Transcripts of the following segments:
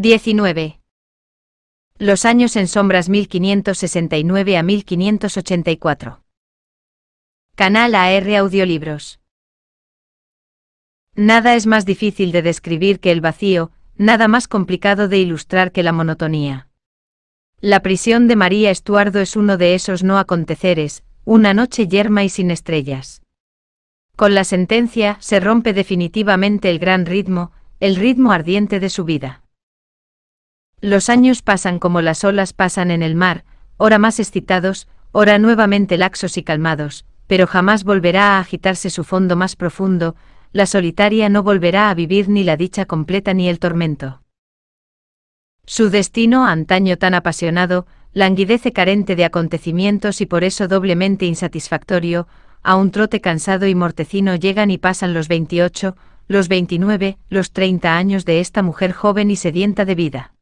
19. Los años en sombras 1569 a 1584. Canal AR Audiolibros. Nada es más difícil de describir que el vacío, nada más complicado de ilustrar que la monotonía. La prisión de María Estuardo es uno de esos no aconteceres, una noche yerma y sin estrellas. Con la sentencia se rompe definitivamente el gran ritmo, el ritmo ardiente de su vida. Los años pasan como las olas pasan en el mar, ora más excitados, ora nuevamente laxos y calmados, pero jamás volverá a agitarse su fondo más profundo, la solitaria no volverá a vivir ni la dicha completa ni el tormento. Su destino, antaño tan apasionado, languidece carente de acontecimientos y por eso doblemente insatisfactorio, a un trote cansado y mortecino llegan y pasan los 28, los 29, los 30 años de esta mujer joven y sedienta de vida.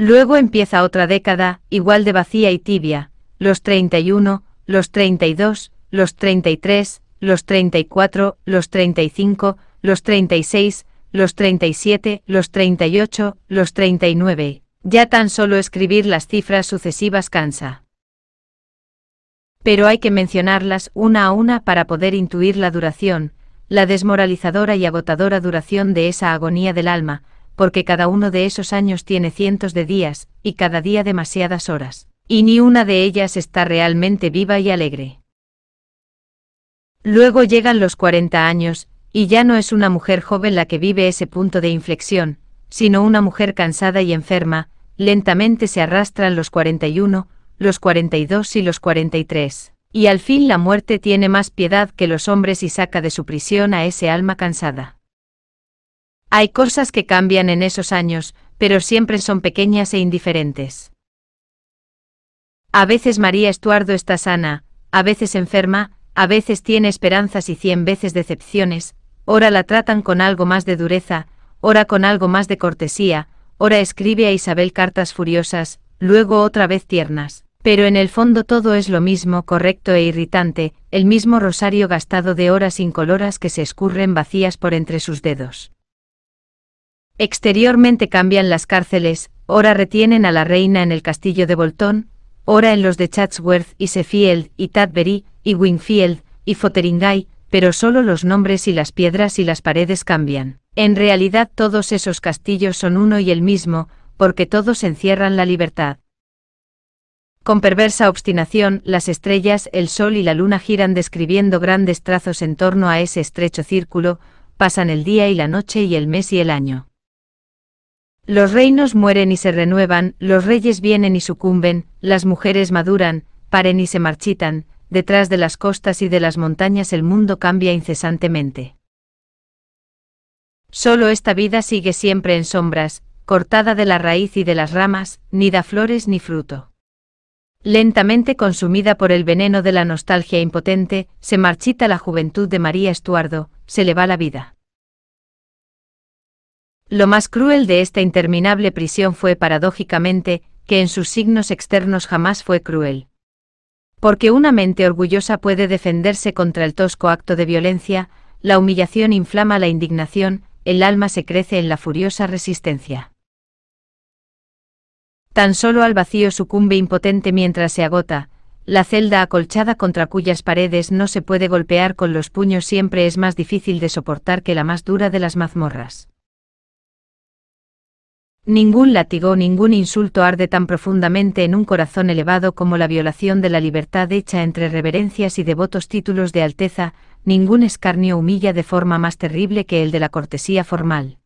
Luego empieza otra década, igual de vacía y tibia, los 31, los 32, los 33, los 34, los 35, los 36, los 37, los 38, los 39. Ya tan solo escribir las cifras sucesivas cansa. Pero hay que mencionarlas una a una para poder intuir la duración, la desmoralizadora y agotadora duración de esa agonía del alma, porque cada uno de esos años tiene cientos de días, y cada día demasiadas horas, y ni una de ellas está realmente viva y alegre. Luego llegan los 40 años, y ya no es una mujer joven la que vive ese punto de inflexión, sino una mujer cansada y enferma, lentamente se arrastran los 41, los 42 y los 43. Y al fin la muerte tiene más piedad que los hombres y saca de su prisión a ese alma cansada. Hay cosas que cambian en esos años, pero siempre son pequeñas e indiferentes. A veces María Estuardo está sana, a veces enferma, a veces tiene esperanzas y cien veces decepciones, ora la tratan con algo más de dureza, ora con algo más de cortesía, ora escribe a Isabel cartas furiosas, luego otra vez tiernas. Pero en el fondo todo es lo mismo correcto e irritante, el mismo rosario gastado de horas incoloras que se escurren vacías por entre sus dedos. Exteriormente cambian las cárceles, ora retienen a la reina en el castillo de Bolton, ora en los de Chatsworth y Sefield y Tadbury y Wingfield y Fotheringay, pero solo los nombres y las piedras y las paredes cambian. En realidad todos esos castillos son uno y el mismo, porque todos encierran la libertad. Con perversa obstinación, las estrellas, el sol y la luna giran describiendo grandes trazos en torno a ese estrecho círculo, pasan el día y la noche y el mes y el año. Los reinos mueren y se renuevan, los reyes vienen y sucumben, las mujeres maduran, paren y se marchitan, detrás de las costas y de las montañas el mundo cambia incesantemente. Solo esta vida sigue siempre en sombras, cortada de la raíz y de las ramas, ni da flores ni fruto. Lentamente consumida por el veneno de la nostalgia impotente, se marchita la juventud de María Estuardo, se le va la vida. Lo más cruel de esta interminable prisión fue paradójicamente, que en sus signos externos jamás fue cruel. Porque una mente orgullosa puede defenderse contra el tosco acto de violencia, la humillación inflama la indignación, el alma se crece en la furiosa resistencia. Tan solo al vacío sucumbe impotente mientras se agota, la celda acolchada contra cuyas paredes no se puede golpear con los puños siempre es más difícil de soportar que la más dura de las mazmorras. Ningún látigo, ningún insulto arde tan profundamente en un corazón elevado como la violación de la libertad hecha entre reverencias y devotos títulos de alteza, ningún escarnio humilla de forma más terrible que el de la cortesía formal.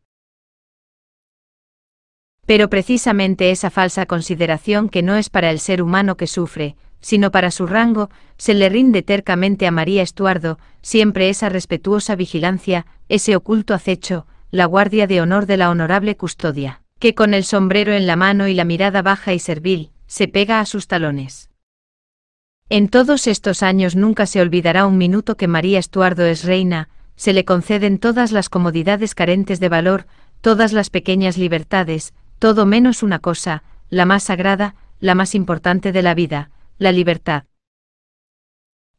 Pero precisamente esa falsa consideración que no es para el ser humano que sufre, sino para su rango, se le rinde tercamente a María Estuardo, siempre esa respetuosa vigilancia, ese oculto acecho, la guardia de honor de la honorable custodia que con el sombrero en la mano y la mirada baja y servil, se pega a sus talones. En todos estos años nunca se olvidará un minuto que María Estuardo es reina, se le conceden todas las comodidades carentes de valor, todas las pequeñas libertades, todo menos una cosa, la más sagrada, la más importante de la vida, la libertad.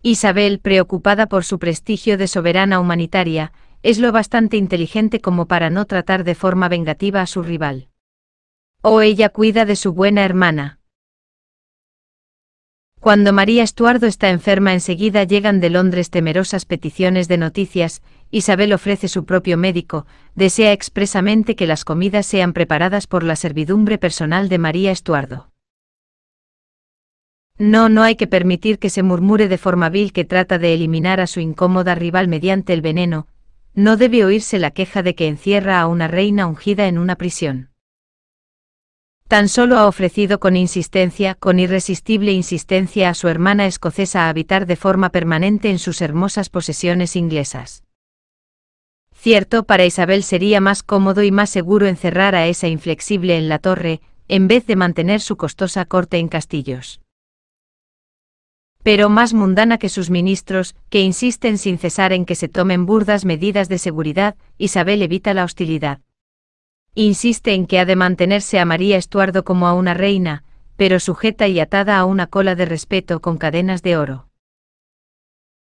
Isabel, preocupada por su prestigio de soberana humanitaria, es lo bastante inteligente como para no tratar de forma vengativa a su rival o oh, ella cuida de su buena hermana. Cuando María Estuardo está enferma enseguida llegan de Londres temerosas peticiones de noticias, Isabel ofrece su propio médico, desea expresamente que las comidas sean preparadas por la servidumbre personal de María Estuardo. No, no hay que permitir que se murmure de forma vil que trata de eliminar a su incómoda rival mediante el veneno, no debe oírse la queja de que encierra a una reina ungida en una prisión. Tan solo ha ofrecido con insistencia, con irresistible insistencia a su hermana escocesa a habitar de forma permanente en sus hermosas posesiones inglesas. Cierto, para Isabel sería más cómodo y más seguro encerrar a esa inflexible en la torre, en vez de mantener su costosa corte en castillos. Pero más mundana que sus ministros, que insisten sin cesar en que se tomen burdas medidas de seguridad, Isabel evita la hostilidad. Insiste en que ha de mantenerse a María Estuardo como a una reina, pero sujeta y atada a una cola de respeto con cadenas de oro.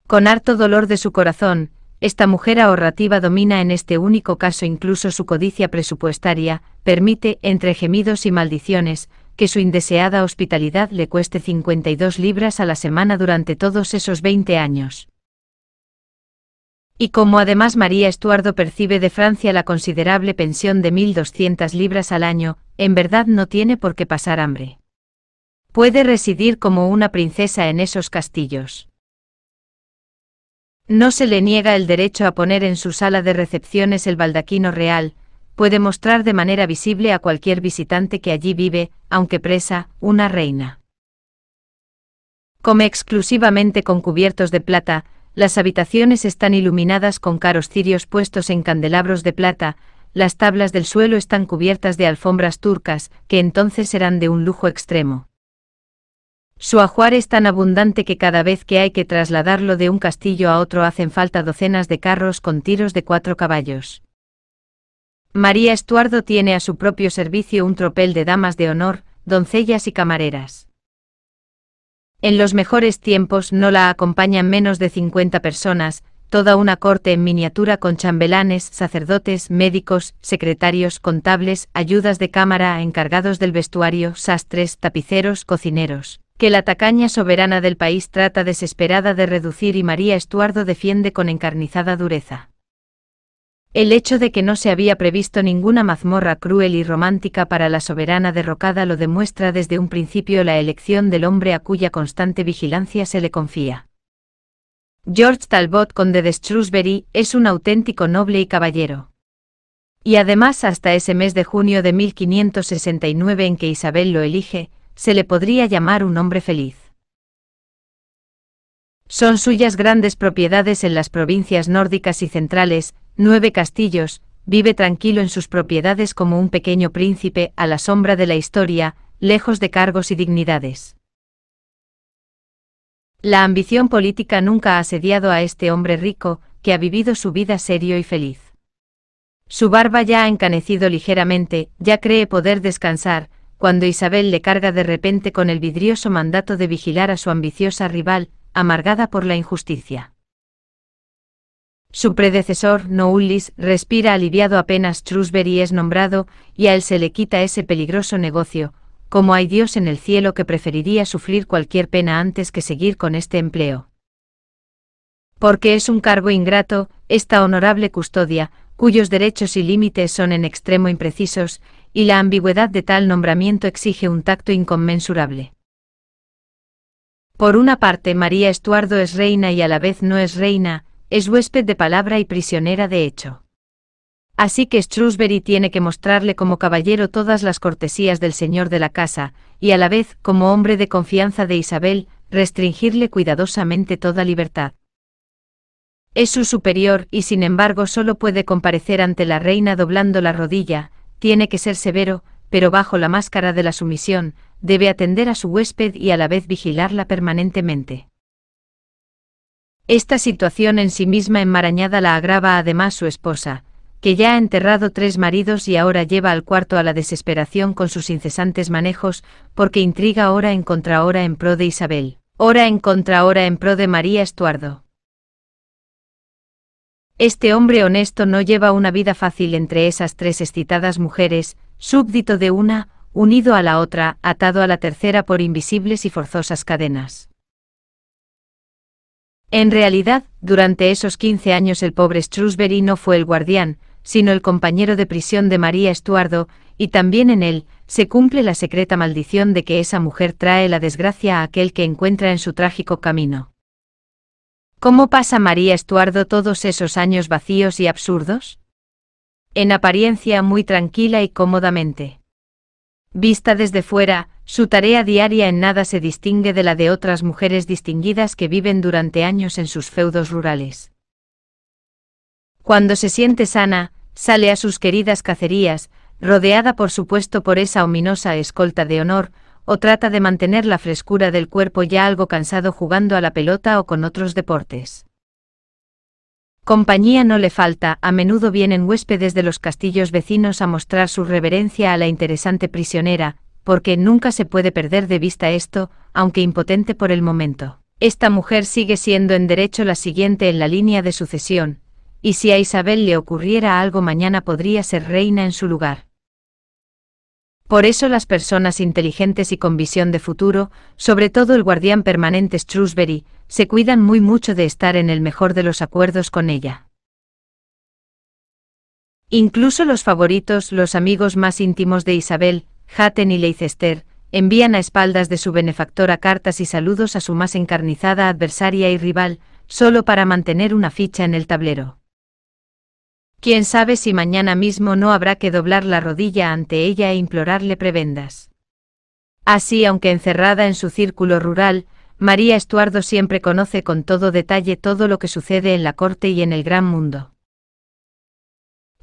Con harto dolor de su corazón, esta mujer ahorrativa domina en este único caso incluso su codicia presupuestaria, permite, entre gemidos y maldiciones, que su indeseada hospitalidad le cueste 52 libras a la semana durante todos esos 20 años. Y como además María Estuardo percibe de Francia la considerable pensión de 1.200 libras al año, en verdad no tiene por qué pasar hambre. Puede residir como una princesa en esos castillos. No se le niega el derecho a poner en su sala de recepciones el baldaquino real, puede mostrar de manera visible a cualquier visitante que allí vive, aunque presa, una reina. Come exclusivamente con cubiertos de plata, las habitaciones están iluminadas con caros cirios puestos en candelabros de plata, las tablas del suelo están cubiertas de alfombras turcas, que entonces eran de un lujo extremo. Su ajuar es tan abundante que cada vez que hay que trasladarlo de un castillo a otro hacen falta docenas de carros con tiros de cuatro caballos. María Estuardo tiene a su propio servicio un tropel de damas de honor, doncellas y camareras. En los mejores tiempos no la acompañan menos de 50 personas, toda una corte en miniatura con chambelanes, sacerdotes, médicos, secretarios, contables, ayudas de cámara, encargados del vestuario, sastres, tapiceros, cocineros que la tacaña soberana del país trata desesperada de reducir y María Estuardo defiende con encarnizada dureza. El hecho de que no se había previsto ninguna mazmorra cruel y romántica para la soberana derrocada lo demuestra desde un principio la elección del hombre a cuya constante vigilancia se le confía. George Talbot, conde de Shrewsbury, es un auténtico noble y caballero. Y además hasta ese mes de junio de 1569 en que Isabel lo elige, se le podría llamar un hombre feliz. Son suyas grandes propiedades en las provincias nórdicas y centrales, Nueve castillos, vive tranquilo en sus propiedades como un pequeño príncipe a la sombra de la historia, lejos de cargos y dignidades. La ambición política nunca ha asediado a este hombre rico, que ha vivido su vida serio y feliz. Su barba ya ha encanecido ligeramente, ya cree poder descansar, cuando Isabel le carga de repente con el vidrioso mandato de vigilar a su ambiciosa rival, amargada por la injusticia. Su predecesor, Noullis, respira aliviado apenas Shrewsbury es nombrado, y a él se le quita ese peligroso negocio, como hay Dios en el cielo que preferiría sufrir cualquier pena antes que seguir con este empleo. Porque es un cargo ingrato, esta honorable custodia, cuyos derechos y límites son en extremo imprecisos, y la ambigüedad de tal nombramiento exige un tacto inconmensurable. Por una parte, María Estuardo es reina y a la vez no es reina, es huésped de palabra y prisionera de hecho. Así que Shrewsbury tiene que mostrarle como caballero todas las cortesías del señor de la casa, y a la vez, como hombre de confianza de Isabel, restringirle cuidadosamente toda libertad. Es su superior y sin embargo solo puede comparecer ante la reina doblando la rodilla, tiene que ser severo, pero bajo la máscara de la sumisión, debe atender a su huésped y a la vez vigilarla permanentemente. Esta situación en sí misma enmarañada la agrava además su esposa, que ya ha enterrado tres maridos y ahora lleva al cuarto a la desesperación con sus incesantes manejos, porque intriga hora en contra hora en pro de Isabel, hora en contra hora en pro de María Estuardo. Este hombre honesto no lleva una vida fácil entre esas tres excitadas mujeres, súbdito de una, unido a la otra, atado a la tercera por invisibles y forzosas cadenas. En realidad, durante esos 15 años el pobre Strusberry no fue el guardián, sino el compañero de prisión de María Estuardo, y también en él, se cumple la secreta maldición de que esa mujer trae la desgracia a aquel que encuentra en su trágico camino. ¿Cómo pasa María Estuardo todos esos años vacíos y absurdos? En apariencia muy tranquila y cómodamente. Vista desde fuera, su tarea diaria en nada se distingue de la de otras mujeres distinguidas que viven durante años en sus feudos rurales. Cuando se siente sana, sale a sus queridas cacerías, rodeada por supuesto por esa ominosa escolta de honor, o trata de mantener la frescura del cuerpo ya algo cansado jugando a la pelota o con otros deportes. Compañía no le falta, a menudo vienen huéspedes de los castillos vecinos a mostrar su reverencia a la interesante prisionera, porque nunca se puede perder de vista esto, aunque impotente por el momento. Esta mujer sigue siendo en derecho la siguiente en la línea de sucesión, y si a Isabel le ocurriera algo mañana podría ser reina en su lugar. Por eso las personas inteligentes y con visión de futuro, sobre todo el guardián permanente Shrewsbury, se cuidan muy mucho de estar en el mejor de los acuerdos con ella. Incluso los favoritos, los amigos más íntimos de Isabel, Hatten y Leicester, envían a espaldas de su benefactora cartas y saludos a su más encarnizada adversaria y rival, solo para mantener una ficha en el tablero. Quién sabe si mañana mismo no habrá que doblar la rodilla ante ella e implorarle prebendas. Así, aunque encerrada en su círculo rural, María Estuardo siempre conoce con todo detalle todo lo que sucede en la corte y en el gran mundo.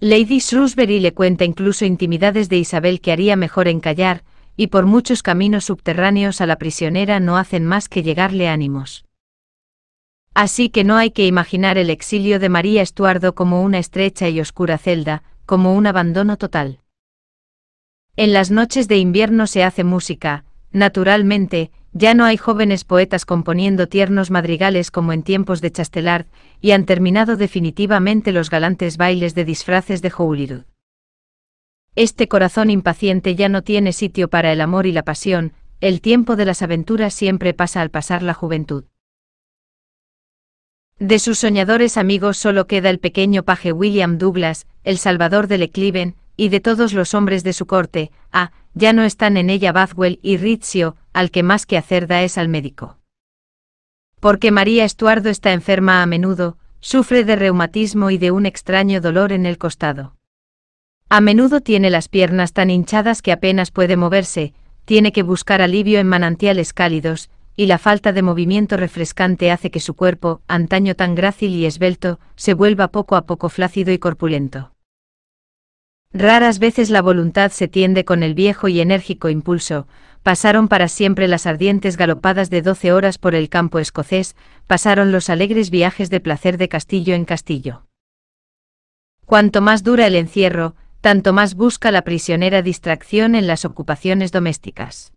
Lady Shrewsbury le cuenta incluso intimidades de Isabel que haría mejor en callar, y por muchos caminos subterráneos a la prisionera no hacen más que llegarle ánimos. Así que no hay que imaginar el exilio de María Estuardo como una estrecha y oscura celda, como un abandono total. En las noches de invierno se hace música, naturalmente, ya no hay jóvenes poetas componiendo tiernos madrigales como en tiempos de Chastelard, y han terminado definitivamente los galantes bailes de disfraces de Holyrood. Este corazón impaciente ya no tiene sitio para el amor y la pasión, el tiempo de las aventuras siempre pasa al pasar la juventud. De sus soñadores amigos solo queda el pequeño paje William Douglas, el salvador de Ecliven, y de todos los hombres de su corte, ah, ya no están en ella Bathwell y Rizzio, al que más que hacer da es al médico. Porque María Estuardo está enferma a menudo, sufre de reumatismo y de un extraño dolor en el costado. A menudo tiene las piernas tan hinchadas que apenas puede moverse, tiene que buscar alivio en manantiales cálidos, y la falta de movimiento refrescante hace que su cuerpo, antaño tan grácil y esbelto, se vuelva poco a poco flácido y corpulento. Raras veces la voluntad se tiende con el viejo y enérgico impulso, pasaron para siempre las ardientes galopadas de doce horas por el campo escocés, pasaron los alegres viajes de placer de castillo en castillo. Cuanto más dura el encierro, tanto más busca la prisionera distracción en las ocupaciones domésticas.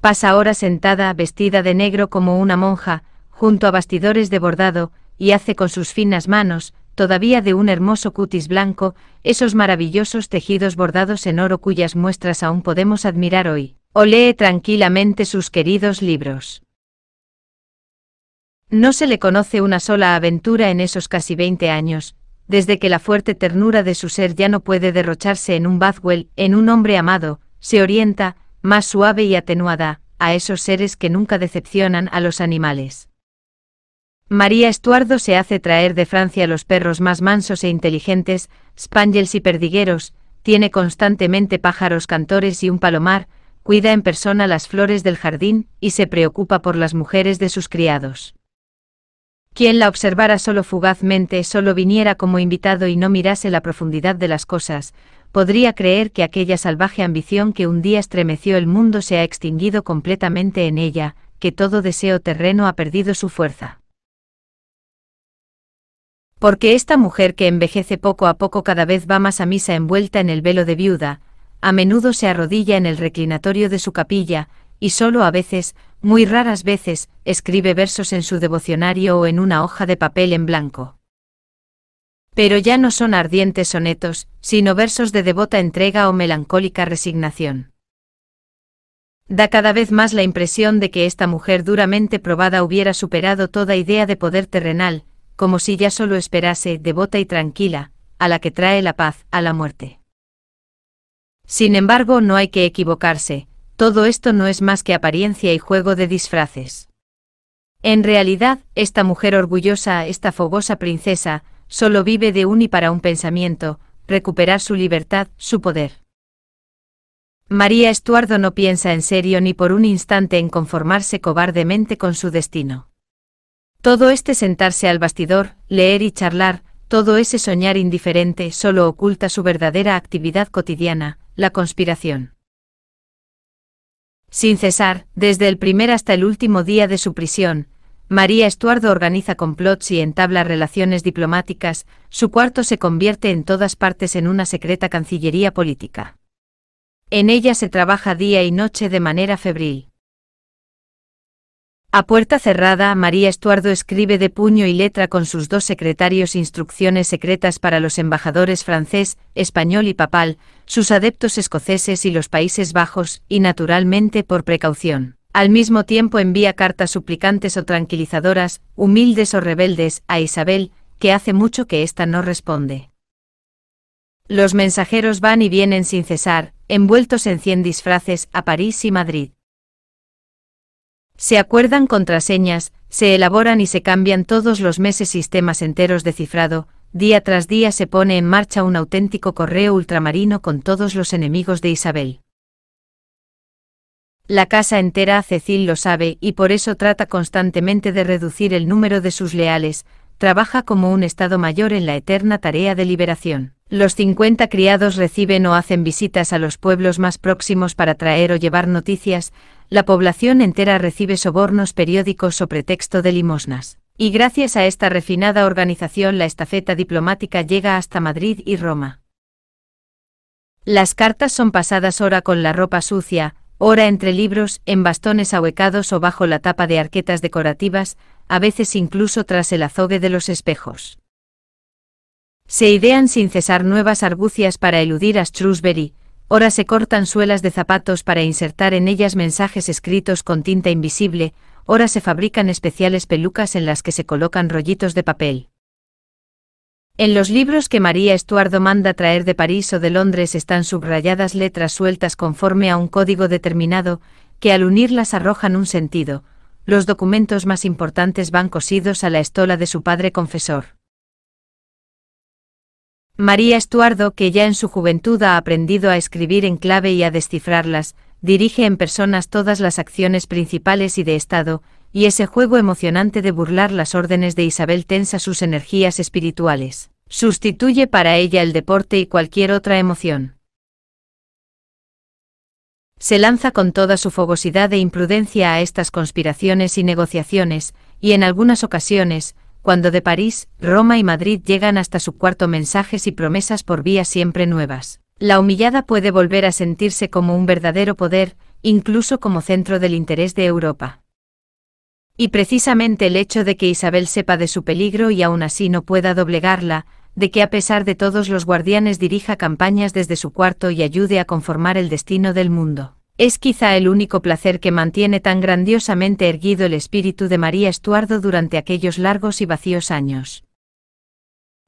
Pasa horas sentada, vestida de negro como una monja, junto a bastidores de bordado, y hace con sus finas manos, todavía de un hermoso cutis blanco, esos maravillosos tejidos bordados en oro cuyas muestras aún podemos admirar hoy, o lee tranquilamente sus queridos libros. No se le conoce una sola aventura en esos casi veinte años, desde que la fuerte ternura de su ser ya no puede derrocharse en un Bathwell, en un hombre amado, se orienta, más suave y atenuada, a esos seres que nunca decepcionan a los animales. María Estuardo se hace traer de Francia los perros más mansos e inteligentes, spaniels y perdigueros, tiene constantemente pájaros cantores y un palomar, cuida en persona las flores del jardín y se preocupa por las mujeres de sus criados. Quien la observara solo fugazmente, solo viniera como invitado y no mirase la profundidad de las cosas, podría creer que aquella salvaje ambición que un día estremeció el mundo se ha extinguido completamente en ella, que todo deseo terreno ha perdido su fuerza. Porque esta mujer que envejece poco a poco cada vez va más a misa envuelta en el velo de viuda, a menudo se arrodilla en el reclinatorio de su capilla, y solo a veces, muy raras veces, escribe versos en su devocionario o en una hoja de papel en blanco. Pero ya no son ardientes sonetos, sino versos de devota entrega o melancólica resignación. Da cada vez más la impresión de que esta mujer duramente probada hubiera superado toda idea de poder terrenal, como si ya solo esperase, devota y tranquila, a la que trae la paz, a la muerte. Sin embargo, no hay que equivocarse, todo esto no es más que apariencia y juego de disfraces. En realidad, esta mujer orgullosa, esta fogosa princesa, solo vive de un y para un pensamiento, recuperar su libertad, su poder. María Estuardo no piensa en serio ni por un instante en conformarse cobardemente con su destino. Todo este sentarse al bastidor, leer y charlar, todo ese soñar indiferente solo oculta su verdadera actividad cotidiana, la conspiración. Sin cesar, desde el primer hasta el último día de su prisión, María Estuardo organiza complots y entabla relaciones diplomáticas, su cuarto se convierte en todas partes en una secreta cancillería política. En ella se trabaja día y noche de manera febril. A puerta cerrada, María Estuardo escribe de puño y letra con sus dos secretarios instrucciones secretas para los embajadores francés, español y papal, sus adeptos escoceses y los Países Bajos, y naturalmente por precaución. Al mismo tiempo envía cartas suplicantes o tranquilizadoras, humildes o rebeldes, a Isabel, que hace mucho que ésta no responde. Los mensajeros van y vienen sin cesar, envueltos en cien disfraces, a París y Madrid. Se acuerdan contraseñas, se elaboran y se cambian todos los meses sistemas enteros de cifrado, día tras día se pone en marcha un auténtico correo ultramarino con todos los enemigos de Isabel. La casa entera Cecil lo sabe y por eso trata constantemente de reducir el número de sus leales, trabaja como un Estado mayor en la eterna tarea de liberación. Los 50 criados reciben o hacen visitas a los pueblos más próximos para traer o llevar noticias, la población entera recibe sobornos periódicos o pretexto de limosnas. Y gracias a esta refinada organización la estafeta diplomática llega hasta Madrid y Roma. Las cartas son pasadas ora con la ropa sucia, ora entre libros, en bastones ahuecados o bajo la tapa de arquetas decorativas, a veces incluso tras el azogue de los espejos. Se idean sin cesar nuevas argucias para eludir a Strewsbury, Ora se cortan suelas de zapatos para insertar en ellas mensajes escritos con tinta invisible, ora se fabrican especiales pelucas en las que se colocan rollitos de papel. En los libros que María Estuardo manda traer de París o de Londres están subrayadas letras sueltas conforme a un código determinado, que al unirlas arrojan un sentido. Los documentos más importantes van cosidos a la estola de su padre confesor. María Estuardo, que ya en su juventud ha aprendido a escribir en clave y a descifrarlas, dirige en personas todas las acciones principales y de Estado, y ese juego emocionante de burlar las órdenes de Isabel tensa sus energías espirituales. Sustituye para ella el deporte y cualquier otra emoción. Se lanza con toda su fogosidad e imprudencia a estas conspiraciones y negociaciones, y en algunas ocasiones, cuando de París, Roma y Madrid llegan hasta su cuarto mensajes y promesas por vías siempre nuevas. La humillada puede volver a sentirse como un verdadero poder, incluso como centro del interés de Europa. Y precisamente el hecho de que Isabel sepa de su peligro y aún así no pueda doblegarla, de que a pesar de todos los guardianes dirija campañas desde su cuarto y ayude a conformar el destino del mundo. Es quizá el único placer que mantiene tan grandiosamente erguido el espíritu de María Estuardo durante aquellos largos y vacíos años.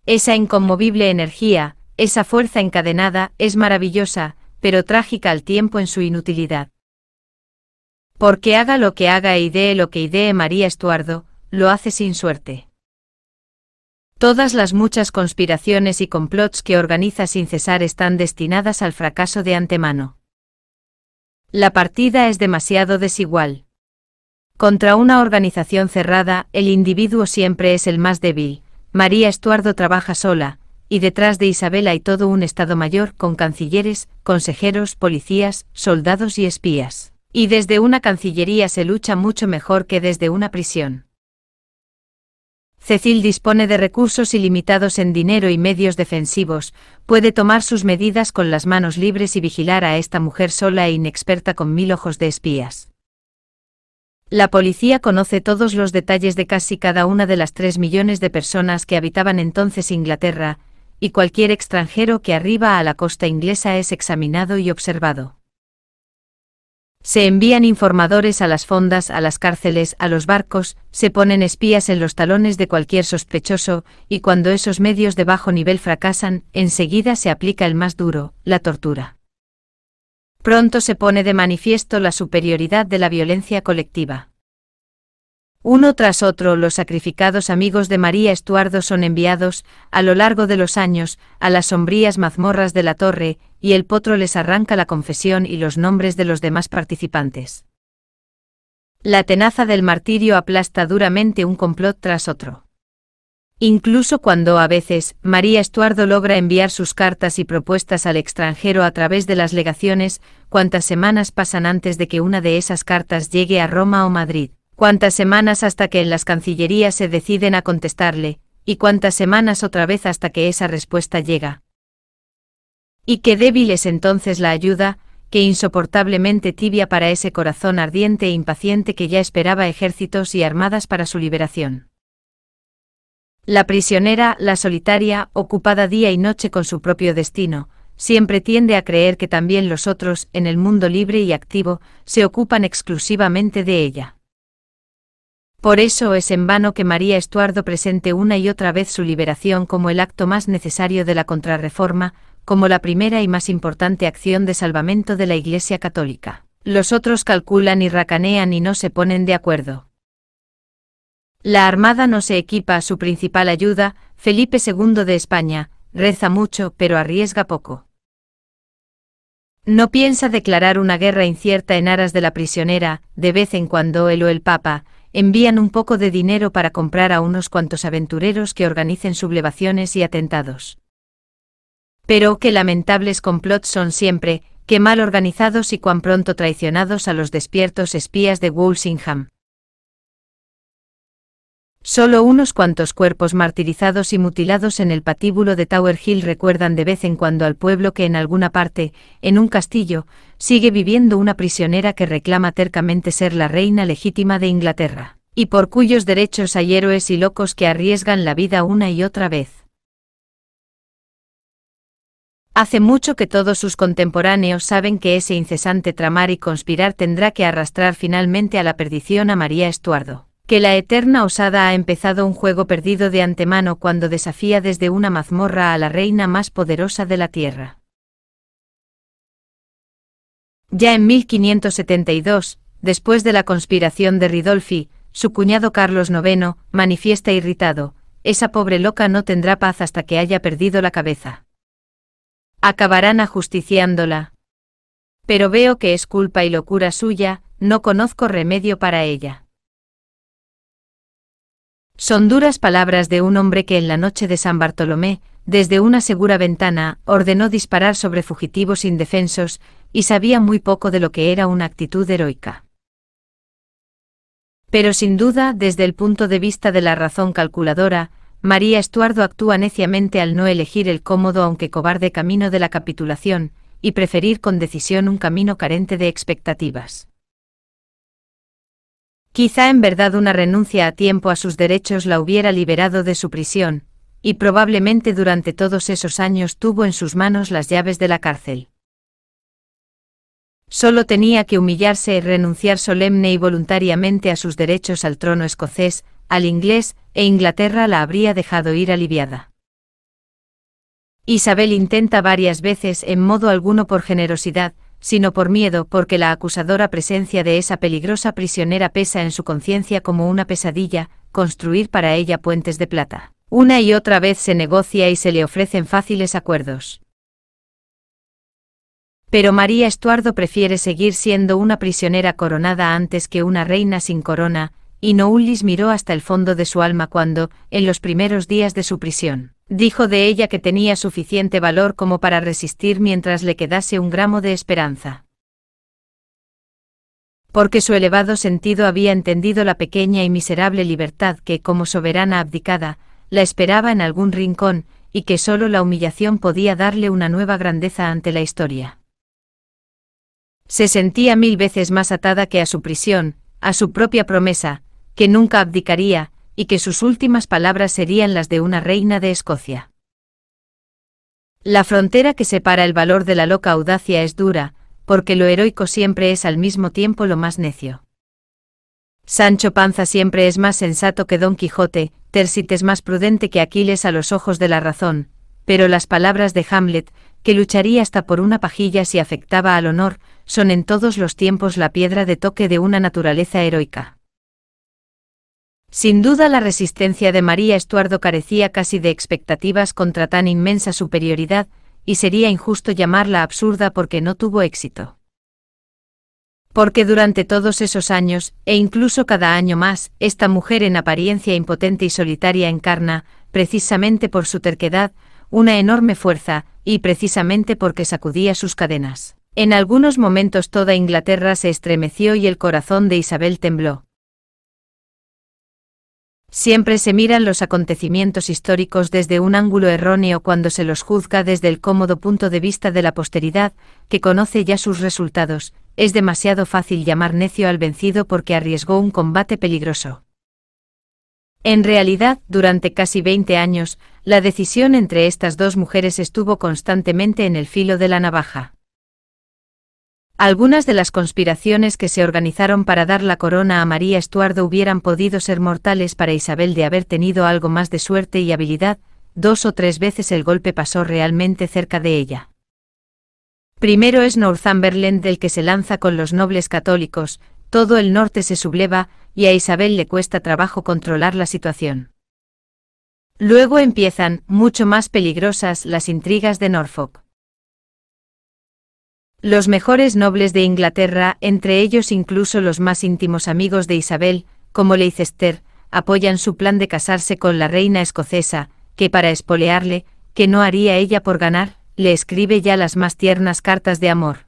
Esa inconmovible energía, esa fuerza encadenada, es maravillosa, pero trágica al tiempo en su inutilidad. Porque haga lo que haga e idee lo que idee María Estuardo, lo hace sin suerte. Todas las muchas conspiraciones y complots que organiza sin cesar están destinadas al fracaso de antemano. La partida es demasiado desigual. Contra una organización cerrada, el individuo siempre es el más débil. María Estuardo trabaja sola, y detrás de Isabel hay todo un Estado mayor con cancilleres, consejeros, policías, soldados y espías. Y desde una cancillería se lucha mucho mejor que desde una prisión. Cecil dispone de recursos ilimitados en dinero y medios defensivos, puede tomar sus medidas con las manos libres y vigilar a esta mujer sola e inexperta con mil ojos de espías. La policía conoce todos los detalles de casi cada una de las tres millones de personas que habitaban entonces Inglaterra, y cualquier extranjero que arriba a la costa inglesa es examinado y observado. Se envían informadores a las fondas, a las cárceles, a los barcos, se ponen espías en los talones de cualquier sospechoso, y cuando esos medios de bajo nivel fracasan, enseguida se aplica el más duro, la tortura. Pronto se pone de manifiesto la superioridad de la violencia colectiva. Uno tras otro los sacrificados amigos de María Estuardo son enviados, a lo largo de los años, a las sombrías mazmorras de la torre, y el potro les arranca la confesión y los nombres de los demás participantes. La tenaza del martirio aplasta duramente un complot tras otro. Incluso cuando a veces María Estuardo logra enviar sus cartas y propuestas al extranjero a través de las legaciones, cuántas semanas pasan antes de que una de esas cartas llegue a Roma o Madrid cuántas semanas hasta que en las cancillerías se deciden a contestarle, y cuántas semanas otra vez hasta que esa respuesta llega. Y qué débil es entonces la ayuda, que insoportablemente tibia para ese corazón ardiente e impaciente que ya esperaba ejércitos y armadas para su liberación. La prisionera, la solitaria, ocupada día y noche con su propio destino, siempre tiende a creer que también los otros, en el mundo libre y activo, se ocupan exclusivamente de ella. Por eso es en vano que María Estuardo presente una y otra vez su liberación como el acto más necesario de la contrarreforma, como la primera y más importante acción de salvamento de la Iglesia Católica. Los otros calculan y racanean y no se ponen de acuerdo. La Armada no se equipa a su principal ayuda, Felipe II de España, reza mucho pero arriesga poco. No piensa declarar una guerra incierta en aras de la prisionera, de vez en cuando él o el Papa, envían un poco de dinero para comprar a unos cuantos aventureros que organicen sublevaciones y atentados. Pero qué lamentables complots son siempre, qué mal organizados y cuán pronto traicionados a los despiertos espías de Walsingham. Solo unos cuantos cuerpos martirizados y mutilados en el patíbulo de Tower Hill recuerdan de vez en cuando al pueblo que en alguna parte, en un castillo, sigue viviendo una prisionera que reclama tercamente ser la reina legítima de Inglaterra, y por cuyos derechos hay héroes y locos que arriesgan la vida una y otra vez. Hace mucho que todos sus contemporáneos saben que ese incesante tramar y conspirar tendrá que arrastrar finalmente a la perdición a María Estuardo que la eterna osada ha empezado un juego perdido de antemano cuando desafía desde una mazmorra a la reina más poderosa de la Tierra. Ya en 1572, después de la conspiración de Ridolfi, su cuñado Carlos IX, manifiesta irritado, esa pobre loca no tendrá paz hasta que haya perdido la cabeza. Acabarán ajusticiándola. Pero veo que es culpa y locura suya, no conozco remedio para ella. Son duras palabras de un hombre que en la noche de San Bartolomé, desde una segura ventana, ordenó disparar sobre fugitivos indefensos, y sabía muy poco de lo que era una actitud heroica. Pero sin duda, desde el punto de vista de la razón calculadora, María Estuardo actúa neciamente al no elegir el cómodo aunque cobarde camino de la capitulación, y preferir con decisión un camino carente de expectativas. Quizá en verdad una renuncia a tiempo a sus derechos la hubiera liberado de su prisión, y probablemente durante todos esos años tuvo en sus manos las llaves de la cárcel. Solo tenía que humillarse y renunciar solemne y voluntariamente a sus derechos al trono escocés, al inglés, e Inglaterra la habría dejado ir aliviada. Isabel intenta varias veces en modo alguno por generosidad, sino por miedo porque la acusadora presencia de esa peligrosa prisionera pesa en su conciencia como una pesadilla, construir para ella puentes de plata. Una y otra vez se negocia y se le ofrecen fáciles acuerdos. Pero María Estuardo prefiere seguir siendo una prisionera coronada antes que una reina sin corona, y Noulis miró hasta el fondo de su alma cuando, en los primeros días de su prisión, Dijo de ella que tenía suficiente valor como para resistir mientras le quedase un gramo de esperanza. Porque su elevado sentido había entendido la pequeña y miserable libertad que, como soberana abdicada, la esperaba en algún rincón, y que sólo la humillación podía darle una nueva grandeza ante la historia. Se sentía mil veces más atada que a su prisión, a su propia promesa, que nunca abdicaría, y que sus últimas palabras serían las de una reina de Escocia. La frontera que separa el valor de la loca audacia es dura, porque lo heroico siempre es al mismo tiempo lo más necio. Sancho Panza siempre es más sensato que Don Quijote, Tersites más prudente que Aquiles a los ojos de la razón, pero las palabras de Hamlet, que lucharía hasta por una pajilla si afectaba al honor, son en todos los tiempos la piedra de toque de una naturaleza heroica. Sin duda la resistencia de María Estuardo carecía casi de expectativas contra tan inmensa superioridad, y sería injusto llamarla absurda porque no tuvo éxito. Porque durante todos esos años, e incluso cada año más, esta mujer en apariencia impotente y solitaria encarna, precisamente por su terquedad, una enorme fuerza, y precisamente porque sacudía sus cadenas. En algunos momentos toda Inglaterra se estremeció y el corazón de Isabel tembló. Siempre se miran los acontecimientos históricos desde un ángulo erróneo cuando se los juzga desde el cómodo punto de vista de la posteridad, que conoce ya sus resultados, es demasiado fácil llamar necio al vencido porque arriesgó un combate peligroso. En realidad, durante casi 20 años, la decisión entre estas dos mujeres estuvo constantemente en el filo de la navaja. Algunas de las conspiraciones que se organizaron para dar la corona a María Estuardo hubieran podido ser mortales para Isabel de haber tenido algo más de suerte y habilidad, dos o tres veces el golpe pasó realmente cerca de ella. Primero es Northumberland del que se lanza con los nobles católicos, todo el norte se subleva, y a Isabel le cuesta trabajo controlar la situación. Luego empiezan, mucho más peligrosas, las intrigas de Norfolk. Los mejores nobles de Inglaterra, entre ellos incluso los más íntimos amigos de Isabel, como Leicester, apoyan su plan de casarse con la reina escocesa, que para espolearle, que no haría ella por ganar, le escribe ya las más tiernas cartas de amor.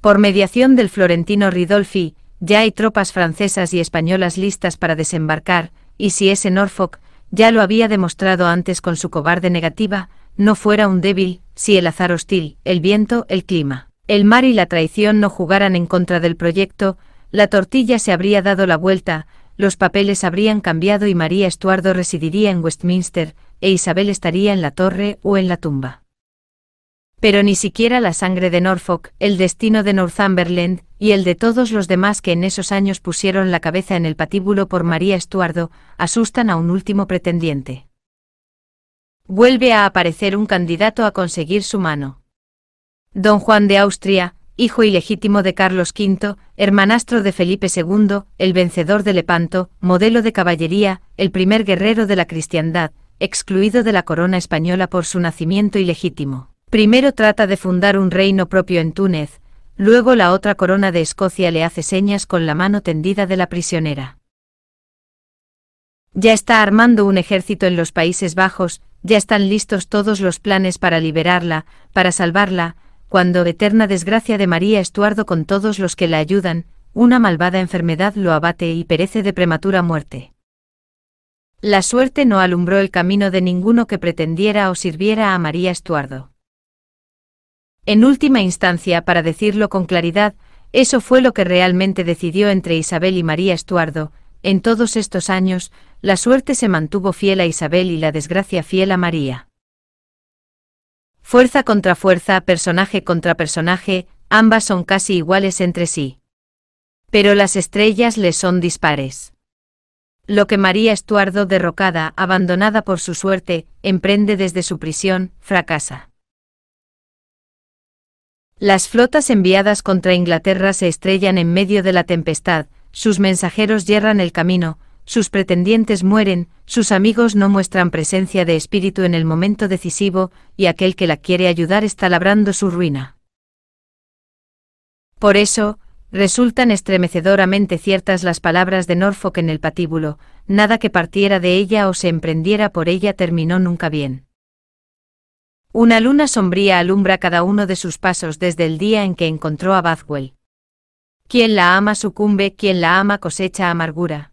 Por mediación del florentino Ridolfi, ya hay tropas francesas y españolas listas para desembarcar, y si ese Norfolk, ya lo había demostrado antes con su cobarde negativa, no fuera un débil, si el azar hostil, el viento, el clima, el mar y la traición no jugaran en contra del proyecto, la tortilla se habría dado la vuelta, los papeles habrían cambiado y María Estuardo residiría en Westminster, e Isabel estaría en la torre o en la tumba. Pero ni siquiera la sangre de Norfolk, el destino de Northumberland, y el de todos los demás que en esos años pusieron la cabeza en el patíbulo por María Estuardo, asustan a un último pretendiente vuelve a aparecer un candidato a conseguir su mano. Don Juan de Austria, hijo ilegítimo de Carlos V, hermanastro de Felipe II, el vencedor de Lepanto, modelo de caballería, el primer guerrero de la cristiandad, excluido de la corona española por su nacimiento ilegítimo. Primero trata de fundar un reino propio en Túnez, luego la otra corona de Escocia le hace señas con la mano tendida de la prisionera. Ya está armando un ejército en los Países Bajos, ya están listos todos los planes para liberarla, para salvarla, cuando eterna desgracia de María Estuardo con todos los que la ayudan, una malvada enfermedad lo abate y perece de prematura muerte. La suerte no alumbró el camino de ninguno que pretendiera o sirviera a María Estuardo. En última instancia, para decirlo con claridad, eso fue lo que realmente decidió entre Isabel y María Estuardo, en todos estos años, la suerte se mantuvo fiel a Isabel y la desgracia fiel a María. Fuerza contra fuerza, personaje contra personaje, ambas son casi iguales entre sí. Pero las estrellas les son dispares. Lo que María Estuardo, derrocada, abandonada por su suerte, emprende desde su prisión, fracasa. Las flotas enviadas contra Inglaterra se estrellan en medio de la tempestad, sus mensajeros yerran el camino, sus pretendientes mueren, sus amigos no muestran presencia de espíritu en el momento decisivo, y aquel que la quiere ayudar está labrando su ruina. Por eso, resultan estremecedoramente ciertas las palabras de Norfolk en el patíbulo, nada que partiera de ella o se emprendiera por ella terminó nunca bien. Una luna sombría alumbra cada uno de sus pasos desde el día en que encontró a Bathwell. Quien la ama sucumbe, quien la ama cosecha amargura.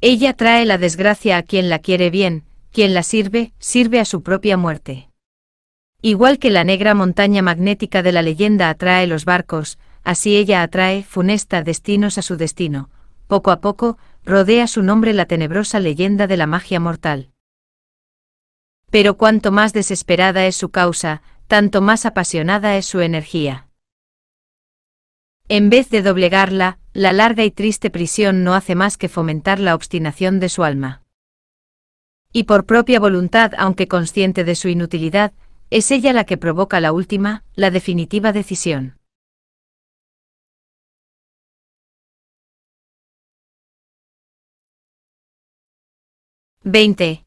Ella trae la desgracia a quien la quiere bien, quien la sirve, sirve a su propia muerte. Igual que la negra montaña magnética de la leyenda atrae los barcos, así ella atrae funesta destinos a su destino. Poco a poco, rodea su nombre la tenebrosa leyenda de la magia mortal. Pero cuanto más desesperada es su causa, tanto más apasionada es su energía. En vez de doblegarla, la larga y triste prisión no hace más que fomentar la obstinación de su alma. Y por propia voluntad, aunque consciente de su inutilidad, es ella la que provoca la última, la definitiva decisión. —20.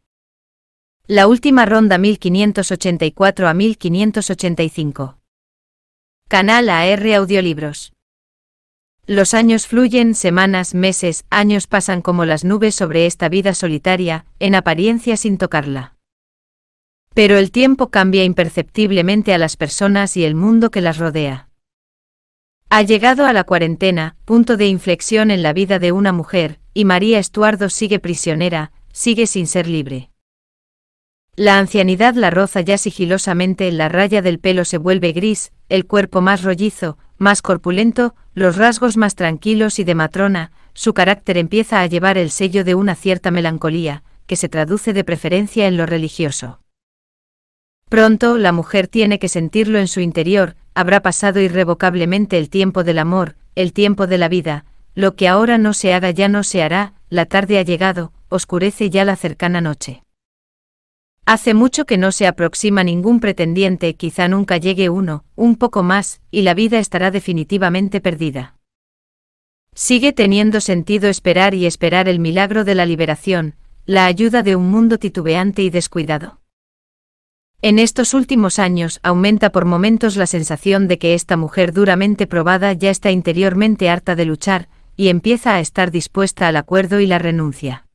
La última ronda 1584 a 1585. Canal AR Audiolibros. Los años fluyen, semanas, meses, años pasan como las nubes sobre esta vida solitaria, en apariencia sin tocarla. Pero el tiempo cambia imperceptiblemente a las personas y el mundo que las rodea. Ha llegado a la cuarentena, punto de inflexión en la vida de una mujer, y María Estuardo sigue prisionera, sigue sin ser libre. La ancianidad la roza ya sigilosamente, la raya del pelo se vuelve gris, el cuerpo más rollizo, más corpulento, los rasgos más tranquilos y de matrona, su carácter empieza a llevar el sello de una cierta melancolía, que se traduce de preferencia en lo religioso. Pronto la mujer tiene que sentirlo en su interior, habrá pasado irrevocablemente el tiempo del amor, el tiempo de la vida, lo que ahora no se haga ya no se hará, la tarde ha llegado, oscurece ya la cercana noche. Hace mucho que no se aproxima ningún pretendiente, quizá nunca llegue uno, un poco más, y la vida estará definitivamente perdida. Sigue teniendo sentido esperar y esperar el milagro de la liberación, la ayuda de un mundo titubeante y descuidado. En estos últimos años aumenta por momentos la sensación de que esta mujer duramente probada ya está interiormente harta de luchar, y empieza a estar dispuesta al acuerdo y la renuncia.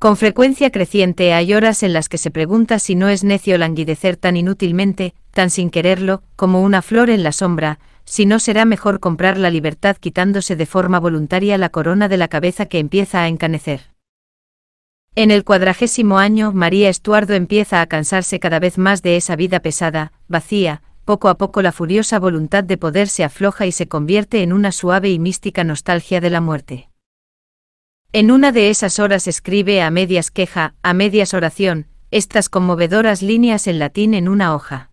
Con frecuencia creciente hay horas en las que se pregunta si no es necio languidecer tan inútilmente, tan sin quererlo, como una flor en la sombra, si no será mejor comprar la libertad quitándose de forma voluntaria la corona de la cabeza que empieza a encanecer. En el cuadragésimo año, María Estuardo empieza a cansarse cada vez más de esa vida pesada, vacía, poco a poco la furiosa voluntad de poder se afloja y se convierte en una suave y mística nostalgia de la muerte. En una de esas horas escribe a medias queja, a medias oración, estas conmovedoras líneas en latín en una hoja.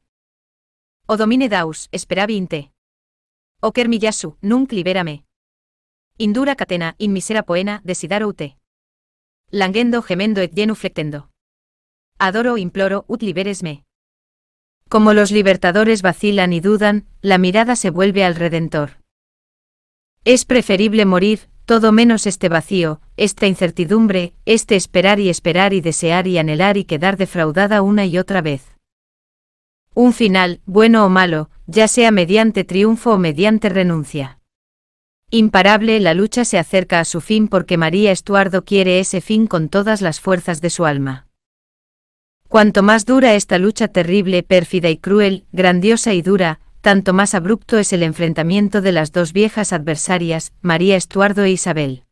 O domine daus, vinte. O kermillasu, nunc liberame. Indura catena, in misera poena, desidaro ute. Languendo gemendo et genuflectendo. Adoro imploro, ut liberesme. Como los libertadores vacilan y dudan, la mirada se vuelve al Redentor. Es preferible morir, todo menos este vacío, esta incertidumbre, este esperar y esperar y desear y anhelar y quedar defraudada una y otra vez. Un final, bueno o malo, ya sea mediante triunfo o mediante renuncia. Imparable, la lucha se acerca a su fin porque María Estuardo quiere ese fin con todas las fuerzas de su alma. Cuanto más dura esta lucha terrible, pérfida y cruel, grandiosa y dura, tanto más abrupto es el enfrentamiento de las dos viejas adversarias, María Estuardo e Isabel.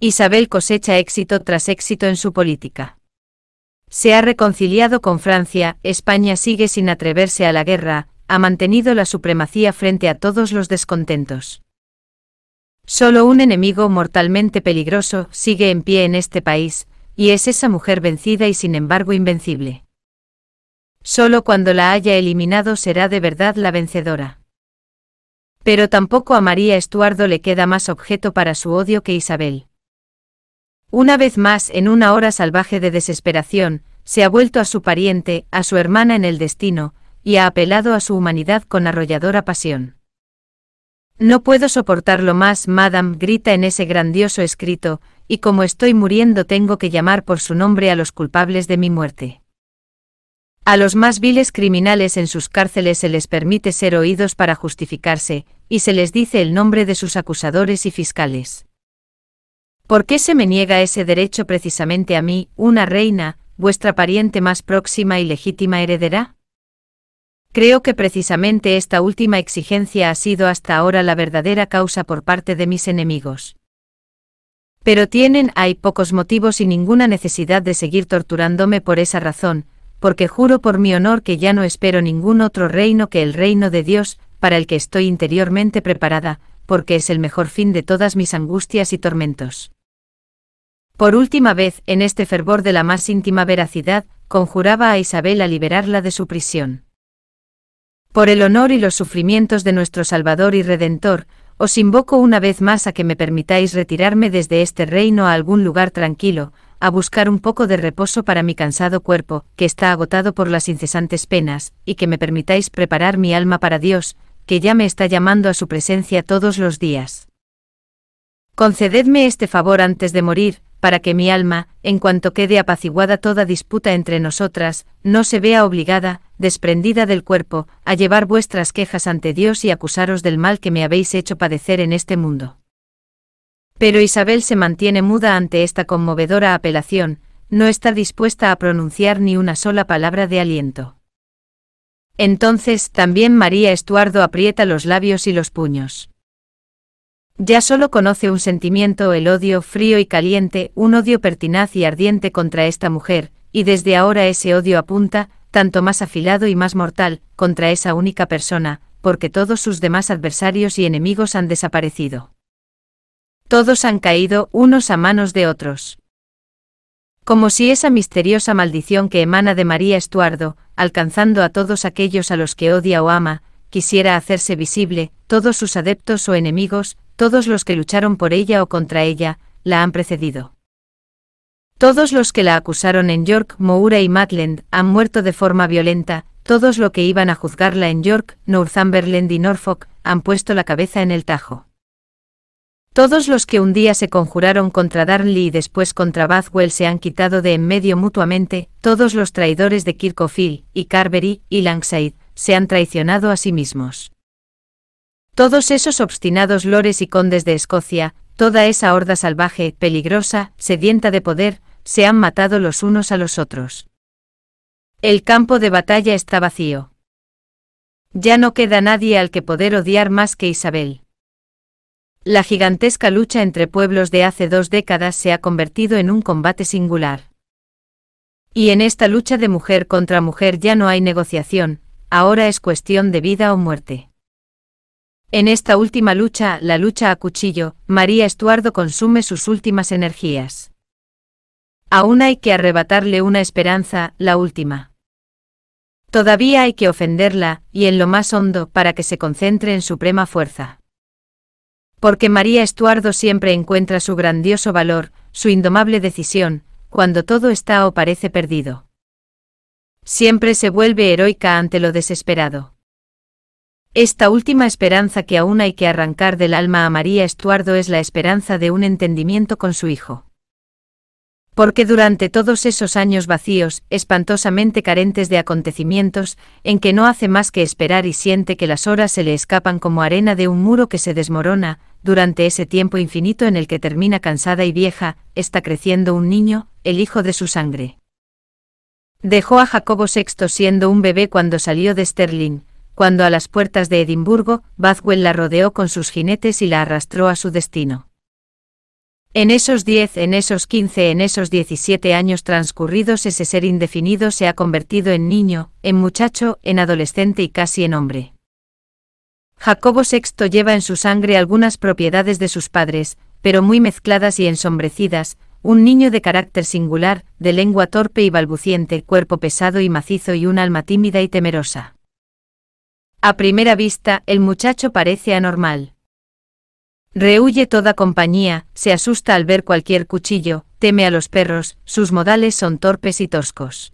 Isabel cosecha éxito tras éxito en su política. Se ha reconciliado con Francia, España sigue sin atreverse a la guerra, ha mantenido la supremacía frente a todos los descontentos. Solo un enemigo mortalmente peligroso sigue en pie en este país, y es esa mujer vencida y sin embargo invencible. Solo cuando la haya eliminado será de verdad la vencedora. Pero tampoco a María Estuardo le queda más objeto para su odio que Isabel. Una vez más, en una hora salvaje de desesperación, se ha vuelto a su pariente, a su hermana en el destino, y ha apelado a su humanidad con arrolladora pasión. No puedo soportarlo más, Madame grita en ese grandioso escrito, y como estoy muriendo tengo que llamar por su nombre a los culpables de mi muerte. A los más viles criminales en sus cárceles se les permite ser oídos para justificarse, y se les dice el nombre de sus acusadores y fiscales. ¿Por qué se me niega ese derecho precisamente a mí, una reina, vuestra pariente más próxima y legítima heredera? Creo que precisamente esta última exigencia ha sido hasta ahora la verdadera causa por parte de mis enemigos. Pero tienen hay pocos motivos y ninguna necesidad de seguir torturándome por esa razón, porque juro por mi honor que ya no espero ningún otro reino que el reino de Dios, para el que estoy interiormente preparada, porque es el mejor fin de todas mis angustias y tormentos. Por última vez, en este fervor de la más íntima veracidad, conjuraba a Isabel a liberarla de su prisión. Por el honor y los sufrimientos de nuestro Salvador y Redentor, os invoco una vez más a que me permitáis retirarme desde este reino a algún lugar tranquilo, a buscar un poco de reposo para mi cansado cuerpo, que está agotado por las incesantes penas, y que me permitáis preparar mi alma para Dios, que ya me está llamando a su presencia todos los días. Concededme este favor antes de morir, para que mi alma, en cuanto quede apaciguada toda disputa entre nosotras, no se vea obligada, desprendida del cuerpo, a llevar vuestras quejas ante Dios y acusaros del mal que me habéis hecho padecer en este mundo. Pero Isabel se mantiene muda ante esta conmovedora apelación, no está dispuesta a pronunciar ni una sola palabra de aliento. Entonces también María Estuardo aprieta los labios y los puños. Ya solo conoce un sentimiento, el odio frío y caliente, un odio pertinaz y ardiente contra esta mujer, y desde ahora ese odio apunta, tanto más afilado y más mortal, contra esa única persona, porque todos sus demás adversarios y enemigos han desaparecido. Todos han caído unos a manos de otros. Como si esa misteriosa maldición que emana de María Estuardo, alcanzando a todos aquellos a los que odia o ama, quisiera hacerse visible, todos sus adeptos o enemigos, todos los que lucharon por ella o contra ella, la han precedido. Todos los que la acusaron en York, Moura y Matland han muerto de forma violenta, todos los que iban a juzgarla en York, Northumberland y Norfolk han puesto la cabeza en el tajo. Todos los que un día se conjuraron contra Darnley y después contra Bathwell se han quitado de en medio mutuamente, todos los traidores de Kirkofield, y Carberry, y Langside, se han traicionado a sí mismos. Todos esos obstinados lores y condes de Escocia, toda esa horda salvaje, peligrosa, sedienta de poder, se han matado los unos a los otros. El campo de batalla está vacío. Ya no queda nadie al que poder odiar más que Isabel. La gigantesca lucha entre pueblos de hace dos décadas se ha convertido en un combate singular. Y en esta lucha de mujer contra mujer ya no hay negociación, ahora es cuestión de vida o muerte. En esta última lucha, la lucha a cuchillo, María Estuardo consume sus últimas energías. Aún hay que arrebatarle una esperanza, la última. Todavía hay que ofenderla, y en lo más hondo, para que se concentre en suprema fuerza porque María Estuardo siempre encuentra su grandioso valor, su indomable decisión, cuando todo está o parece perdido. Siempre se vuelve heroica ante lo desesperado. Esta última esperanza que aún hay que arrancar del alma a María Estuardo es la esperanza de un entendimiento con su hijo. Porque durante todos esos años vacíos, espantosamente carentes de acontecimientos, en que no hace más que esperar y siente que las horas se le escapan como arena de un muro que se desmorona, durante ese tiempo infinito en el que termina cansada y vieja, está creciendo un niño, el hijo de su sangre. Dejó a Jacobo VI siendo un bebé cuando salió de Sterling, cuando a las puertas de Edimburgo, Bathwell la rodeó con sus jinetes y la arrastró a su destino. En esos 10, en esos 15, en esos 17 años transcurridos ese ser indefinido se ha convertido en niño, en muchacho, en adolescente y casi en hombre. Jacobo VI lleva en su sangre algunas propiedades de sus padres, pero muy mezcladas y ensombrecidas, un niño de carácter singular, de lengua torpe y balbuciente, cuerpo pesado y macizo y un alma tímida y temerosa. A primera vista, el muchacho parece anormal. Rehuye toda compañía, se asusta al ver cualquier cuchillo, teme a los perros, sus modales son torpes y toscos.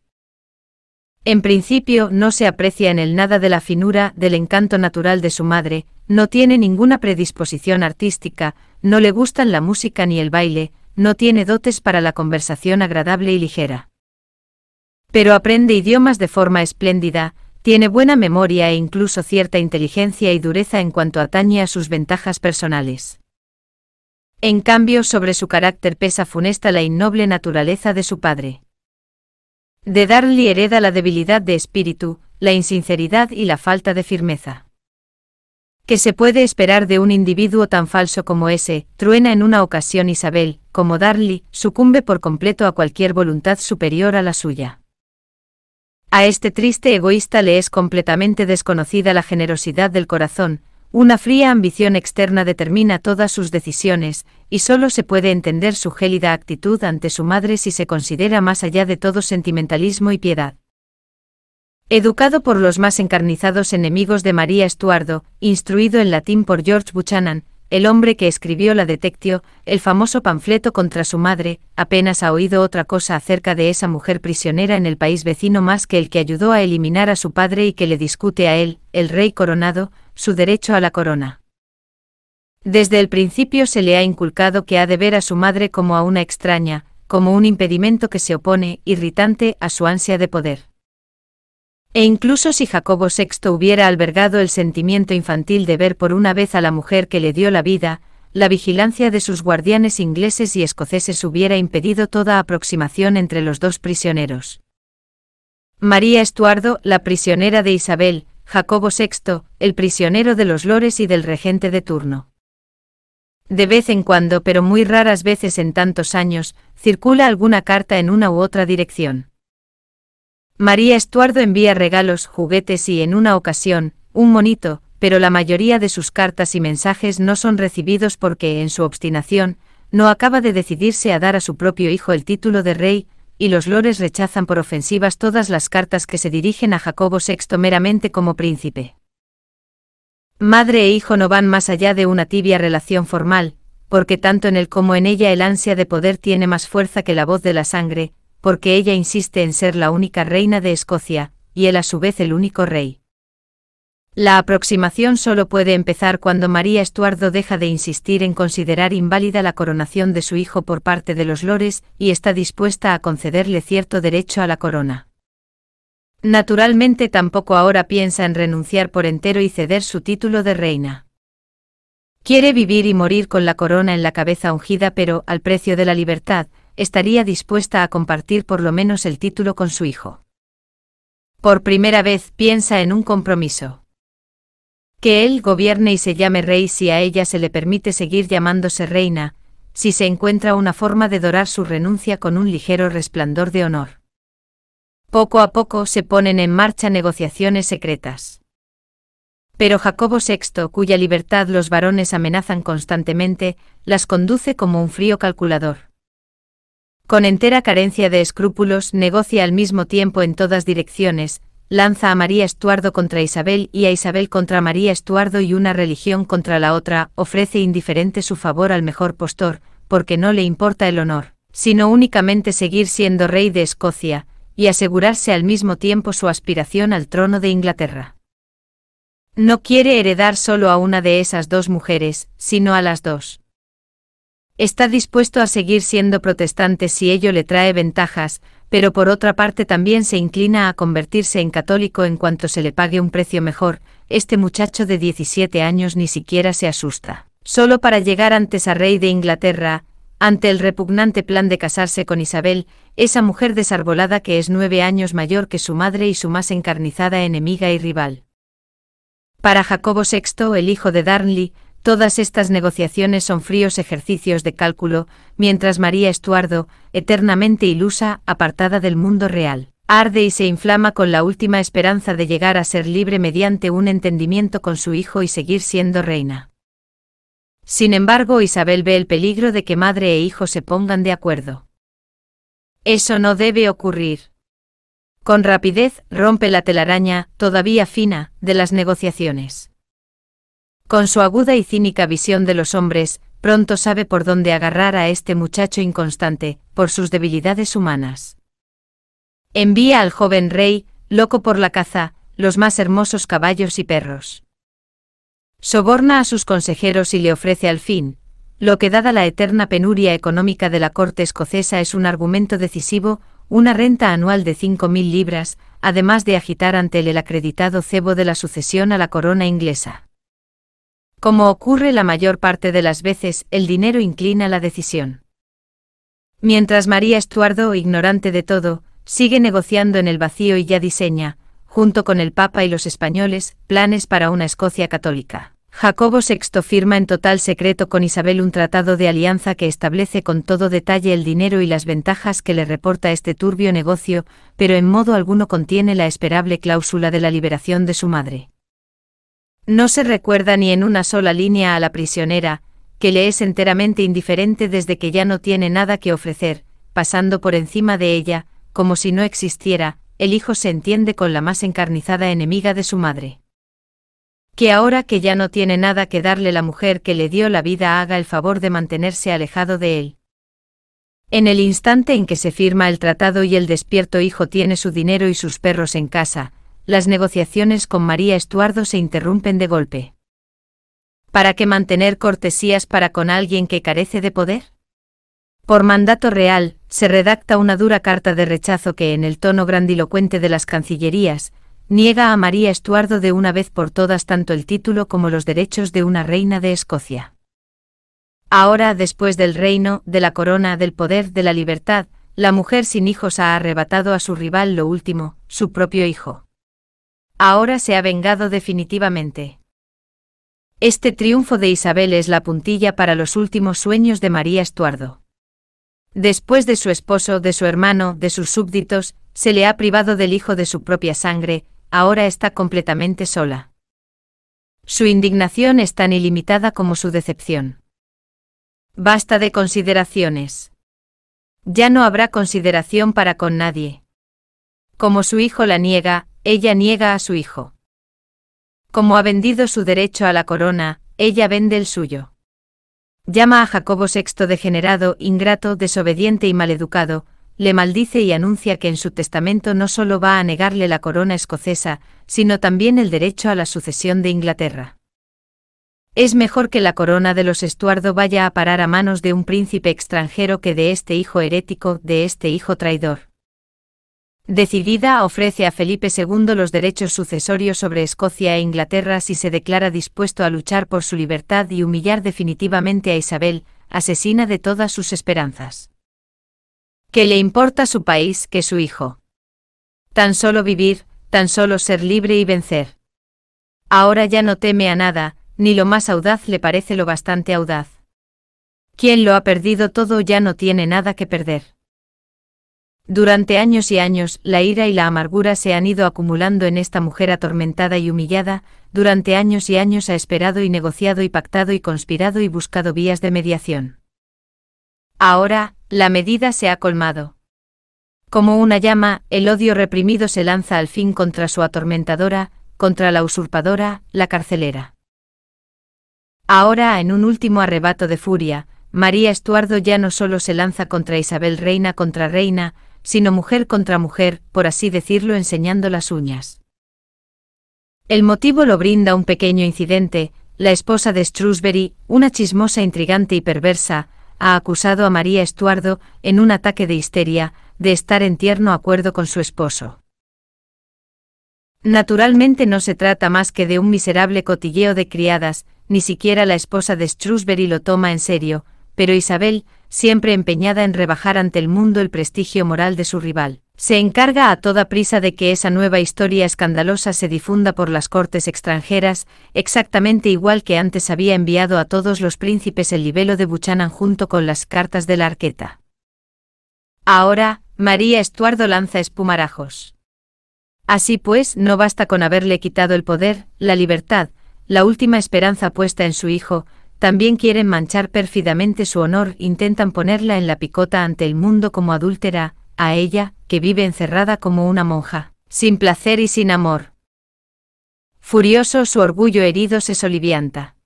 En principio no se aprecia en él nada de la finura, del encanto natural de su madre, no tiene ninguna predisposición artística, no le gustan la música ni el baile, no tiene dotes para la conversación agradable y ligera. Pero aprende idiomas de forma espléndida, tiene buena memoria e incluso cierta inteligencia y dureza en cuanto atañe a sus ventajas personales. En cambio, sobre su carácter pesa funesta la innoble naturaleza de su padre. De Darly hereda la debilidad de espíritu, la insinceridad y la falta de firmeza. ¿Qué se puede esperar de un individuo tan falso como ese? Truena en una ocasión Isabel, como Darly, sucumbe por completo a cualquier voluntad superior a la suya. A este triste egoísta le es completamente desconocida la generosidad del corazón, una fría ambición externa determina todas sus decisiones, y solo se puede entender su gélida actitud ante su madre si se considera más allá de todo sentimentalismo y piedad. Educado por los más encarnizados enemigos de María Estuardo, instruido en latín por George Buchanan, el hombre que escribió la Detectio, el famoso panfleto contra su madre, apenas ha oído otra cosa acerca de esa mujer prisionera en el país vecino más que el que ayudó a eliminar a su padre y que le discute a él, el rey coronado, su derecho a la corona. Desde el principio se le ha inculcado que ha de ver a su madre como a una extraña, como un impedimento que se opone, irritante, a su ansia de poder. E incluso si Jacobo VI hubiera albergado el sentimiento infantil de ver por una vez a la mujer que le dio la vida, la vigilancia de sus guardianes ingleses y escoceses hubiera impedido toda aproximación entre los dos prisioneros. María Estuardo, la prisionera de Isabel, Jacobo VI, el prisionero de los lores y del regente de turno. De vez en cuando, pero muy raras veces en tantos años, circula alguna carta en una u otra dirección. María Estuardo envía regalos, juguetes y, en una ocasión, un monito, pero la mayoría de sus cartas y mensajes no son recibidos porque, en su obstinación, no acaba de decidirse a dar a su propio hijo el título de rey, y los lores rechazan por ofensivas todas las cartas que se dirigen a Jacobo VI meramente como príncipe. Madre e hijo no van más allá de una tibia relación formal, porque tanto en él como en ella el ansia de poder tiene más fuerza que la voz de la sangre, porque ella insiste en ser la única reina de Escocia, y él a su vez el único rey. La aproximación solo puede empezar cuando María Estuardo deja de insistir en considerar inválida la coronación de su hijo por parte de los lores y está dispuesta a concederle cierto derecho a la corona. Naturalmente tampoco ahora piensa en renunciar por entero y ceder su título de reina. Quiere vivir y morir con la corona en la cabeza ungida pero, al precio de la libertad, estaría dispuesta a compartir por lo menos el título con su hijo. Por primera vez piensa en un compromiso. Que él gobierne y se llame rey si a ella se le permite seguir llamándose reina, si se encuentra una forma de dorar su renuncia con un ligero resplandor de honor. Poco a poco se ponen en marcha negociaciones secretas. Pero Jacobo VI, cuya libertad los varones amenazan constantemente, las conduce como un frío calculador. Con entera carencia de escrúpulos, negocia al mismo tiempo en todas direcciones, lanza a María Estuardo contra Isabel y a Isabel contra María Estuardo y una religión contra la otra, ofrece indiferente su favor al mejor postor, porque no le importa el honor, sino únicamente seguir siendo rey de Escocia, y asegurarse al mismo tiempo su aspiración al trono de Inglaterra. No quiere heredar solo a una de esas dos mujeres, sino a las dos. Está dispuesto a seguir siendo protestante si ello le trae ventajas, pero por otra parte también se inclina a convertirse en católico en cuanto se le pague un precio mejor, este muchacho de 17 años ni siquiera se asusta. Solo para llegar antes a rey de Inglaterra, ante el repugnante plan de casarse con Isabel, esa mujer desarbolada que es nueve años mayor que su madre y su más encarnizada enemiga y rival. Para Jacobo VI, el hijo de Darnley, Todas estas negociaciones son fríos ejercicios de cálculo, mientras María Estuardo, eternamente ilusa, apartada del mundo real, arde y se inflama con la última esperanza de llegar a ser libre mediante un entendimiento con su hijo y seguir siendo reina. Sin embargo, Isabel ve el peligro de que madre e hijo se pongan de acuerdo. Eso no debe ocurrir. Con rapidez rompe la telaraña, todavía fina, de las negociaciones. Con su aguda y cínica visión de los hombres, pronto sabe por dónde agarrar a este muchacho inconstante, por sus debilidades humanas. Envía al joven rey, loco por la caza, los más hermosos caballos y perros. Soborna a sus consejeros y le ofrece al fin, lo que dada la eterna penuria económica de la corte escocesa es un argumento decisivo, una renta anual de 5.000 libras, además de agitar ante él el acreditado cebo de la sucesión a la corona inglesa. Como ocurre la mayor parte de las veces, el dinero inclina la decisión. Mientras María Estuardo, ignorante de todo, sigue negociando en el vacío y ya diseña, junto con el Papa y los españoles, planes para una Escocia católica. Jacobo VI firma en total secreto con Isabel un tratado de alianza que establece con todo detalle el dinero y las ventajas que le reporta este turbio negocio, pero en modo alguno contiene la esperable cláusula de la liberación de su madre. No se recuerda ni en una sola línea a la prisionera, que le es enteramente indiferente desde que ya no tiene nada que ofrecer, pasando por encima de ella, como si no existiera, el hijo se entiende con la más encarnizada enemiga de su madre. Que ahora que ya no tiene nada que darle la mujer que le dio la vida haga el favor de mantenerse alejado de él. En el instante en que se firma el tratado y el despierto hijo tiene su dinero y sus perros en casa, las negociaciones con María Estuardo se interrumpen de golpe. ¿Para qué mantener cortesías para con alguien que carece de poder? Por mandato real, se redacta una dura carta de rechazo que, en el tono grandilocuente de las cancillerías, niega a María Estuardo de una vez por todas tanto el título como los derechos de una reina de Escocia. Ahora, después del reino, de la corona, del poder, de la libertad, la mujer sin hijos ha arrebatado a su rival lo último, su propio hijo ahora se ha vengado definitivamente. Este triunfo de Isabel es la puntilla para los últimos sueños de María Estuardo. Después de su esposo, de su hermano, de sus súbditos, se le ha privado del hijo de su propia sangre, ahora está completamente sola. Su indignación es tan ilimitada como su decepción. Basta de consideraciones. Ya no habrá consideración para con nadie. Como su hijo la niega, ella niega a su hijo. Como ha vendido su derecho a la corona, ella vende el suyo. Llama a Jacobo VI degenerado, ingrato, desobediente y maleducado, le maldice y anuncia que en su testamento no solo va a negarle la corona escocesa, sino también el derecho a la sucesión de Inglaterra. Es mejor que la corona de los Estuardo vaya a parar a manos de un príncipe extranjero que de este hijo herético, de este hijo traidor. Decidida ofrece a Felipe II los derechos sucesorios sobre Escocia e Inglaterra si se declara dispuesto a luchar por su libertad y humillar definitivamente a Isabel, asesina de todas sus esperanzas. ¿Qué le importa su país que su hijo? Tan solo vivir, tan solo ser libre y vencer. Ahora ya no teme a nada, ni lo más audaz le parece lo bastante audaz. Quien lo ha perdido todo ya no tiene nada que perder. Durante años y años, la ira y la amargura se han ido acumulando en esta mujer atormentada y humillada, durante años y años ha esperado y negociado y pactado y conspirado y buscado vías de mediación. Ahora, la medida se ha colmado. Como una llama, el odio reprimido se lanza al fin contra su atormentadora, contra la usurpadora, la carcelera. Ahora, en un último arrebato de furia, María Estuardo ya no solo se lanza contra Isabel Reina contra Reina, sino mujer contra mujer, por así decirlo, enseñando las uñas. El motivo lo brinda un pequeño incidente, la esposa de Strewsbury, una chismosa intrigante y perversa, ha acusado a María Estuardo, en un ataque de histeria, de estar en tierno acuerdo con su esposo. Naturalmente no se trata más que de un miserable cotilleo de criadas, ni siquiera la esposa de Strewsbury lo toma en serio, pero Isabel, siempre empeñada en rebajar ante el mundo el prestigio moral de su rival, se encarga a toda prisa de que esa nueva historia escandalosa se difunda por las cortes extranjeras, exactamente igual que antes había enviado a todos los príncipes el libelo de Buchanan junto con las cartas de la arqueta. Ahora, María Estuardo lanza espumarajos. Así pues, no basta con haberle quitado el poder, la libertad, la última esperanza puesta en su hijo, también quieren manchar pérfidamente su honor, intentan ponerla en la picota ante el mundo como adúltera, a ella, que vive encerrada como una monja, sin placer y sin amor. Furioso su orgullo herido se solivianta.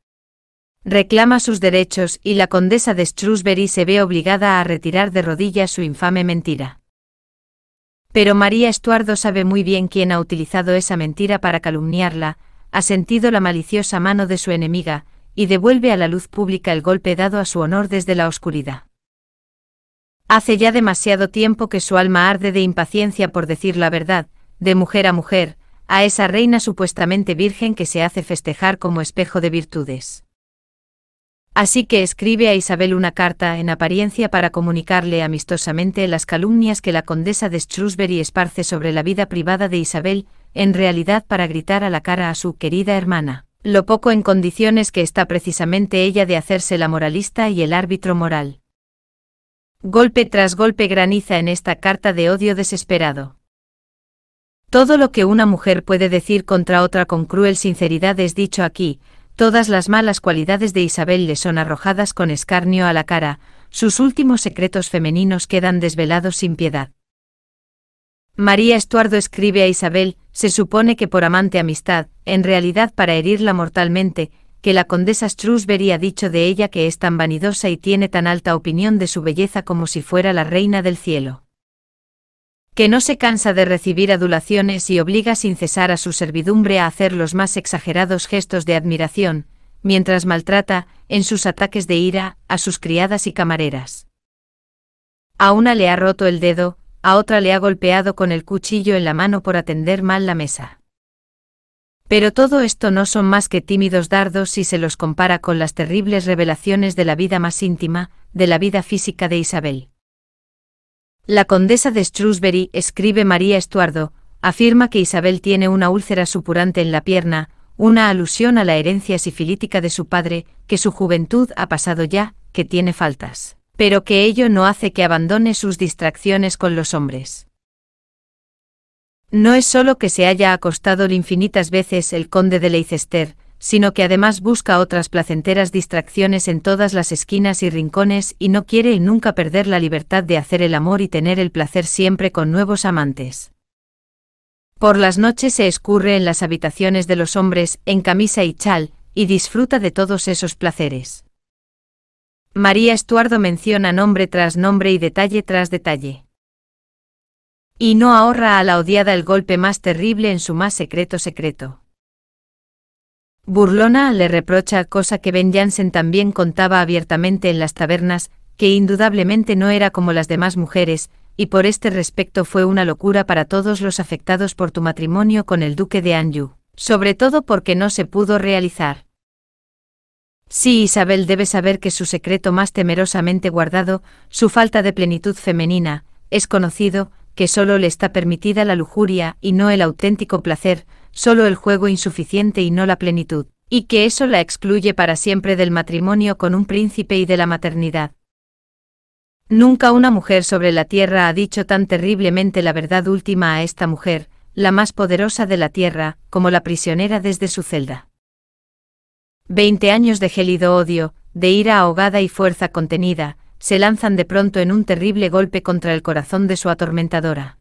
Reclama sus derechos y la condesa de Shrewsbury se ve obligada a retirar de rodillas su infame mentira. Pero María Estuardo sabe muy bien quién ha utilizado esa mentira para calumniarla, ha sentido la maliciosa mano de su enemiga, y devuelve a la luz pública el golpe dado a su honor desde la oscuridad. Hace ya demasiado tiempo que su alma arde de impaciencia por decir la verdad, de mujer a mujer, a esa reina supuestamente virgen que se hace festejar como espejo de virtudes. Así que escribe a Isabel una carta en apariencia para comunicarle amistosamente las calumnias que la condesa de Shrewsbury esparce sobre la vida privada de Isabel, en realidad para gritar a la cara a su querida hermana lo poco en condiciones que está precisamente ella de hacerse la moralista y el árbitro moral. Golpe tras golpe graniza en esta carta de odio desesperado. Todo lo que una mujer puede decir contra otra con cruel sinceridad es dicho aquí, todas las malas cualidades de Isabel le son arrojadas con escarnio a la cara, sus últimos secretos femeninos quedan desvelados sin piedad. María Estuardo escribe a Isabel, se supone que por amante amistad, en realidad para herirla mortalmente, que la condesa Strusberry vería dicho de ella que es tan vanidosa y tiene tan alta opinión de su belleza como si fuera la reina del cielo. Que no se cansa de recibir adulaciones y obliga sin cesar a su servidumbre a hacer los más exagerados gestos de admiración, mientras maltrata, en sus ataques de ira, a sus criadas y camareras. A una le ha roto el dedo, a otra le ha golpeado con el cuchillo en la mano por atender mal la mesa. Pero todo esto no son más que tímidos dardos si se los compara con las terribles revelaciones de la vida más íntima, de la vida física de Isabel. La condesa de Shrewsbury, escribe María Estuardo, afirma que Isabel tiene una úlcera supurante en la pierna, una alusión a la herencia sifilítica de su padre, que su juventud ha pasado ya, que tiene faltas pero que ello no hace que abandone sus distracciones con los hombres. No es solo que se haya acostado infinitas veces el conde de Leicester, sino que además busca otras placenteras distracciones en todas las esquinas y rincones y no quiere nunca perder la libertad de hacer el amor y tener el placer siempre con nuevos amantes. Por las noches se escurre en las habitaciones de los hombres en camisa y chal, y disfruta de todos esos placeres. María Estuardo menciona nombre tras nombre y detalle tras detalle. Y no ahorra a la odiada el golpe más terrible en su más secreto secreto. Burlona le reprocha cosa que Ben Jansen también contaba abiertamente en las tabernas, que indudablemente no era como las demás mujeres, y por este respecto fue una locura para todos los afectados por tu matrimonio con el duque de Anjou, sobre todo porque no se pudo realizar. Sí, Isabel debe saber que su secreto más temerosamente guardado, su falta de plenitud femenina, es conocido, que solo le está permitida la lujuria y no el auténtico placer, solo el juego insuficiente y no la plenitud, y que eso la excluye para siempre del matrimonio con un príncipe y de la maternidad. Nunca una mujer sobre la tierra ha dicho tan terriblemente la verdad última a esta mujer, la más poderosa de la tierra, como la prisionera desde su celda. Veinte años de gélido odio, de ira ahogada y fuerza contenida, se lanzan de pronto en un terrible golpe contra el corazón de su atormentadora.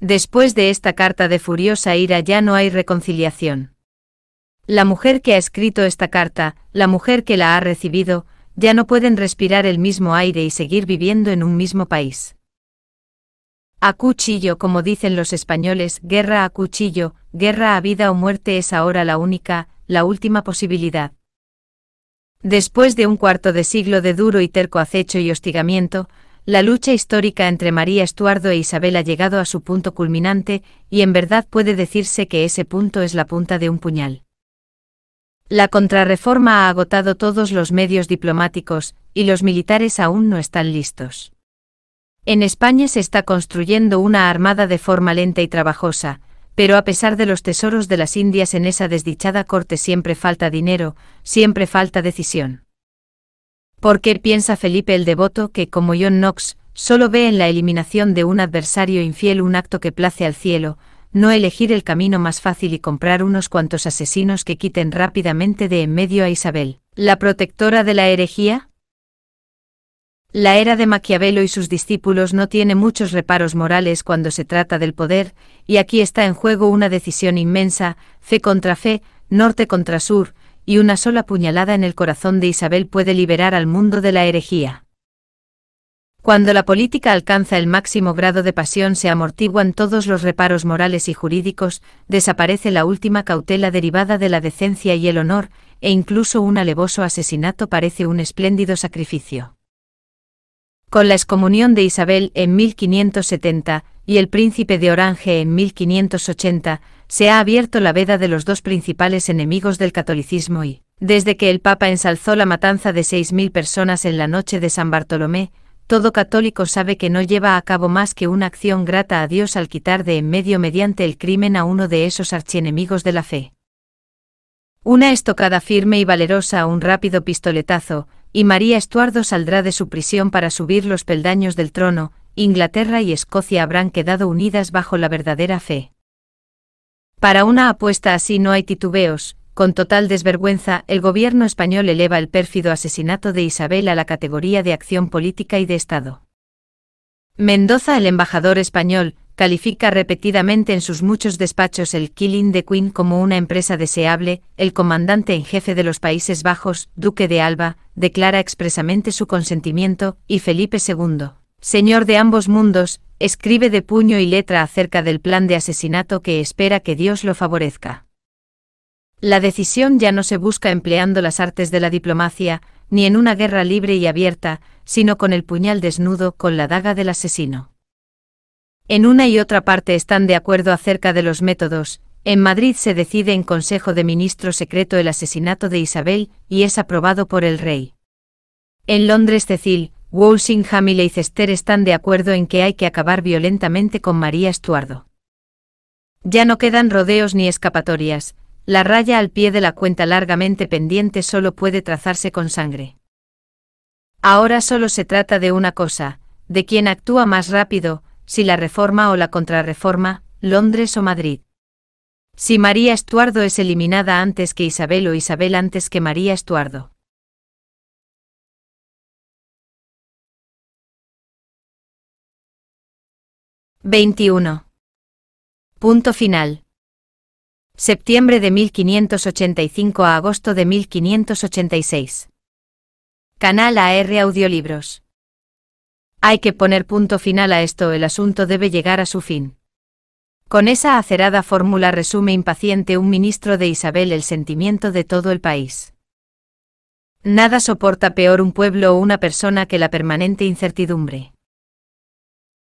Después de esta carta de furiosa ira ya no hay reconciliación. La mujer que ha escrito esta carta, la mujer que la ha recibido, ya no pueden respirar el mismo aire y seguir viviendo en un mismo país. A cuchillo, como dicen los españoles, guerra a cuchillo, guerra a vida o muerte es ahora la única, la última posibilidad. Después de un cuarto de siglo de duro y terco acecho y hostigamiento, la lucha histórica entre María Estuardo e Isabel ha llegado a su punto culminante, y en verdad puede decirse que ese punto es la punta de un puñal. La contrarreforma ha agotado todos los medios diplomáticos, y los militares aún no están listos. En España se está construyendo una armada de forma lenta y trabajosa, pero a pesar de los tesoros de las Indias en esa desdichada corte siempre falta dinero, siempre falta decisión. ¿Por qué piensa Felipe el devoto que, como John Knox, solo ve en la eliminación de un adversario infiel un acto que place al cielo, no elegir el camino más fácil y comprar unos cuantos asesinos que quiten rápidamente de en medio a Isabel, la protectora de la herejía? La era de Maquiavelo y sus discípulos no tiene muchos reparos morales cuando se trata del poder, y aquí está en juego una decisión inmensa, fe contra fe, norte contra sur, y una sola puñalada en el corazón de Isabel puede liberar al mundo de la herejía. Cuando la política alcanza el máximo grado de pasión se amortiguan todos los reparos morales y jurídicos, desaparece la última cautela derivada de la decencia y el honor, e incluso un alevoso asesinato parece un espléndido sacrificio con la excomunión de Isabel en 1570 y el príncipe de Orange en 1580, se ha abierto la veda de los dos principales enemigos del catolicismo y, desde que el Papa ensalzó la matanza de 6.000 personas en la noche de San Bartolomé, todo católico sabe que no lleva a cabo más que una acción grata a Dios al quitar de en medio mediante el crimen a uno de esos archienemigos de la fe. Una estocada firme y valerosa un rápido pistoletazo, y María Estuardo saldrá de su prisión para subir los peldaños del trono, Inglaterra y Escocia habrán quedado unidas bajo la verdadera fe. Para una apuesta así no hay titubeos, con total desvergüenza, el gobierno español eleva el pérfido asesinato de Isabel a la categoría de acción política y de Estado. Mendoza, el embajador español, califica repetidamente en sus muchos despachos el Killing de Queen como una empresa deseable, el comandante en jefe de los Países Bajos, duque de Alba, declara expresamente su consentimiento, y Felipe II, señor de ambos mundos, escribe de puño y letra acerca del plan de asesinato que espera que Dios lo favorezca. La decisión ya no se busca empleando las artes de la diplomacia, ni en una guerra libre y abierta, sino con el puñal desnudo, con la daga del asesino. En una y otra parte están de acuerdo acerca de los métodos, en Madrid se decide en Consejo de Ministros secreto el asesinato de Isabel, y es aprobado por el rey. En Londres Cecil, Walsingham y Leicester están de acuerdo en que hay que acabar violentamente con María Estuardo. Ya no quedan rodeos ni escapatorias, la raya al pie de la cuenta largamente pendiente solo puede trazarse con sangre. Ahora solo se trata de una cosa, de quien actúa más rápido, si la reforma o la contrarreforma, Londres o Madrid. Si María Estuardo es eliminada antes que Isabel o Isabel antes que María Estuardo. 21. Punto final. Septiembre de 1585 a agosto de 1586. Canal AR Audiolibros. Hay que poner punto final a esto, el asunto debe llegar a su fin. Con esa acerada fórmula resume impaciente un ministro de Isabel el sentimiento de todo el país. Nada soporta peor un pueblo o una persona que la permanente incertidumbre.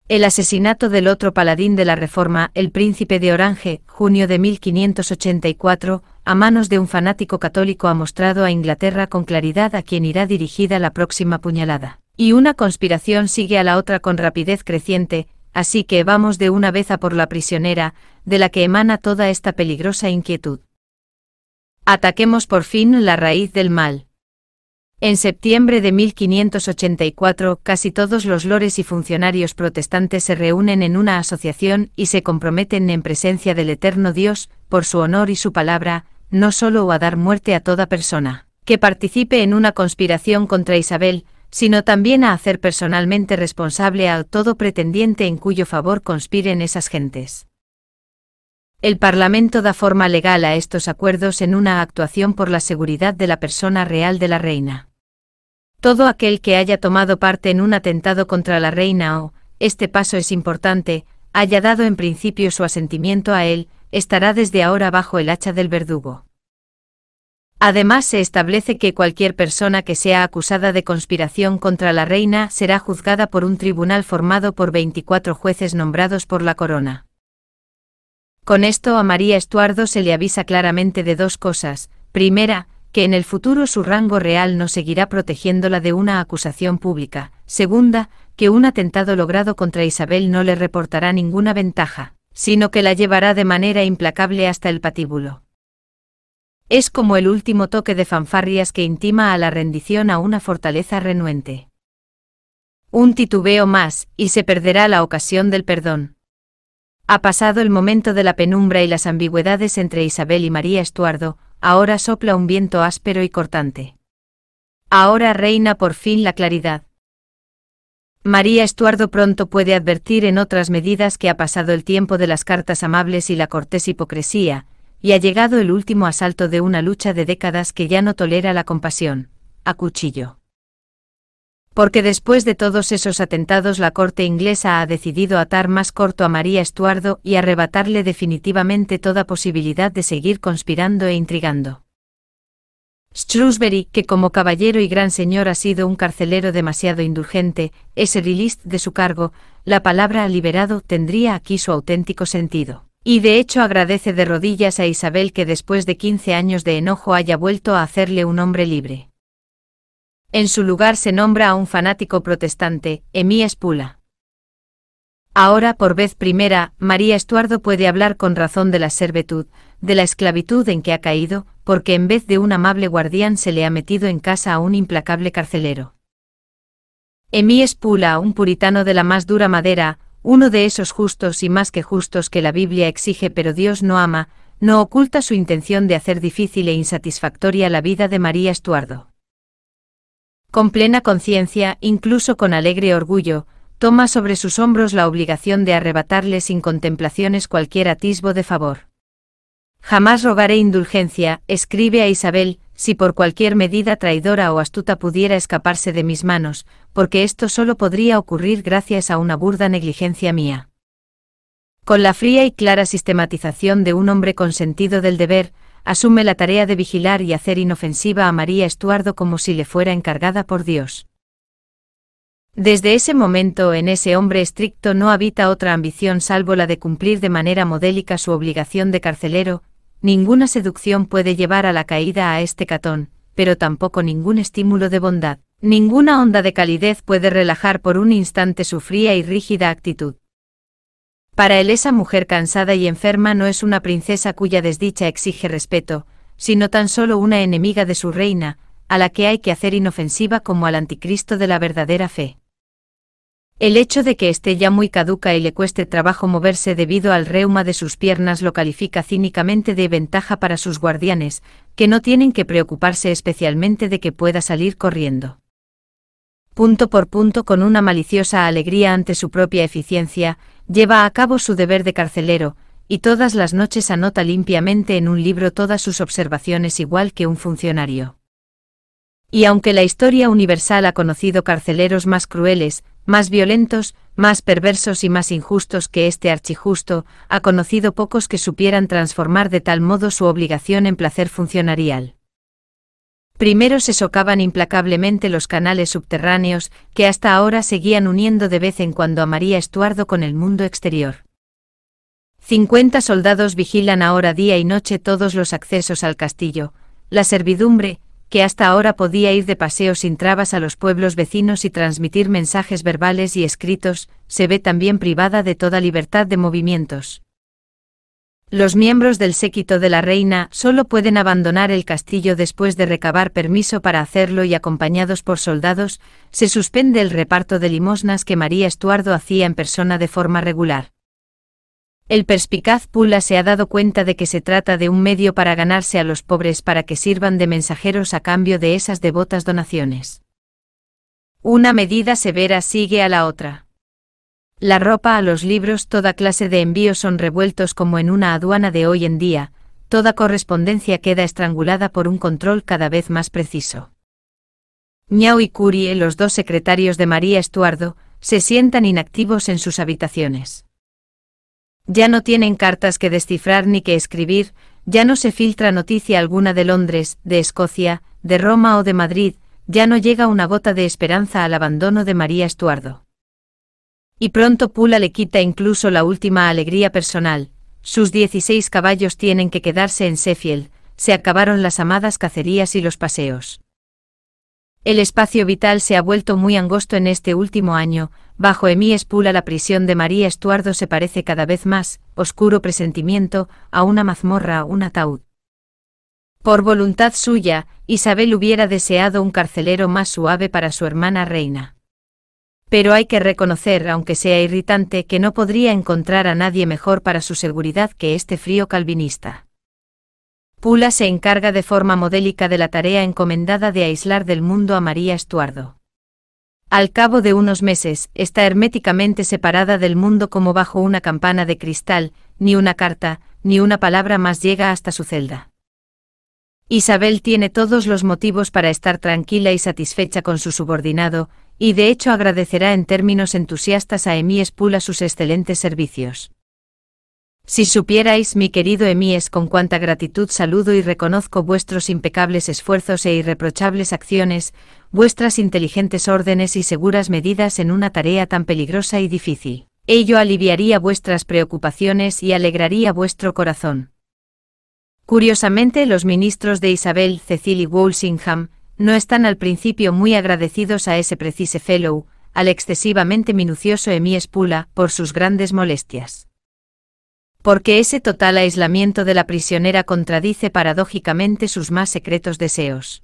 El asesinato del otro paladín de la Reforma, el príncipe de Orange, junio de 1584, a manos de un fanático católico ha mostrado a Inglaterra con claridad a quien irá dirigida la próxima puñalada. Y una conspiración sigue a la otra con rapidez creciente, así que vamos de una vez a por la prisionera, de la que emana toda esta peligrosa inquietud. Ataquemos por fin la raíz del mal. En septiembre de 1584, casi todos los lores y funcionarios protestantes se reúnen en una asociación y se comprometen en presencia del Eterno Dios, por su honor y su palabra, no solo a dar muerte a toda persona que participe en una conspiración contra Isabel, sino también a hacer personalmente responsable a todo pretendiente en cuyo favor conspiren esas gentes. El Parlamento da forma legal a estos acuerdos en una actuación por la seguridad de la persona real de la reina. Todo aquel que haya tomado parte en un atentado contra la reina o, este paso es importante, haya dado en principio su asentimiento a él, estará desde ahora bajo el hacha del verdugo. Además se establece que cualquier persona que sea acusada de conspiración contra la reina será juzgada por un tribunal formado por 24 jueces nombrados por la corona. Con esto a María Estuardo se le avisa claramente de dos cosas. Primera, que en el futuro su rango real no seguirá protegiéndola de una acusación pública. Segunda, que un atentado logrado contra Isabel no le reportará ninguna ventaja, sino que la llevará de manera implacable hasta el patíbulo. Es como el último toque de fanfarrias que intima a la rendición a una fortaleza renuente. Un titubeo más, y se perderá la ocasión del perdón. Ha pasado el momento de la penumbra y las ambigüedades entre Isabel y María Estuardo, ahora sopla un viento áspero y cortante. Ahora reina por fin la claridad. María Estuardo pronto puede advertir en otras medidas que ha pasado el tiempo de las cartas amables y la cortés hipocresía, y ha llegado el último asalto de una lucha de décadas que ya no tolera la compasión, a cuchillo. Porque después de todos esos atentados la corte inglesa ha decidido atar más corto a María Estuardo y arrebatarle definitivamente toda posibilidad de seguir conspirando e intrigando. Shrewsbury, que como caballero y gran señor ha sido un carcelero demasiado indulgente, es el de su cargo, la palabra liberado tendría aquí su auténtico sentido. Y de hecho agradece de rodillas a Isabel que después de 15 años de enojo haya vuelto a hacerle un hombre libre. En su lugar se nombra a un fanático protestante, Emí Espula. Ahora, por vez primera, María Estuardo puede hablar con razón de la servetud, de la esclavitud en que ha caído, porque en vez de un amable guardián se le ha metido en casa a un implacable carcelero. Emí Espula, un puritano de la más dura madera, uno de esos justos y más que justos que la Biblia exige pero Dios no ama, no oculta su intención de hacer difícil e insatisfactoria la vida de María Estuardo. Con plena conciencia, incluso con alegre orgullo, toma sobre sus hombros la obligación de arrebatarle sin contemplaciones cualquier atisbo de favor. Jamás rogaré indulgencia, escribe a Isabel, si por cualquier medida traidora o astuta pudiera escaparse de mis manos, porque esto solo podría ocurrir gracias a una burda negligencia mía. Con la fría y clara sistematización de un hombre con sentido del deber, asume la tarea de vigilar y hacer inofensiva a María Estuardo como si le fuera encargada por Dios. Desde ese momento en ese hombre estricto no habita otra ambición salvo la de cumplir de manera modélica su obligación de carcelero, ninguna seducción puede llevar a la caída a este catón, pero tampoco ningún estímulo de bondad. Ninguna onda de calidez puede relajar por un instante su fría y rígida actitud. Para él esa mujer cansada y enferma no es una princesa cuya desdicha exige respeto, sino tan solo una enemiga de su reina, a la que hay que hacer inofensiva como al anticristo de la verdadera fe. El hecho de que esté ya muy caduca y le cueste trabajo moverse debido al reuma de sus piernas lo califica cínicamente de ventaja para sus guardianes, que no tienen que preocuparse especialmente de que pueda salir corriendo punto por punto con una maliciosa alegría ante su propia eficiencia, lleva a cabo su deber de carcelero, y todas las noches anota limpiamente en un libro todas sus observaciones igual que un funcionario. Y aunque la historia universal ha conocido carceleros más crueles, más violentos, más perversos y más injustos que este archijusto, ha conocido pocos que supieran transformar de tal modo su obligación en placer funcionarial. Primero se socaban implacablemente los canales subterráneos, que hasta ahora seguían uniendo de vez en cuando a María Estuardo con el mundo exterior. 50 soldados vigilan ahora día y noche todos los accesos al castillo, la servidumbre, que hasta ahora podía ir de paseo sin trabas a los pueblos vecinos y transmitir mensajes verbales y escritos, se ve también privada de toda libertad de movimientos. Los miembros del séquito de la reina solo pueden abandonar el castillo después de recabar permiso para hacerlo y acompañados por soldados, se suspende el reparto de limosnas que María Estuardo hacía en persona de forma regular. El perspicaz Pula se ha dado cuenta de que se trata de un medio para ganarse a los pobres para que sirvan de mensajeros a cambio de esas devotas donaciones. Una medida severa sigue a la otra. La ropa a los libros, toda clase de envíos son revueltos como en una aduana de hoy en día, toda correspondencia queda estrangulada por un control cada vez más preciso. Ñao y Curie, eh, los dos secretarios de María Estuardo, se sientan inactivos en sus habitaciones. Ya no tienen cartas que descifrar ni que escribir, ya no se filtra noticia alguna de Londres, de Escocia, de Roma o de Madrid, ya no llega una gota de esperanza al abandono de María Estuardo. Y pronto Pula le quita incluso la última alegría personal. Sus 16 caballos tienen que quedarse en Sefiel, se acabaron las amadas cacerías y los paseos. El espacio vital se ha vuelto muy angosto en este último año, bajo Emí Pula la prisión de María Estuardo se parece cada vez más, oscuro presentimiento, a una mazmorra, un ataúd. Por voluntad suya, Isabel hubiera deseado un carcelero más suave para su hermana reina. Pero hay que reconocer, aunque sea irritante, que no podría encontrar a nadie mejor para su seguridad que este frío calvinista. Pula se encarga de forma modélica de la tarea encomendada de aislar del mundo a María Estuardo. Al cabo de unos meses, está herméticamente separada del mundo como bajo una campana de cristal, ni una carta, ni una palabra más llega hasta su celda. Isabel tiene todos los motivos para estar tranquila y satisfecha con su subordinado, y de hecho agradecerá en términos entusiastas a Emí Spula sus excelentes servicios. Si supierais, mi querido Emíes, con cuánta gratitud saludo y reconozco vuestros impecables esfuerzos e irreprochables acciones, vuestras inteligentes órdenes y seguras medidas en una tarea tan peligrosa y difícil. Ello aliviaría vuestras preocupaciones y alegraría vuestro corazón. Curiosamente, los ministros de Isabel Cecil y Walsingham, no están al principio muy agradecidos a ese precise fellow, al excesivamente minucioso Emi Spula, por sus grandes molestias. Porque ese total aislamiento de la prisionera contradice paradójicamente sus más secretos deseos.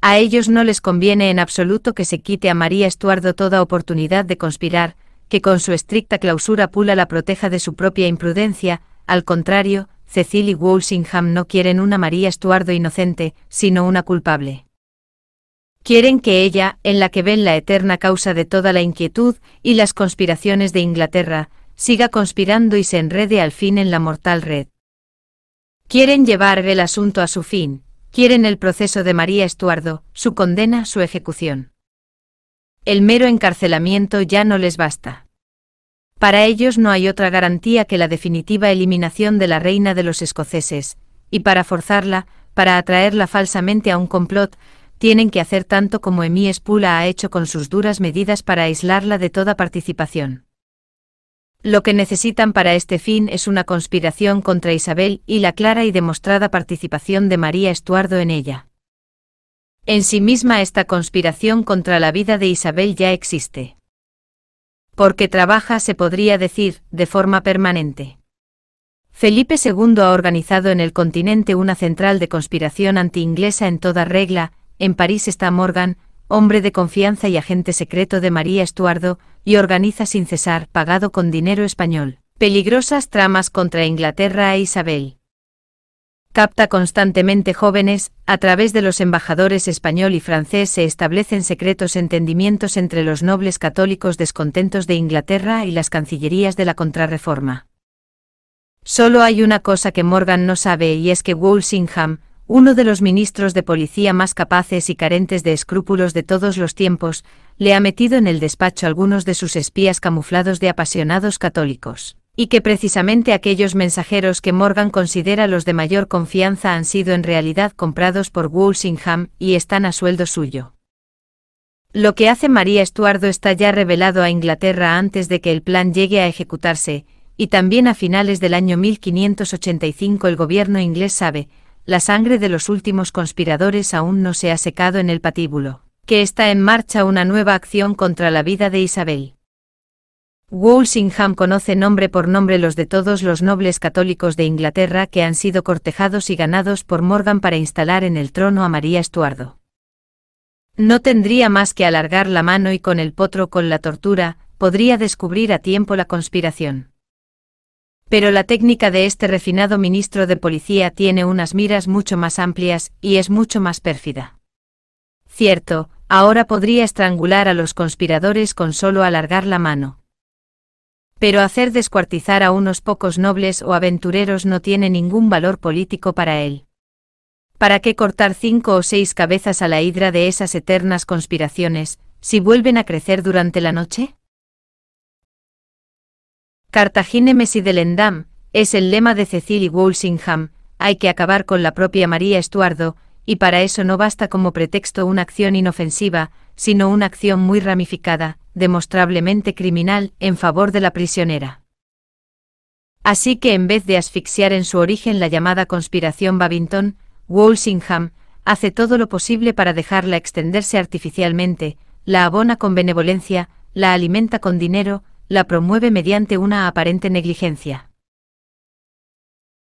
A ellos no les conviene en absoluto que se quite a María Estuardo toda oportunidad de conspirar, que con su estricta clausura Pula la proteja de su propia imprudencia, al contrario, Cecil y Walsingham no quieren una María Estuardo inocente, sino una culpable. Quieren que ella, en la que ven la eterna causa de toda la inquietud y las conspiraciones de Inglaterra, siga conspirando y se enrede al fin en la mortal red. Quieren llevar el asunto a su fin, quieren el proceso de María Estuardo, su condena, su ejecución. El mero encarcelamiento ya no les basta. Para ellos no hay otra garantía que la definitiva eliminación de la reina de los escoceses, y para forzarla, para atraerla falsamente a un complot, tienen que hacer tanto como Emí Spula ha hecho con sus duras medidas para aislarla de toda participación. Lo que necesitan para este fin es una conspiración contra Isabel y la clara y demostrada participación de María Estuardo en ella. En sí misma esta conspiración contra la vida de Isabel ya existe porque trabaja, se podría decir, de forma permanente. Felipe II ha organizado en el continente una central de conspiración anti-inglesa en toda regla, en París está Morgan, hombre de confianza y agente secreto de María Estuardo, y organiza sin cesar, pagado con dinero español, peligrosas tramas contra Inglaterra e Isabel capta constantemente jóvenes, a través de los embajadores español y francés se establecen secretos entendimientos entre los nobles católicos descontentos de Inglaterra y las cancillerías de la contrarreforma. Solo hay una cosa que Morgan no sabe y es que Walsingham, uno de los ministros de policía más capaces y carentes de escrúpulos de todos los tiempos, le ha metido en el despacho algunos de sus espías camuflados de apasionados católicos y que precisamente aquellos mensajeros que Morgan considera los de mayor confianza han sido en realidad comprados por Walsingham y están a sueldo suyo. Lo que hace María Estuardo está ya revelado a Inglaterra antes de que el plan llegue a ejecutarse, y también a finales del año 1585 el gobierno inglés sabe, la sangre de los últimos conspiradores aún no se ha secado en el patíbulo, que está en marcha una nueva acción contra la vida de Isabel. Walsingham conoce nombre por nombre los de todos los nobles católicos de Inglaterra que han sido cortejados y ganados por Morgan para instalar en el trono a María Estuardo. No tendría más que alargar la mano y con el potro con la tortura, podría descubrir a tiempo la conspiración. Pero la técnica de este refinado ministro de policía tiene unas miras mucho más amplias y es mucho más pérfida. Cierto, ahora podría estrangular a los conspiradores con solo alargar la mano pero hacer descuartizar a unos pocos nobles o aventureros no tiene ningún valor político para él. ¿Para qué cortar cinco o seis cabezas a la hidra de esas eternas conspiraciones, si vuelven a crecer durante la noche? Cartagine y delendam es el lema de y Walsingham, hay que acabar con la propia María Estuardo, y para eso no basta como pretexto una acción inofensiva, sino una acción muy ramificada, demostrablemente criminal, en favor de la prisionera. Así que en vez de asfixiar en su origen la llamada conspiración Babington, Walsingham hace todo lo posible para dejarla extenderse artificialmente, la abona con benevolencia, la alimenta con dinero, la promueve mediante una aparente negligencia.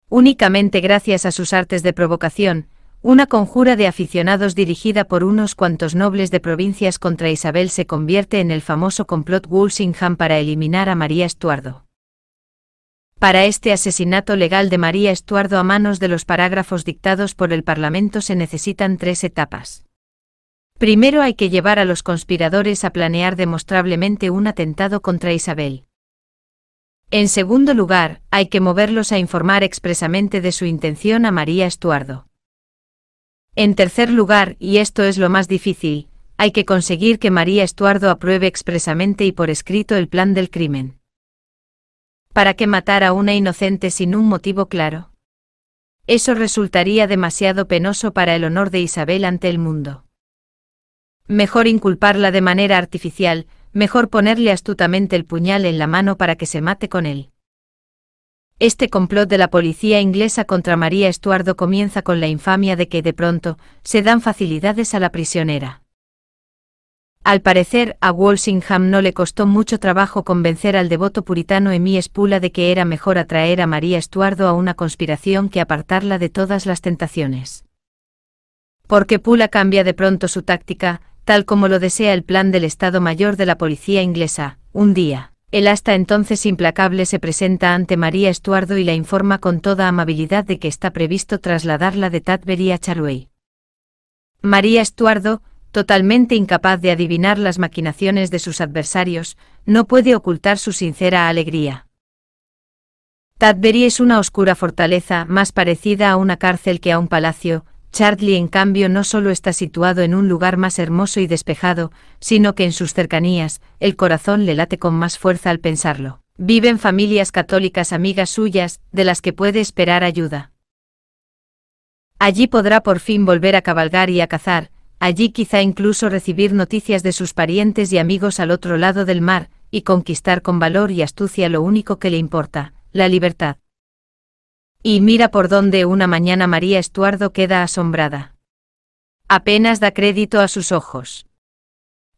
Únicamente gracias a sus artes de provocación, una conjura de aficionados dirigida por unos cuantos nobles de provincias contra Isabel se convierte en el famoso complot Walsingham para eliminar a María Estuardo. Para este asesinato legal de María Estuardo a manos de los parágrafos dictados por el Parlamento se necesitan tres etapas. Primero hay que llevar a los conspiradores a planear demostrablemente un atentado contra Isabel. En segundo lugar, hay que moverlos a informar expresamente de su intención a María Estuardo. En tercer lugar, y esto es lo más difícil, hay que conseguir que María Estuardo apruebe expresamente y por escrito el plan del crimen. ¿Para qué matar a una inocente sin un motivo claro? Eso resultaría demasiado penoso para el honor de Isabel ante el mundo. Mejor inculparla de manera artificial, mejor ponerle astutamente el puñal en la mano para que se mate con él. Este complot de la policía inglesa contra María Estuardo comienza con la infamia de que de pronto se dan facilidades a la prisionera. Al parecer, a Walsingham no le costó mucho trabajo convencer al devoto puritano Emí Spula de que era mejor atraer a María Estuardo a una conspiración que apartarla de todas las tentaciones. Porque Pula cambia de pronto su táctica, tal como lo desea el plan del Estado Mayor de la Policía Inglesa, un día. El hasta entonces implacable se presenta ante María Estuardo y la informa con toda amabilidad de que está previsto trasladarla de Tatbury a Charway. María Estuardo, totalmente incapaz de adivinar las maquinaciones de sus adversarios, no puede ocultar su sincera alegría. Tatbury es una oscura fortaleza más parecida a una cárcel que a un palacio, Charlie en cambio no solo está situado en un lugar más hermoso y despejado, sino que en sus cercanías, el corazón le late con más fuerza al pensarlo. Viven familias católicas amigas suyas, de las que puede esperar ayuda. Allí podrá por fin volver a cabalgar y a cazar, allí quizá incluso recibir noticias de sus parientes y amigos al otro lado del mar, y conquistar con valor y astucia lo único que le importa, la libertad. Y mira por dónde una mañana María Estuardo queda asombrada. Apenas da crédito a sus ojos.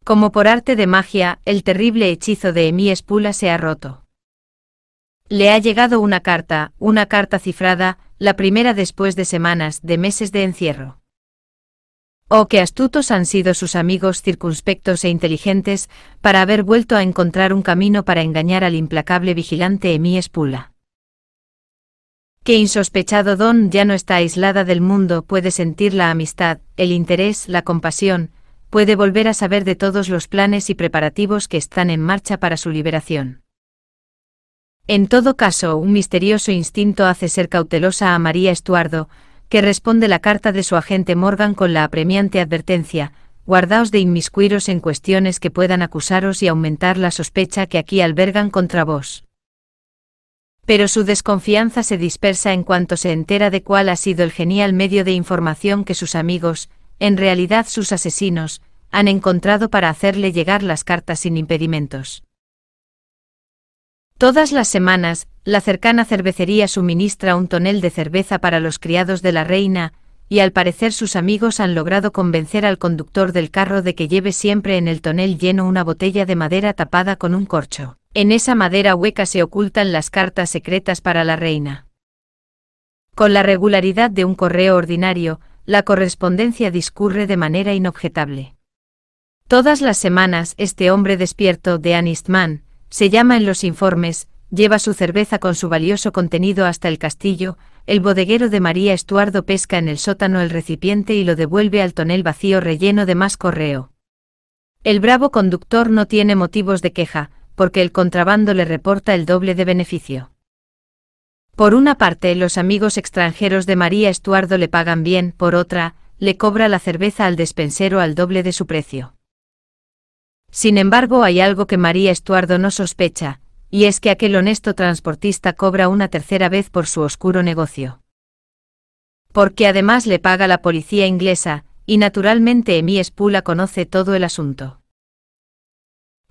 Como por arte de magia, el terrible hechizo de Emí Espula se ha roto. Le ha llegado una carta, una carta cifrada, la primera después de semanas, de meses de encierro. Oh, qué astutos han sido sus amigos circunspectos e inteligentes, para haber vuelto a encontrar un camino para engañar al implacable vigilante Emí Espula. Qué insospechado don ya no está aislada del mundo, puede sentir la amistad, el interés, la compasión, puede volver a saber de todos los planes y preparativos que están en marcha para su liberación. En todo caso, un misterioso instinto hace ser cautelosa a María Estuardo, que responde la carta de su agente Morgan con la apremiante advertencia, guardaos de inmiscuiros en cuestiones que puedan acusaros y aumentar la sospecha que aquí albergan contra vos pero su desconfianza se dispersa en cuanto se entera de cuál ha sido el genial medio de información que sus amigos, en realidad sus asesinos, han encontrado para hacerle llegar las cartas sin impedimentos. Todas las semanas, la cercana cervecería suministra un tonel de cerveza para los criados de la reina, y al parecer sus amigos han logrado convencer al conductor del carro de que lleve siempre en el tonel lleno una botella de madera tapada con un corcho. En esa madera hueca se ocultan las cartas secretas para la reina. Con la regularidad de un correo ordinario, la correspondencia discurre de manera inobjetable. Todas las semanas este hombre despierto de Anistman, se llama en los informes, lleva su cerveza con su valioso contenido hasta el castillo, el bodeguero de María Estuardo pesca en el sótano el recipiente y lo devuelve al tonel vacío relleno de más correo. El bravo conductor no tiene motivos de queja, porque el contrabando le reporta el doble de beneficio. Por una parte, los amigos extranjeros de María Estuardo le pagan bien, por otra, le cobra la cerveza al despensero al doble de su precio. Sin embargo, hay algo que María Estuardo no sospecha, y es que aquel honesto transportista cobra una tercera vez por su oscuro negocio. Porque además le paga la policía inglesa, y naturalmente Emi Spula conoce todo el asunto.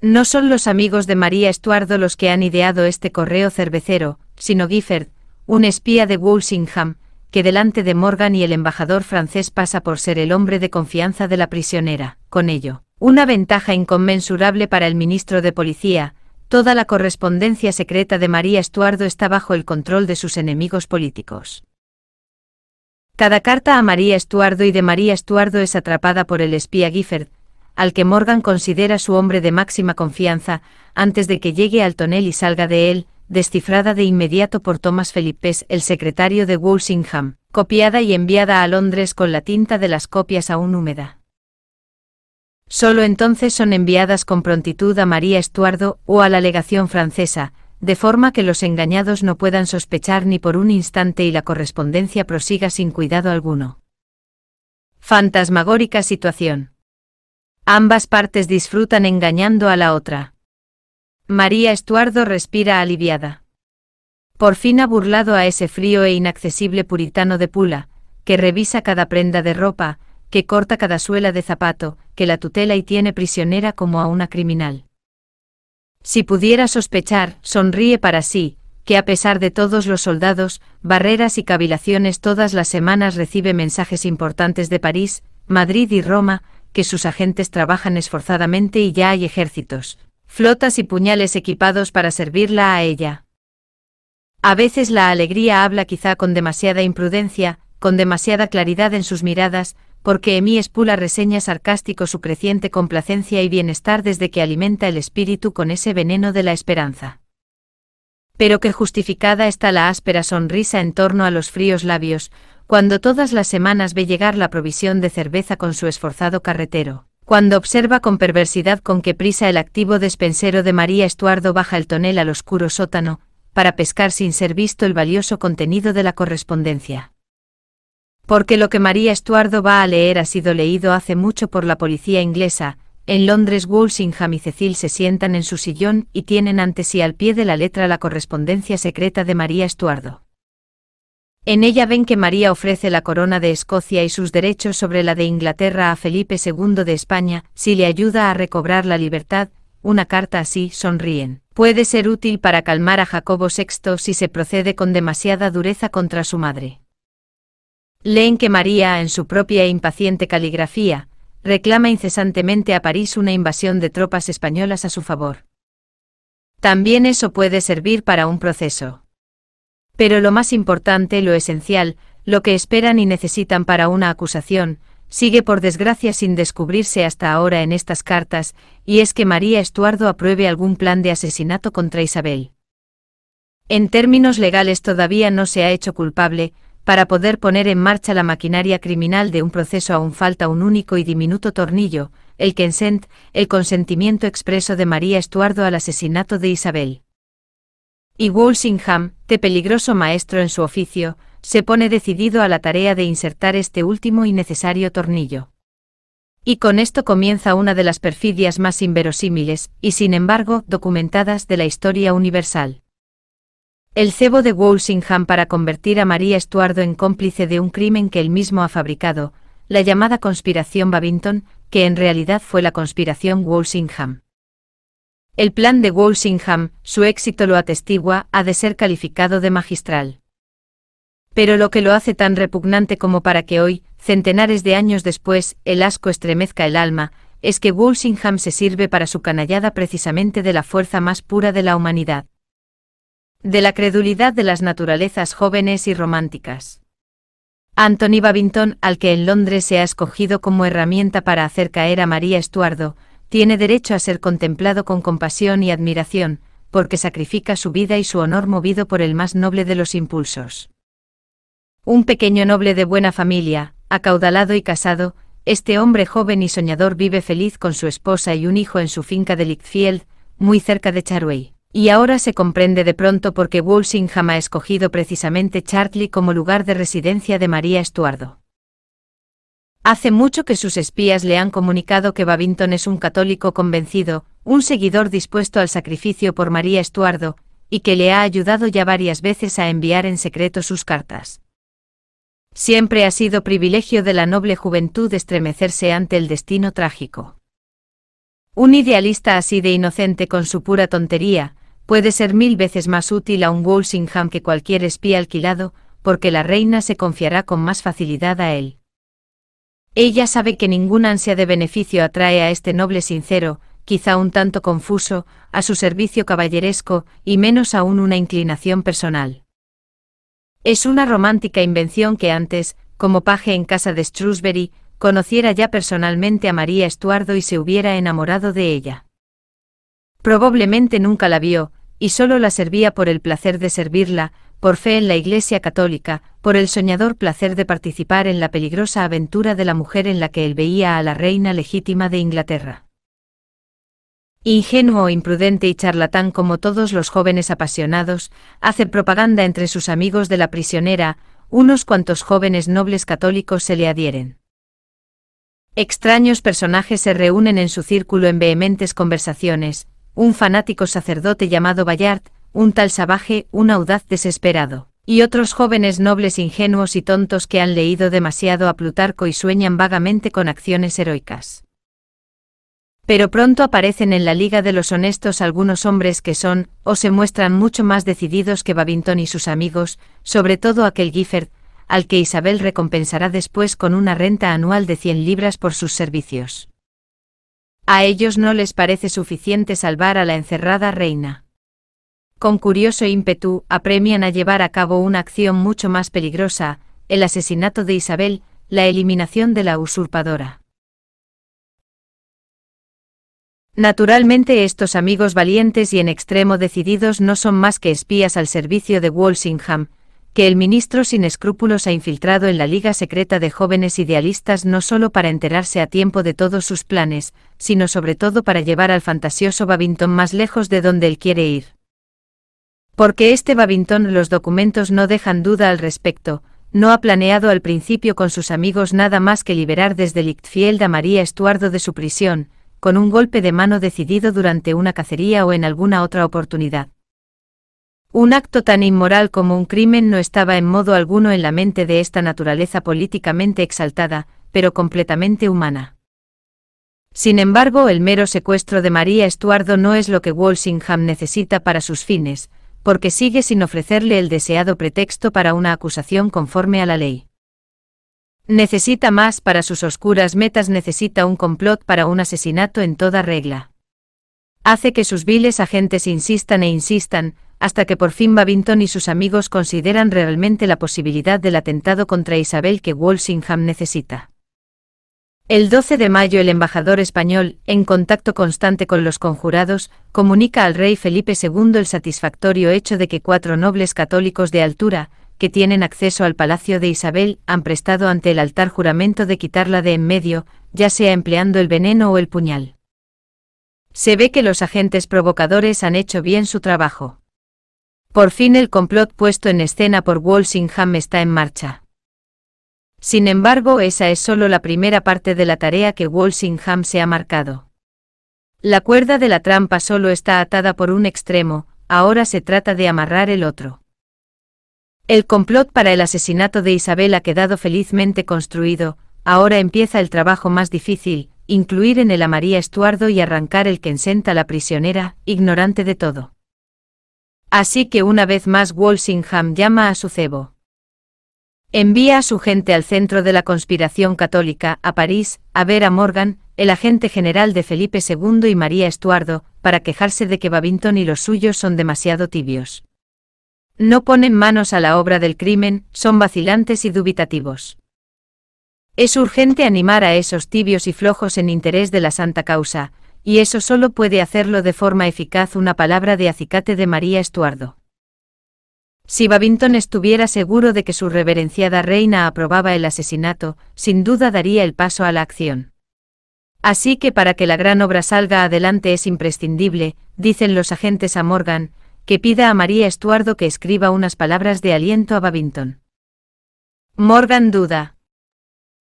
No son los amigos de María Estuardo los que han ideado este correo cervecero, sino Gifford, un espía de Walsingham, que delante de Morgan y el embajador francés pasa por ser el hombre de confianza de la prisionera, con ello, una ventaja inconmensurable para el ministro de Policía, toda la correspondencia secreta de María Estuardo está bajo el control de sus enemigos políticos. Cada carta a María Estuardo y de María Estuardo es atrapada por el espía Gifford, al que Morgan considera su hombre de máxima confianza, antes de que llegue al tonel y salga de él, descifrada de inmediato por Thomas Felipes, el secretario de Walsingham, copiada y enviada a Londres con la tinta de las copias aún húmeda. Solo entonces son enviadas con prontitud a María Estuardo o a la legación francesa, de forma que los engañados no puedan sospechar ni por un instante y la correspondencia prosiga sin cuidado alguno. Fantasmagórica situación. Ambas partes disfrutan engañando a la otra. María Estuardo respira aliviada. Por fin ha burlado a ese frío e inaccesible puritano de pula, que revisa cada prenda de ropa, que corta cada suela de zapato, que la tutela y tiene prisionera como a una criminal. Si pudiera sospechar, sonríe para sí, que a pesar de todos los soldados, barreras y cavilaciones todas las semanas recibe mensajes importantes de París, Madrid y Roma, que sus agentes trabajan esforzadamente y ya hay ejércitos, flotas y puñales equipados para servirla a ella. A veces la alegría habla quizá con demasiada imprudencia, con demasiada claridad en sus miradas, porque Emí Espula reseña sarcástico su creciente complacencia y bienestar desde que alimenta el espíritu con ese veneno de la esperanza. Pero que justificada está la áspera sonrisa en torno a los fríos labios, cuando todas las semanas ve llegar la provisión de cerveza con su esforzado carretero, cuando observa con perversidad con qué prisa el activo despensero de María Estuardo baja el tonel al oscuro sótano, para pescar sin ser visto el valioso contenido de la correspondencia. Porque lo que María Estuardo va a leer ha sido leído hace mucho por la policía inglesa, en Londres Walsingham y Cecil se sientan en su sillón y tienen ante sí al pie de la letra la correspondencia secreta de María Estuardo. En ella ven que María ofrece la corona de Escocia y sus derechos sobre la de Inglaterra a Felipe II de España, si le ayuda a recobrar la libertad, una carta así, sonríen. Puede ser útil para calmar a Jacobo VI si se procede con demasiada dureza contra su madre. Leen que María, en su propia e impaciente caligrafía, reclama incesantemente a París una invasión de tropas españolas a su favor. También eso puede servir para un proceso. Pero lo más importante, lo esencial, lo que esperan y necesitan para una acusación, sigue por desgracia sin descubrirse hasta ahora en estas cartas, y es que María Estuardo apruebe algún plan de asesinato contra Isabel. En términos legales todavía no se ha hecho culpable, para poder poner en marcha la maquinaria criminal de un proceso aún falta un único y diminuto tornillo, el consent, el consentimiento expreso de María Estuardo al asesinato de Isabel. Y Walsingham, de peligroso maestro en su oficio, se pone decidido a la tarea de insertar este último y necesario tornillo. Y con esto comienza una de las perfidias más inverosímiles, y sin embargo documentadas de la historia universal. El cebo de Walsingham para convertir a María Estuardo en cómplice de un crimen que él mismo ha fabricado, la llamada conspiración Babington, que en realidad fue la conspiración Walsingham. El plan de Walsingham, su éxito lo atestigua, ha de ser calificado de magistral. Pero lo que lo hace tan repugnante como para que hoy, centenares de años después, el asco estremezca el alma, es que Walsingham se sirve para su canallada precisamente de la fuerza más pura de la humanidad. De la credulidad de las naturalezas jóvenes y románticas. Anthony Babington, al que en Londres se ha escogido como herramienta para hacer caer a María Estuardo, tiene derecho a ser contemplado con compasión y admiración, porque sacrifica su vida y su honor movido por el más noble de los impulsos. Un pequeño noble de buena familia, acaudalado y casado, este hombre joven y soñador vive feliz con su esposa y un hijo en su finca de Lichfield, muy cerca de Charway. Y ahora se comprende de pronto por qué Walsingham ha escogido precisamente Chartley como lugar de residencia de María Estuardo. Hace mucho que sus espías le han comunicado que Babington es un católico convencido, un seguidor dispuesto al sacrificio por María Estuardo, y que le ha ayudado ya varias veces a enviar en secreto sus cartas. Siempre ha sido privilegio de la noble juventud estremecerse ante el destino trágico. Un idealista así de inocente con su pura tontería, puede ser mil veces más útil a un Walsingham que cualquier espía alquilado, porque la reina se confiará con más facilidad a él. Ella sabe que ninguna ansia de beneficio atrae a este noble sincero, quizá un tanto confuso, a su servicio caballeresco, y menos aún una inclinación personal. Es una romántica invención que antes, como paje en casa de Strewsbury, conociera ya personalmente a María Estuardo y se hubiera enamorado de ella. Probablemente nunca la vio, y solo la servía por el placer de servirla, por fe en la Iglesia Católica, por el soñador placer de participar en la peligrosa aventura de la mujer en la que él veía a la reina legítima de Inglaterra. Ingenuo, imprudente y charlatán como todos los jóvenes apasionados, hace propaganda entre sus amigos de la prisionera, unos cuantos jóvenes nobles católicos se le adhieren. Extraños personajes se reúnen en su círculo en vehementes conversaciones, un fanático sacerdote llamado Bayard, un tal Sabaje, un audaz desesperado, y otros jóvenes nobles ingenuos y tontos que han leído demasiado a Plutarco y sueñan vagamente con acciones heroicas. Pero pronto aparecen en la Liga de los Honestos algunos hombres que son, o se muestran mucho más decididos que Babington y sus amigos, sobre todo aquel Gifford, al que Isabel recompensará después con una renta anual de 100 libras por sus servicios. A ellos no les parece suficiente salvar a la encerrada reina. Con curioso ímpetu, apremian a llevar a cabo una acción mucho más peligrosa, el asesinato de Isabel, la eliminación de la usurpadora. Naturalmente estos amigos valientes y en extremo decididos no son más que espías al servicio de Walsingham, que el ministro sin escrúpulos ha infiltrado en la Liga Secreta de Jóvenes Idealistas no solo para enterarse a tiempo de todos sus planes, sino sobre todo para llevar al fantasioso Babington más lejos de donde él quiere ir. Porque este Babington los documentos no dejan duda al respecto, no ha planeado al principio con sus amigos nada más que liberar desde Lichtfield a María Estuardo de su prisión, con un golpe de mano decidido durante una cacería o en alguna otra oportunidad. Un acto tan inmoral como un crimen no estaba en modo alguno en la mente de esta naturaleza políticamente exaltada, pero completamente humana. Sin embargo, el mero secuestro de María Estuardo no es lo que Walsingham necesita para sus fines, porque sigue sin ofrecerle el deseado pretexto para una acusación conforme a la ley. Necesita más para sus oscuras metas, necesita un complot para un asesinato en toda regla. Hace que sus viles agentes insistan e insistan, hasta que por fin Babington y sus amigos consideran realmente la posibilidad del atentado contra Isabel que Walsingham necesita. El 12 de mayo el embajador español, en contacto constante con los conjurados, comunica al rey Felipe II el satisfactorio hecho de que cuatro nobles católicos de altura, que tienen acceso al palacio de Isabel, han prestado ante el altar juramento de quitarla de en medio, ya sea empleando el veneno o el puñal. Se ve que los agentes provocadores han hecho bien su trabajo. Por fin el complot puesto en escena por Walsingham está en marcha. Sin embargo, esa es solo la primera parte de la tarea que Walsingham se ha marcado. La cuerda de la trampa solo está atada por un extremo, ahora se trata de amarrar el otro. El complot para el asesinato de Isabel ha quedado felizmente construido, ahora empieza el trabajo más difícil, incluir en el a María Estuardo y arrancar el que ensenta la prisionera, ignorante de todo. Así que una vez más Walsingham llama a su cebo envía a su gente al centro de la conspiración católica, a París, a ver a Morgan, el agente general de Felipe II y María Estuardo, para quejarse de que Babington y los suyos son demasiado tibios. No ponen manos a la obra del crimen, son vacilantes y dubitativos. Es urgente animar a esos tibios y flojos en interés de la santa causa, y eso solo puede hacerlo de forma eficaz una palabra de acicate de María Estuardo. Si Babington estuviera seguro de que su reverenciada reina aprobaba el asesinato, sin duda daría el paso a la acción. Así que para que la gran obra salga adelante es imprescindible, dicen los agentes a Morgan, que pida a María Estuardo que escriba unas palabras de aliento a Babington. Morgan duda.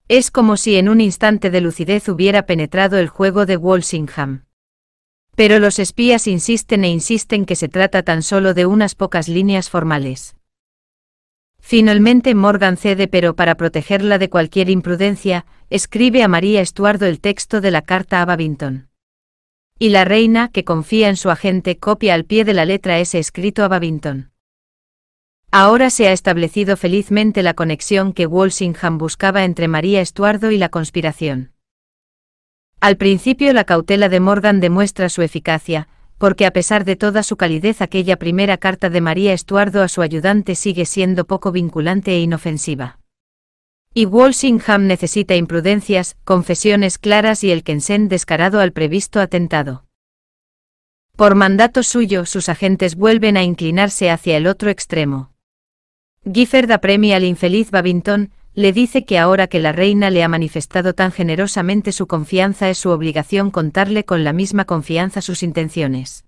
Es como si en un instante de lucidez hubiera penetrado el juego de Walsingham. Pero los espías insisten e insisten que se trata tan solo de unas pocas líneas formales. Finalmente Morgan cede pero para protegerla de cualquier imprudencia, escribe a María Estuardo el texto de la carta a Babington. Y la reina, que confía en su agente, copia al pie de la letra ese escrito a Babington. Ahora se ha establecido felizmente la conexión que Walsingham buscaba entre María Estuardo y la conspiración. Al principio la cautela de Morgan demuestra su eficacia, porque a pesar de toda su calidez aquella primera carta de María Estuardo a su ayudante sigue siendo poco vinculante e inofensiva. Y Walsingham necesita imprudencias, confesiones claras y el Kensen descarado al previsto atentado. Por mandato suyo, sus agentes vuelven a inclinarse hacia el otro extremo. Gifford apremia al infeliz Babington, le dice que ahora que la reina le ha manifestado tan generosamente su confianza es su obligación contarle con la misma confianza sus intenciones.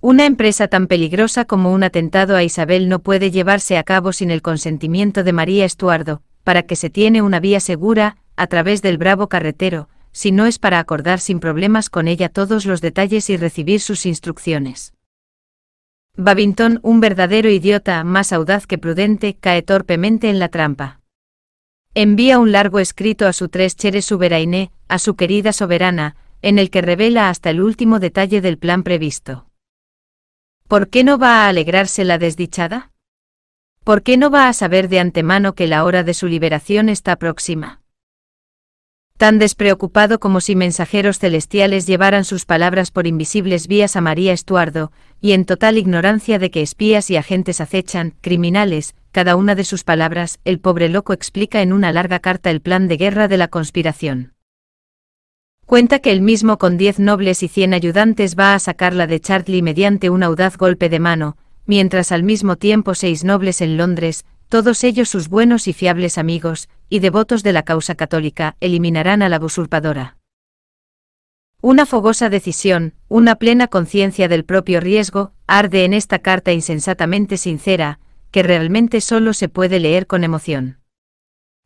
Una empresa tan peligrosa como un atentado a Isabel no puede llevarse a cabo sin el consentimiento de María Estuardo, para que se tiene una vía segura, a través del bravo carretero, si no es para acordar sin problemas con ella todos los detalles y recibir sus instrucciones. Babington, un verdadero idiota más audaz que prudente, cae torpemente en la trampa. Envía un largo escrito a su tres chere soberainé, a su querida soberana, en el que revela hasta el último detalle del plan previsto. ¿Por qué no va a alegrarse la desdichada? ¿Por qué no va a saber de antemano que la hora de su liberación está próxima? tan despreocupado como si mensajeros celestiales llevaran sus palabras por invisibles vías a María Estuardo, y en total ignorancia de que espías y agentes acechan, criminales, cada una de sus palabras, el pobre loco explica en una larga carta el plan de guerra de la conspiración. Cuenta que él mismo con diez nobles y cien ayudantes va a sacarla de Chartley mediante un audaz golpe de mano, mientras al mismo tiempo seis nobles en Londres, todos ellos sus buenos y fiables amigos, y devotos de la causa católica, eliminarán a la usurpadora. Una fogosa decisión, una plena conciencia del propio riesgo, arde en esta carta insensatamente sincera, que realmente solo se puede leer con emoción.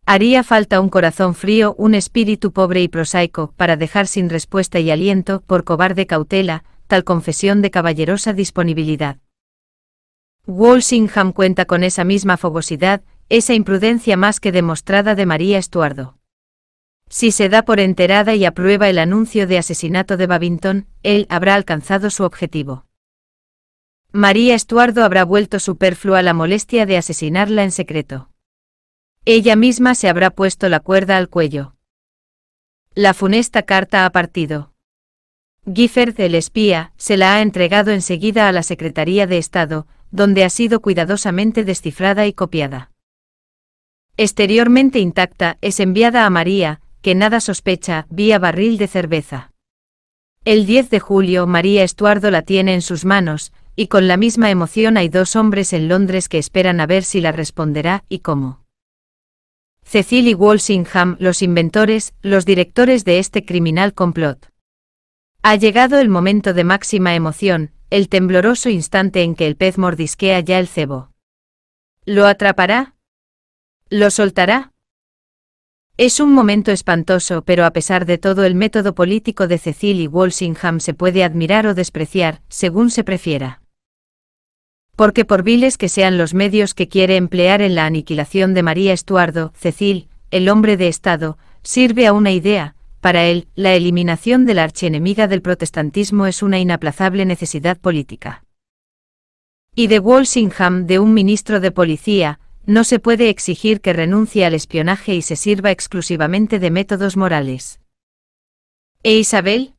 Haría falta un corazón frío, un espíritu pobre y prosaico, para dejar sin respuesta y aliento, por cobarde cautela, tal confesión de caballerosa disponibilidad. Walsingham cuenta con esa misma fogosidad, esa imprudencia más que demostrada de María Estuardo. Si se da por enterada y aprueba el anuncio de asesinato de Babington, él habrá alcanzado su objetivo. María Estuardo habrá vuelto superflua la molestia de asesinarla en secreto. Ella misma se habrá puesto la cuerda al cuello. La funesta carta ha partido. Gifford, el espía, se la ha entregado enseguida a la Secretaría de Estado, donde ha sido cuidadosamente descifrada y copiada. Exteriormente intacta, es enviada a María, que nada sospecha, vía barril de cerveza. El 10 de julio María Estuardo la tiene en sus manos, y con la misma emoción hay dos hombres en Londres que esperan a ver si la responderá y cómo. Cecil y Walsingham, los inventores, los directores de este criminal complot. Ha llegado el momento de máxima emoción, el tembloroso instante en que el pez mordisquea ya el cebo. ¿Lo atrapará? ¿Lo soltará? Es un momento espantoso, pero a pesar de todo el método político de Cecil y Walsingham se puede admirar o despreciar, según se prefiera. Porque por viles que sean los medios que quiere emplear en la aniquilación de María Estuardo, Cecil, el hombre de Estado, sirve a una idea, para él, la eliminación de la archienemiga del protestantismo es una inaplazable necesidad política. Y de Walsingham, de un ministro de policía, no se puede exigir que renuncie al espionaje y se sirva exclusivamente de métodos morales. ¿E Isabel?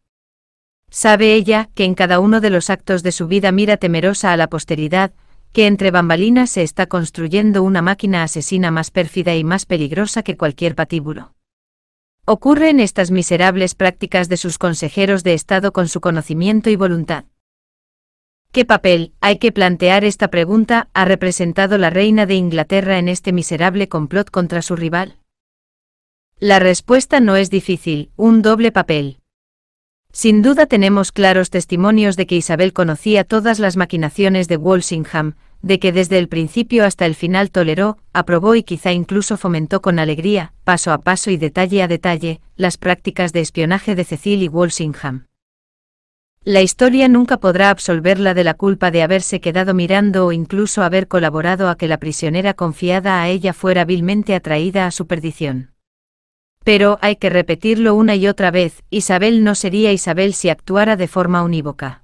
Sabe ella que en cada uno de los actos de su vida mira temerosa a la posteridad, que entre bambalinas se está construyendo una máquina asesina más pérfida y más peligrosa que cualquier patíbulo ocurren estas miserables prácticas de sus consejeros de Estado con su conocimiento y voluntad. ¿Qué papel, hay que plantear esta pregunta, ha representado la reina de Inglaterra en este miserable complot contra su rival? La respuesta no es difícil, un doble papel. Sin duda tenemos claros testimonios de que Isabel conocía todas las maquinaciones de Walsingham, de que desde el principio hasta el final toleró, aprobó y quizá incluso fomentó con alegría, paso a paso y detalle a detalle, las prácticas de espionaje de Cecil y Walsingham. La historia nunca podrá absolverla de la culpa de haberse quedado mirando o incluso haber colaborado a que la prisionera confiada a ella fuera vilmente atraída a su perdición. Pero hay que repetirlo una y otra vez, Isabel no sería Isabel si actuara de forma unívoca.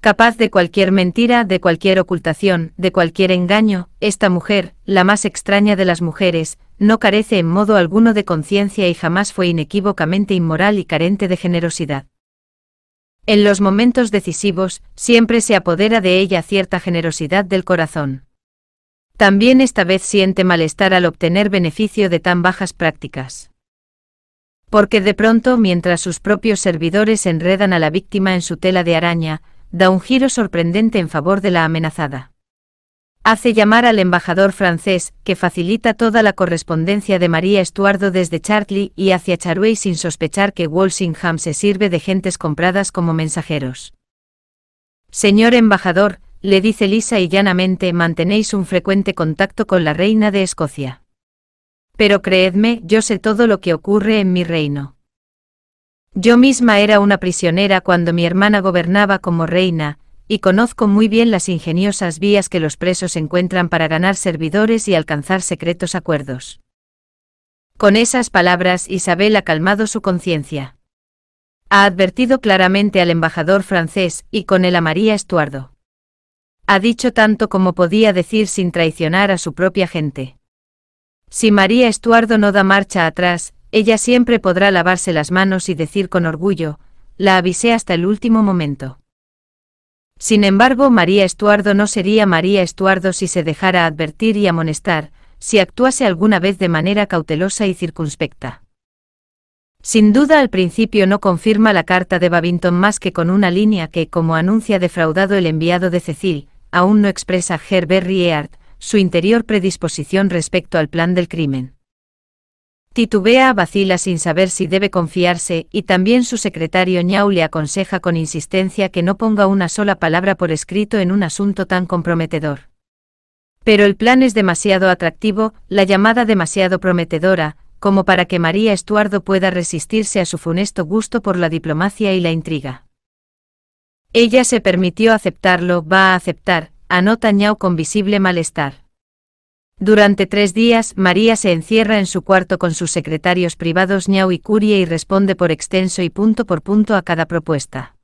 Capaz de cualquier mentira, de cualquier ocultación, de cualquier engaño, esta mujer, la más extraña de las mujeres, no carece en modo alguno de conciencia y jamás fue inequívocamente inmoral y carente de generosidad. En los momentos decisivos, siempre se apodera de ella cierta generosidad del corazón. También esta vez siente malestar al obtener beneficio de tan bajas prácticas. Porque de pronto, mientras sus propios servidores enredan a la víctima en su tela de araña, da un giro sorprendente en favor de la amenazada. Hace llamar al embajador francés, que facilita toda la correspondencia de María Estuardo desde Chartley y hacia Charway sin sospechar que Walsingham se sirve de gentes compradas como mensajeros. Señor embajador, le dice lisa y llanamente, mantenéis un frecuente contacto con la reina de Escocia. Pero creedme, yo sé todo lo que ocurre en mi reino. Yo misma era una prisionera cuando mi hermana gobernaba como reina, y conozco muy bien las ingeniosas vías que los presos encuentran para ganar servidores y alcanzar secretos acuerdos. Con esas palabras Isabel ha calmado su conciencia. Ha advertido claramente al embajador francés y con él a María Estuardo. Ha dicho tanto como podía decir sin traicionar a su propia gente. Si María Estuardo no da marcha atrás, ella siempre podrá lavarse las manos y decir con orgullo, la avisé hasta el último momento. Sin embargo, María Estuardo no sería María Estuardo si se dejara advertir y amonestar, si actuase alguna vez de manera cautelosa y circunspecta. Sin duda al principio no confirma la carta de Babington más que con una línea que, como anuncia defraudado el enviado de Cecil, aún no expresa Herbert Riard su interior predisposición respecto al plan del crimen. Titubea, vacila sin saber si debe confiarse, y también su secretario Ñau le aconseja con insistencia que no ponga una sola palabra por escrito en un asunto tan comprometedor. Pero el plan es demasiado atractivo, la llamada demasiado prometedora, como para que María Estuardo pueda resistirse a su funesto gusto por la diplomacia y la intriga. Ella se permitió aceptarlo, va a aceptar, anota Ñao con visible malestar. Durante tres días, María se encierra en su cuarto con sus secretarios privados Ñau y Curie y responde por extenso y punto por punto a cada propuesta.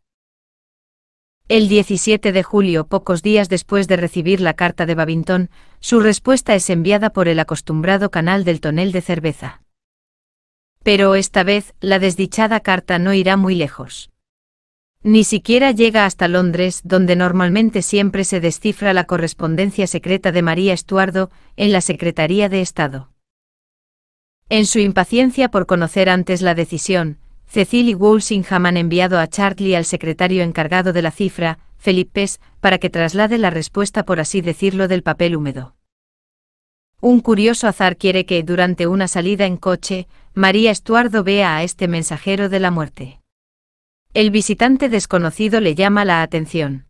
El 17 de julio, pocos días después de recibir la carta de Babington, su respuesta es enviada por el acostumbrado canal del tonel de cerveza. Pero esta vez, la desdichada carta no irá muy lejos. Ni siquiera llega hasta Londres, donde normalmente siempre se descifra la correspondencia secreta de María Estuardo, en la Secretaría de Estado. En su impaciencia por conocer antes la decisión, Cecil y Walsingham han enviado a Chartley al secretario encargado de la cifra, Felipes, para que traslade la respuesta por así decirlo del papel húmedo. Un curioso azar quiere que, durante una salida en coche, María Estuardo vea a este mensajero de la muerte. El visitante desconocido le llama la atención.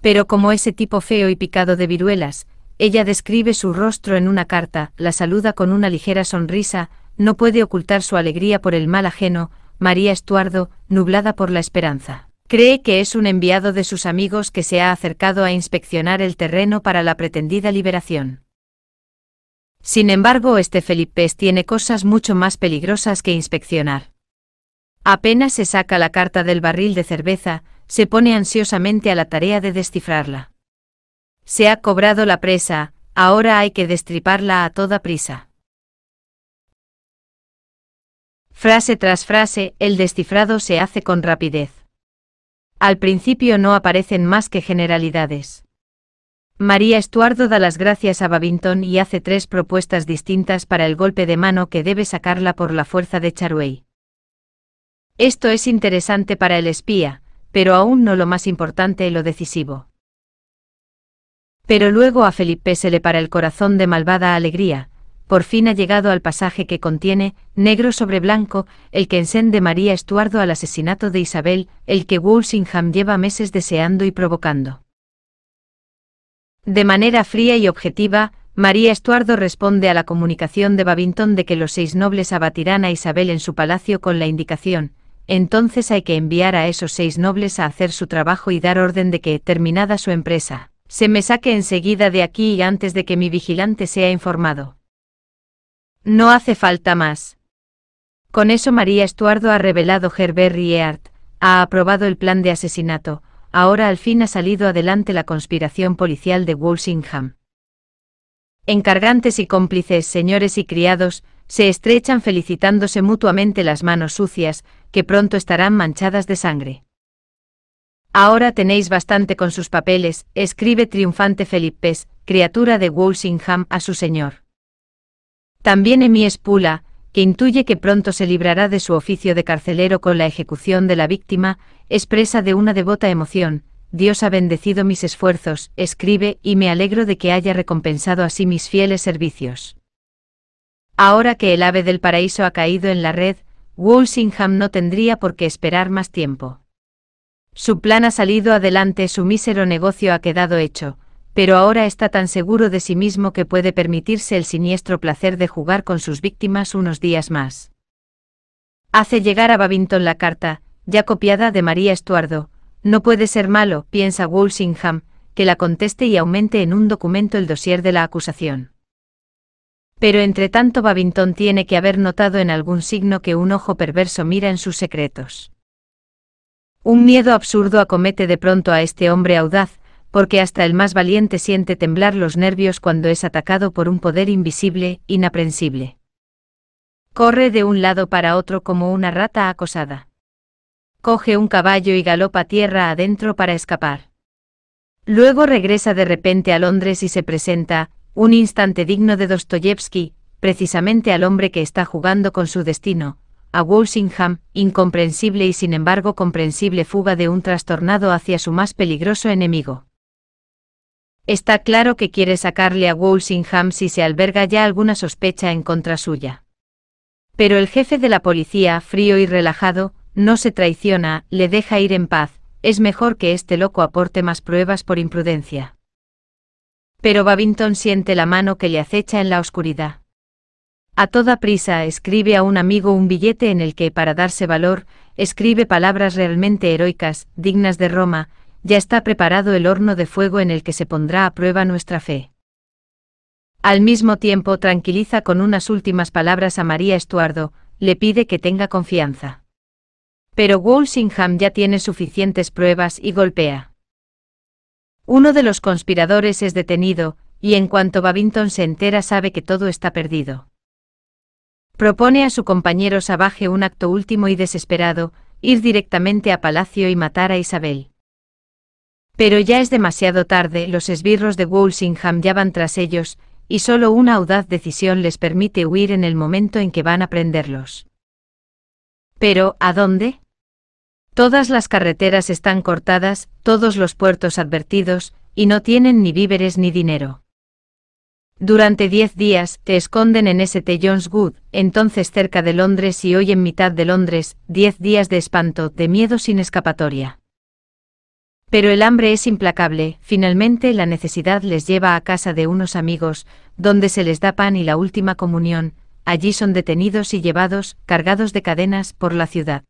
Pero como ese tipo feo y picado de viruelas, ella describe su rostro en una carta, la saluda con una ligera sonrisa, no puede ocultar su alegría por el mal ajeno, María Estuardo, nublada por la esperanza. Cree que es un enviado de sus amigos que se ha acercado a inspeccionar el terreno para la pretendida liberación. Sin embargo, este Felipe tiene cosas mucho más peligrosas que inspeccionar. Apenas se saca la carta del barril de cerveza, se pone ansiosamente a la tarea de descifrarla. Se ha cobrado la presa, ahora hay que destriparla a toda prisa. Frase tras frase, el descifrado se hace con rapidez. Al principio no aparecen más que generalidades. María Estuardo da las gracias a Babington y hace tres propuestas distintas para el golpe de mano que debe sacarla por la fuerza de Charuey. Esto es interesante para el espía, pero aún no lo más importante y lo decisivo. Pero luego a Felipe se le para el corazón de malvada alegría, por fin ha llegado al pasaje que contiene, negro sobre blanco, el que encende María Estuardo al asesinato de Isabel, el que Walsingham lleva meses deseando y provocando. De manera fría y objetiva, María Estuardo responde a la comunicación de Babington de que los seis nobles abatirán a Isabel en su palacio con la indicación, entonces hay que enviar a esos seis nobles a hacer su trabajo y dar orden de que, terminada su empresa, se me saque enseguida de aquí y antes de que mi vigilante sea informado. No hace falta más. Con eso María Estuardo ha revelado Gerber Rieart, ha aprobado el plan de asesinato, ahora al fin ha salido adelante la conspiración policial de Walsingham. Encargantes y cómplices, señores y criados, se estrechan felicitándose mutuamente las manos sucias, que pronto estarán manchadas de sangre. Ahora tenéis bastante con sus papeles, escribe triunfante Felipe, criatura de Walsingham, a su señor. También Emi espula, que intuye que pronto se librará de su oficio de carcelero con la ejecución de la víctima, expresa de una devota emoción, Dios ha bendecido mis esfuerzos, escribe, y me alegro de que haya recompensado así mis fieles servicios. Ahora que el ave del paraíso ha caído en la red, Walsingham no tendría por qué esperar más tiempo. Su plan ha salido adelante, su mísero negocio ha quedado hecho, pero ahora está tan seguro de sí mismo que puede permitirse el siniestro placer de jugar con sus víctimas unos días más. Hace llegar a Babington la carta, ya copiada de María Estuardo. No puede ser malo, piensa Walsingham, que la conteste y aumente en un documento el dosier de la acusación. Pero entre tanto Babington tiene que haber notado en algún signo que un ojo perverso mira en sus secretos. Un miedo absurdo acomete de pronto a este hombre audaz, porque hasta el más valiente siente temblar los nervios cuando es atacado por un poder invisible, inaprensible. Corre de un lado para otro como una rata acosada. Coge un caballo y galopa tierra adentro para escapar. Luego regresa de repente a Londres y se presenta, un instante digno de Dostoyevsky, precisamente al hombre que está jugando con su destino, a Walsingham, incomprensible y sin embargo comprensible fuga de un trastornado hacia su más peligroso enemigo. Está claro que quiere sacarle a Walsingham si se alberga ya alguna sospecha en contra suya. Pero el jefe de la policía, frío y relajado, no se traiciona, le deja ir en paz, es mejor que este loco aporte más pruebas por imprudencia. Pero Babington siente la mano que le acecha en la oscuridad. A toda prisa escribe a un amigo un billete en el que, para darse valor, escribe palabras realmente heroicas, dignas de Roma, ya está preparado el horno de fuego en el que se pondrá a prueba nuestra fe. Al mismo tiempo tranquiliza con unas últimas palabras a María Estuardo, le pide que tenga confianza. Pero Walsingham ya tiene suficientes pruebas y golpea. Uno de los conspiradores es detenido, y en cuanto Babington se entera sabe que todo está perdido. Propone a su compañero Savage un acto último y desesperado, ir directamente a Palacio y matar a Isabel. Pero ya es demasiado tarde, los esbirros de Walsingham ya van tras ellos, y solo una audaz decisión les permite huir en el momento en que van a prenderlos. Pero, ¿a dónde? Todas las carreteras están cortadas, todos los puertos advertidos, y no tienen ni víveres ni dinero. Durante diez días te esconden en St. John's Wood, entonces cerca de Londres y hoy en mitad de Londres, diez días de espanto, de miedo sin escapatoria. Pero el hambre es implacable, finalmente la necesidad les lleva a casa de unos amigos, donde se les da pan y la última comunión, allí son detenidos y llevados, cargados de cadenas, por la ciudad.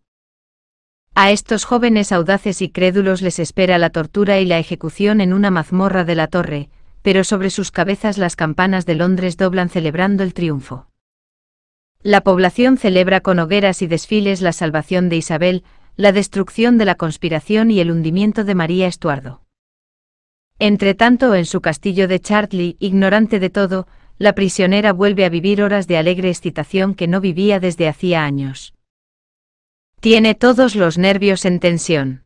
A estos jóvenes audaces y crédulos les espera la tortura y la ejecución en una mazmorra de la torre, pero sobre sus cabezas las campanas de Londres doblan celebrando el triunfo. La población celebra con hogueras y desfiles la salvación de Isabel, la destrucción de la conspiración y el hundimiento de María Estuardo. Entretanto, en su castillo de Chartley, ignorante de todo, la prisionera vuelve a vivir horas de alegre excitación que no vivía desde hacía años. Tiene todos los nervios en tensión.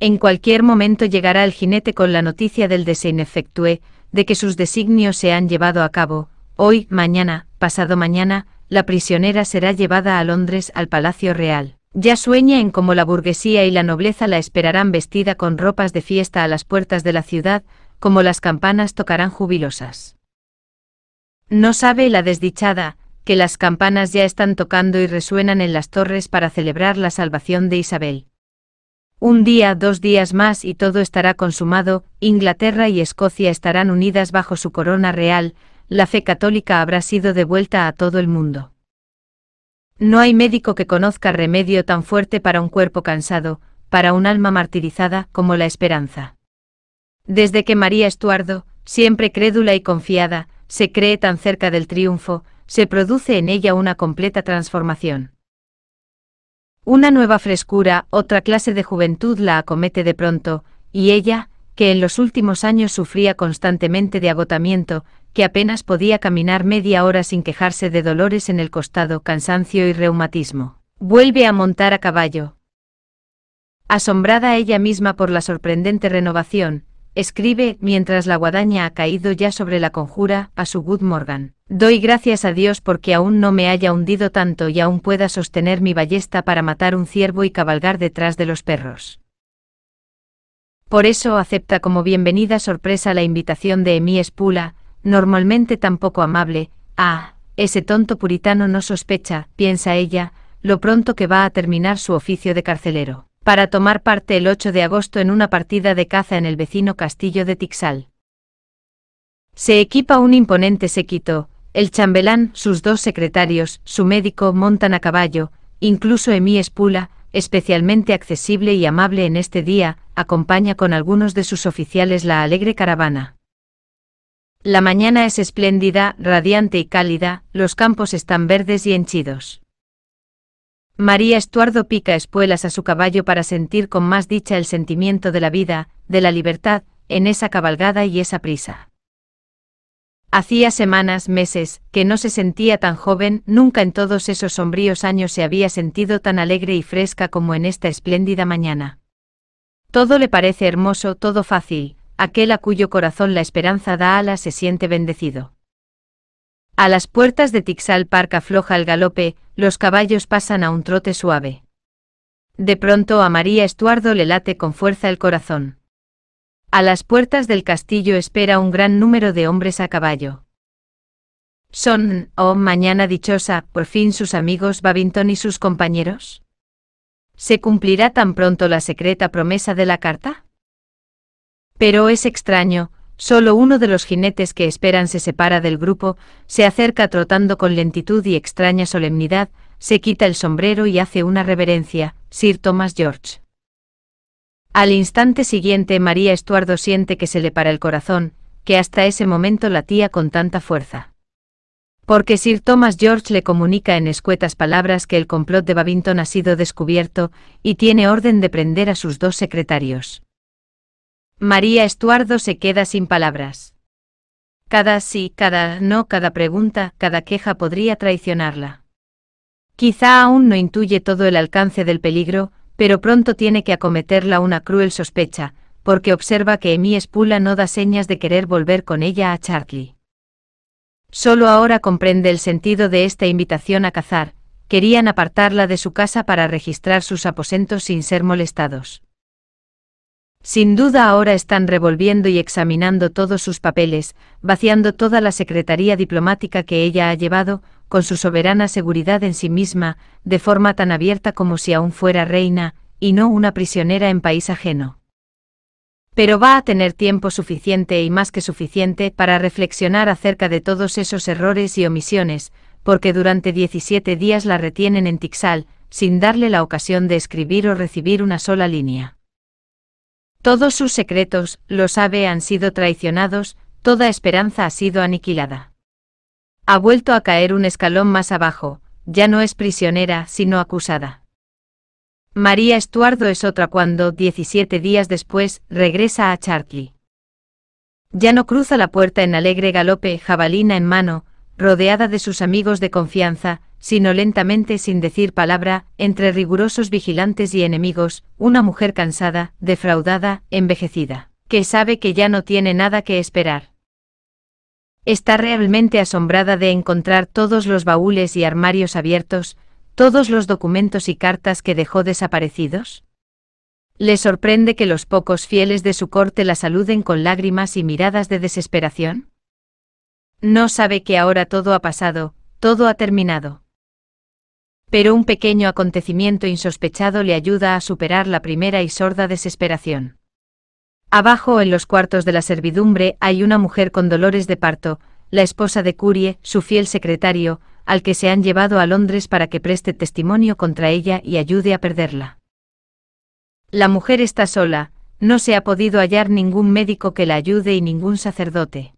En cualquier momento llegará el jinete con la noticia del desinefectue, de que sus designios se han llevado a cabo, hoy, mañana, pasado mañana, la prisionera será llevada a Londres al Palacio Real. Ya sueña en cómo la burguesía y la nobleza la esperarán vestida con ropas de fiesta a las puertas de la ciudad, como las campanas tocarán jubilosas. No sabe la desdichada, que las campanas ya están tocando y resuenan en las torres para celebrar la salvación de Isabel. Un día, dos días más y todo estará consumado, Inglaterra y Escocia estarán unidas bajo su corona real, la fe católica habrá sido devuelta a todo el mundo. No hay médico que conozca remedio tan fuerte para un cuerpo cansado, para un alma martirizada, como la esperanza. Desde que María Estuardo, siempre crédula y confiada, se cree tan cerca del triunfo, se produce en ella una completa transformación. Una nueva frescura, otra clase de juventud la acomete de pronto, y ella, que en los últimos años sufría constantemente de agotamiento, que apenas podía caminar media hora sin quejarse de dolores en el costado, cansancio y reumatismo, vuelve a montar a caballo. Asombrada ella misma por la sorprendente renovación, escribe, mientras la guadaña ha caído ya sobre la conjura, a su Good Morgan. Doy gracias a Dios porque aún no me haya hundido tanto y aún pueda sostener mi ballesta para matar un ciervo y cabalgar detrás de los perros. Por eso acepta como bienvenida sorpresa la invitación de Emí Spula, normalmente tan poco amable, ah, ese tonto puritano no sospecha, piensa ella, lo pronto que va a terminar su oficio de carcelero para tomar parte el 8 de agosto en una partida de caza en el vecino castillo de Tixal. Se equipa un imponente séquito, el chambelán, sus dos secretarios, su médico montan a caballo, incluso Emí Espula, especialmente accesible y amable en este día, acompaña con algunos de sus oficiales la alegre caravana. La mañana es espléndida, radiante y cálida, los campos están verdes y henchidos. María Estuardo pica espuelas a su caballo para sentir con más dicha el sentimiento de la vida, de la libertad, en esa cabalgada y esa prisa. Hacía semanas, meses, que no se sentía tan joven, nunca en todos esos sombríos años se había sentido tan alegre y fresca como en esta espléndida mañana. Todo le parece hermoso, todo fácil, aquel a cuyo corazón la esperanza da alas se siente bendecido. A las puertas de Tixal Park afloja el galope, los caballos pasan a un trote suave. De pronto a María Estuardo le late con fuerza el corazón. A las puertas del castillo espera un gran número de hombres a caballo. ¿Son, oh mañana dichosa, por fin sus amigos Babington y sus compañeros? ¿Se cumplirá tan pronto la secreta promesa de la carta? Pero es extraño, Solo uno de los jinetes que esperan se separa del grupo, se acerca trotando con lentitud y extraña solemnidad, se quita el sombrero y hace una reverencia, Sir Thomas George. Al instante siguiente María Estuardo siente que se le para el corazón, que hasta ese momento latía con tanta fuerza. Porque Sir Thomas George le comunica en escuetas palabras que el complot de Babington ha sido descubierto, y tiene orden de prender a sus dos secretarios. María Estuardo se queda sin palabras. Cada sí, cada no, cada pregunta, cada queja podría traicionarla. Quizá aún no intuye todo el alcance del peligro, pero pronto tiene que acometerla una cruel sospecha, porque observa que Emi Spula no da señas de querer volver con ella a Chartley. Solo ahora comprende el sentido de esta invitación a cazar, querían apartarla de su casa para registrar sus aposentos sin ser molestados. Sin duda ahora están revolviendo y examinando todos sus papeles, vaciando toda la secretaría diplomática que ella ha llevado, con su soberana seguridad en sí misma, de forma tan abierta como si aún fuera reina, y no una prisionera en país ajeno. Pero va a tener tiempo suficiente y más que suficiente para reflexionar acerca de todos esos errores y omisiones, porque durante 17 días la retienen en Tixal, sin darle la ocasión de escribir o recibir una sola línea. Todos sus secretos, lo sabe, han sido traicionados, toda esperanza ha sido aniquilada. Ha vuelto a caer un escalón más abajo, ya no es prisionera, sino acusada. María Estuardo es otra cuando, 17 días después, regresa a Chartley. Ya no cruza la puerta en alegre galope, jabalina en mano, rodeada de sus amigos de confianza, sino lentamente sin decir palabra, entre rigurosos vigilantes y enemigos, una mujer cansada, defraudada, envejecida, que sabe que ya no tiene nada que esperar. Está realmente asombrada de encontrar todos los baúles y armarios abiertos, todos los documentos y cartas que dejó desaparecidos. Le sorprende que los pocos fieles de su corte la saluden con lágrimas y miradas de desesperación. No sabe que ahora todo ha pasado, todo ha terminado pero un pequeño acontecimiento insospechado le ayuda a superar la primera y sorda desesperación. Abajo en los cuartos de la servidumbre hay una mujer con dolores de parto, la esposa de Curie, su fiel secretario, al que se han llevado a Londres para que preste testimonio contra ella y ayude a perderla. La mujer está sola, no se ha podido hallar ningún médico que la ayude y ningún sacerdote.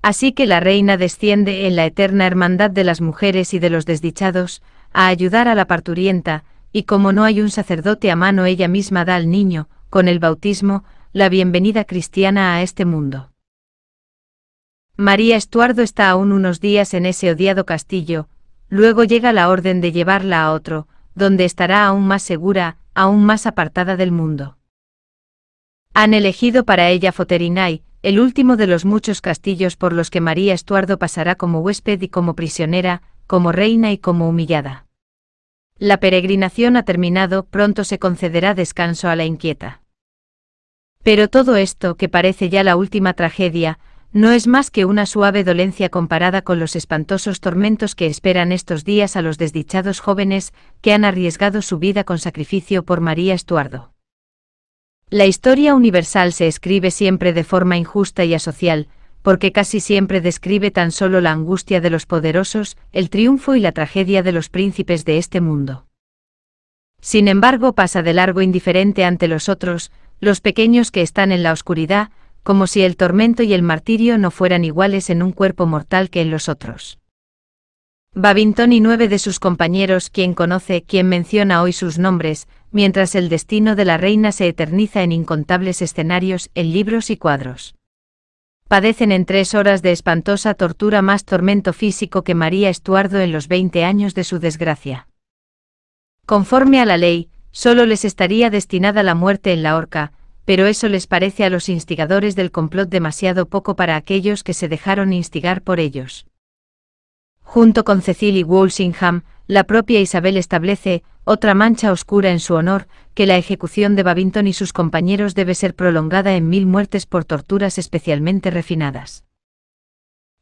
Así que la reina desciende en la eterna hermandad de las mujeres y de los desdichados, a ayudar a la parturienta, y como no hay un sacerdote a mano ella misma da al niño, con el bautismo, la bienvenida cristiana a este mundo. María Estuardo está aún unos días en ese odiado castillo, luego llega la orden de llevarla a otro, donde estará aún más segura, aún más apartada del mundo. Han elegido para ella Foterinay, el último de los muchos castillos por los que María Estuardo pasará como huésped y como prisionera, como reina y como humillada. La peregrinación ha terminado, pronto se concederá descanso a la inquieta. Pero todo esto, que parece ya la última tragedia, no es más que una suave dolencia comparada con los espantosos tormentos que esperan estos días a los desdichados jóvenes que han arriesgado su vida con sacrificio por María Estuardo. La historia universal se escribe siempre de forma injusta y asocial, porque casi siempre describe tan solo la angustia de los poderosos, el triunfo y la tragedia de los príncipes de este mundo. Sin embargo, pasa de largo indiferente ante los otros, los pequeños que están en la oscuridad, como si el tormento y el martirio no fueran iguales en un cuerpo mortal que en los otros. Babington y nueve de sus compañeros, quien conoce, quien menciona hoy sus nombres, mientras el destino de la reina se eterniza en incontables escenarios, en libros y cuadros. Padecen en tres horas de espantosa tortura más tormento físico que María Estuardo en los veinte años de su desgracia. Conforme a la ley, solo les estaría destinada la muerte en la horca, pero eso les parece a los instigadores del complot demasiado poco para aquellos que se dejaron instigar por ellos. Junto con Cecil y Walsingham, la propia Isabel establece otra mancha oscura en su honor, que la ejecución de Babington y sus compañeros debe ser prolongada en mil muertes por torturas especialmente refinadas.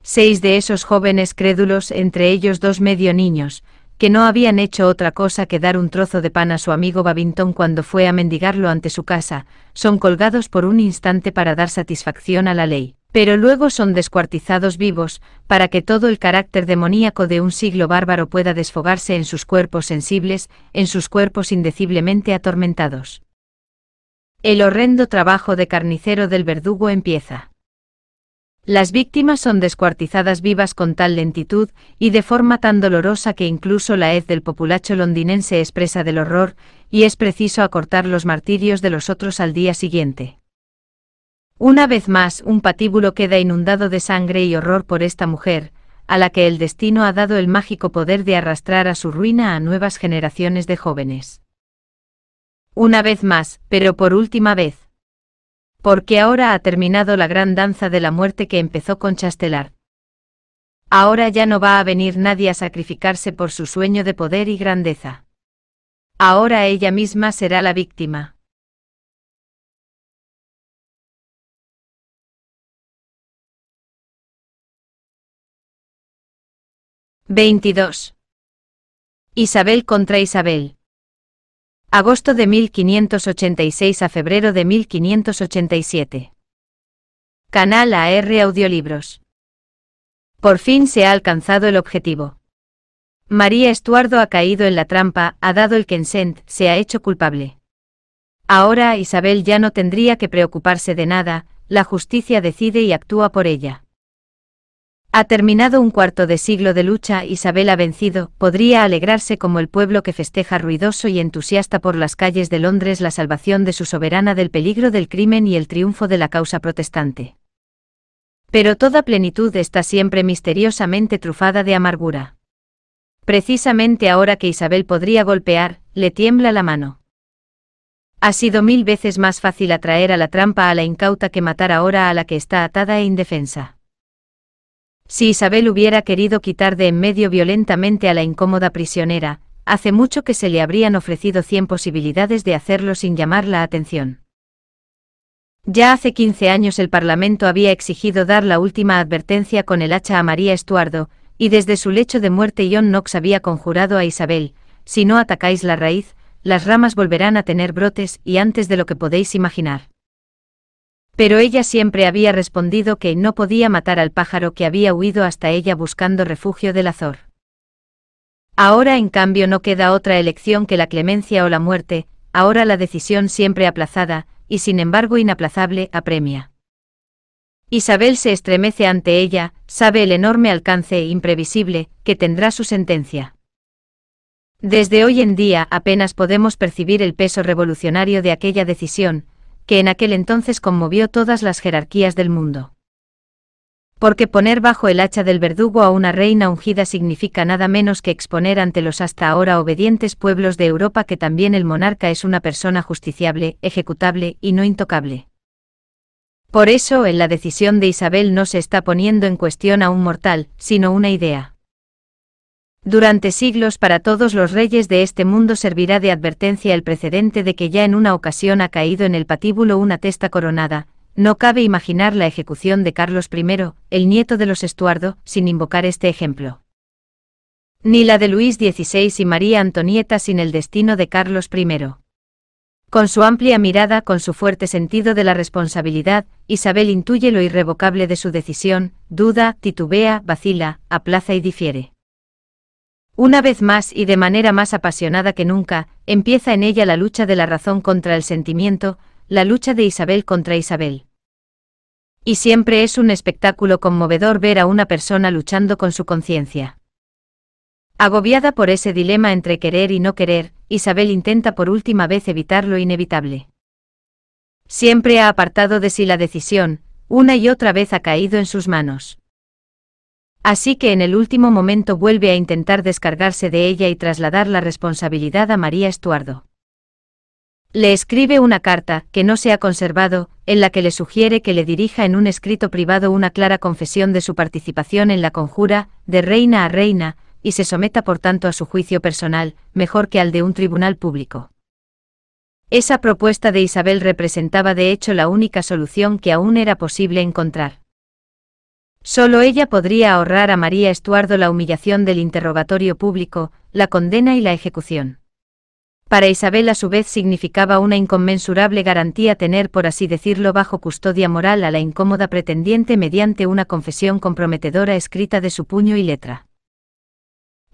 Seis de esos jóvenes crédulos, entre ellos dos medio niños, que no habían hecho otra cosa que dar un trozo de pan a su amigo Babington cuando fue a mendigarlo ante su casa, son colgados por un instante para dar satisfacción a la ley pero luego son descuartizados vivos, para que todo el carácter demoníaco de un siglo bárbaro pueda desfogarse en sus cuerpos sensibles, en sus cuerpos indeciblemente atormentados. El horrendo trabajo de carnicero del verdugo empieza. Las víctimas son descuartizadas vivas con tal lentitud y de forma tan dolorosa que incluso la hez del populacho londinense expresa del horror, y es preciso acortar los martirios de los otros al día siguiente. Una vez más, un patíbulo queda inundado de sangre y horror por esta mujer, a la que el destino ha dado el mágico poder de arrastrar a su ruina a nuevas generaciones de jóvenes. Una vez más, pero por última vez. Porque ahora ha terminado la gran danza de la muerte que empezó con Chastelar. Ahora ya no va a venir nadie a sacrificarse por su sueño de poder y grandeza. Ahora ella misma será la víctima. 22. Isabel contra Isabel. Agosto de 1586 a febrero de 1587. Canal AR Audiolibros. Por fin se ha alcanzado el objetivo. María Estuardo ha caído en la trampa, ha dado el consent, se ha hecho culpable. Ahora Isabel ya no tendría que preocuparse de nada, la justicia decide y actúa por ella. Ha terminado un cuarto de siglo de lucha, Isabel ha vencido, podría alegrarse como el pueblo que festeja ruidoso y entusiasta por las calles de Londres la salvación de su soberana del peligro del crimen y el triunfo de la causa protestante. Pero toda plenitud está siempre misteriosamente trufada de amargura. Precisamente ahora que Isabel podría golpear, le tiembla la mano. Ha sido mil veces más fácil atraer a la trampa a la incauta que matar ahora a la que está atada e indefensa. Si Isabel hubiera querido quitar de en medio violentamente a la incómoda prisionera, hace mucho que se le habrían ofrecido cien posibilidades de hacerlo sin llamar la atención. Ya hace 15 años el Parlamento había exigido dar la última advertencia con el hacha a María Estuardo, y desde su lecho de muerte John Knox había conjurado a Isabel, si no atacáis la raíz, las ramas volverán a tener brotes y antes de lo que podéis imaginar. Pero ella siempre había respondido que no podía matar al pájaro que había huido hasta ella buscando refugio del azor. Ahora en cambio no queda otra elección que la clemencia o la muerte, ahora la decisión siempre aplazada, y sin embargo inaplazable, apremia. Isabel se estremece ante ella, sabe el enorme alcance e imprevisible que tendrá su sentencia. Desde hoy en día apenas podemos percibir el peso revolucionario de aquella decisión, que en aquel entonces conmovió todas las jerarquías del mundo. Porque poner bajo el hacha del verdugo a una reina ungida significa nada menos que exponer ante los hasta ahora obedientes pueblos de Europa que también el monarca es una persona justiciable, ejecutable y no intocable. Por eso en la decisión de Isabel no se está poniendo en cuestión a un mortal, sino una idea. Durante siglos para todos los reyes de este mundo servirá de advertencia el precedente de que ya en una ocasión ha caído en el patíbulo una testa coronada, no cabe imaginar la ejecución de Carlos I, el nieto de los Estuardo, sin invocar este ejemplo. Ni la de Luis XVI y María Antonieta sin el destino de Carlos I. Con su amplia mirada, con su fuerte sentido de la responsabilidad, Isabel intuye lo irrevocable de su decisión, duda, titubea, vacila, aplaza y difiere. Una vez más y de manera más apasionada que nunca, empieza en ella la lucha de la razón contra el sentimiento, la lucha de Isabel contra Isabel. Y siempre es un espectáculo conmovedor ver a una persona luchando con su conciencia. Agobiada por ese dilema entre querer y no querer, Isabel intenta por última vez evitar lo inevitable. Siempre ha apartado de sí la decisión, una y otra vez ha caído en sus manos. Así que en el último momento vuelve a intentar descargarse de ella y trasladar la responsabilidad a María Estuardo. Le escribe una carta, que no se ha conservado, en la que le sugiere que le dirija en un escrito privado una clara confesión de su participación en la conjura, de reina a reina, y se someta por tanto a su juicio personal, mejor que al de un tribunal público. Esa propuesta de Isabel representaba de hecho la única solución que aún era posible encontrar. Solo ella podría ahorrar a María Estuardo la humillación del interrogatorio público, la condena y la ejecución. Para Isabel a su vez significaba una inconmensurable garantía tener, por así decirlo, bajo custodia moral a la incómoda pretendiente mediante una confesión comprometedora escrita de su puño y letra.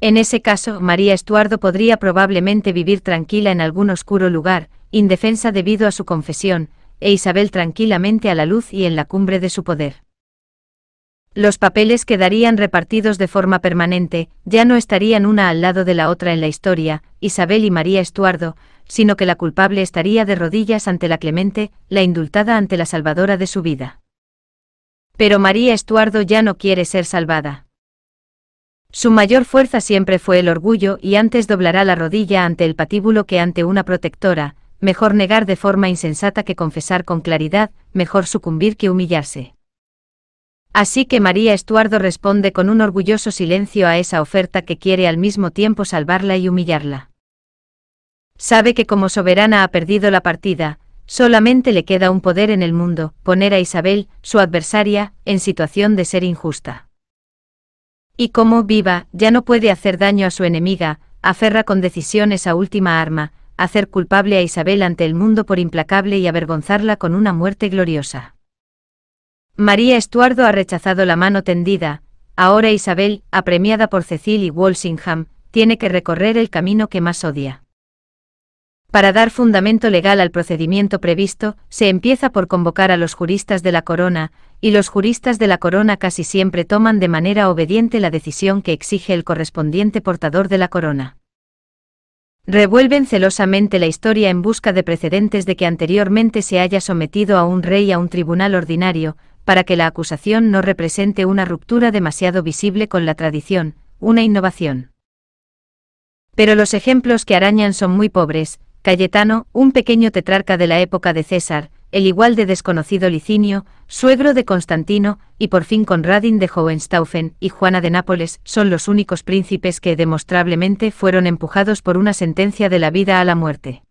En ese caso, María Estuardo podría probablemente vivir tranquila en algún oscuro lugar, indefensa debido a su confesión, e Isabel tranquilamente a la luz y en la cumbre de su poder. Los papeles quedarían repartidos de forma permanente, ya no estarían una al lado de la otra en la historia, Isabel y María Estuardo, sino que la culpable estaría de rodillas ante la clemente, la indultada ante la salvadora de su vida. Pero María Estuardo ya no quiere ser salvada. Su mayor fuerza siempre fue el orgullo y antes doblará la rodilla ante el patíbulo que ante una protectora, mejor negar de forma insensata que confesar con claridad, mejor sucumbir que humillarse. Así que María Estuardo responde con un orgulloso silencio a esa oferta que quiere al mismo tiempo salvarla y humillarla. Sabe que como soberana ha perdido la partida, solamente le queda un poder en el mundo, poner a Isabel, su adversaria, en situación de ser injusta. Y como viva, ya no puede hacer daño a su enemiga, aferra con decisión esa última arma, hacer culpable a Isabel ante el mundo por implacable y avergonzarla con una muerte gloriosa. María Estuardo ha rechazado la mano tendida, ahora Isabel, apremiada por Cecil y Walsingham, tiene que recorrer el camino que más odia. Para dar fundamento legal al procedimiento previsto, se empieza por convocar a los juristas de la corona, y los juristas de la corona casi siempre toman de manera obediente la decisión que exige el correspondiente portador de la corona. Revuelven celosamente la historia en busca de precedentes de que anteriormente se haya sometido a un rey a un tribunal ordinario, para que la acusación no represente una ruptura demasiado visible con la tradición, una innovación. Pero los ejemplos que arañan son muy pobres, Cayetano, un pequeño tetrarca de la época de César, el igual de desconocido Licinio, suegro de Constantino, y por fin Conradin de Hohenstaufen y Juana de Nápoles, son los únicos príncipes que demostrablemente fueron empujados por una sentencia de la vida a la muerte.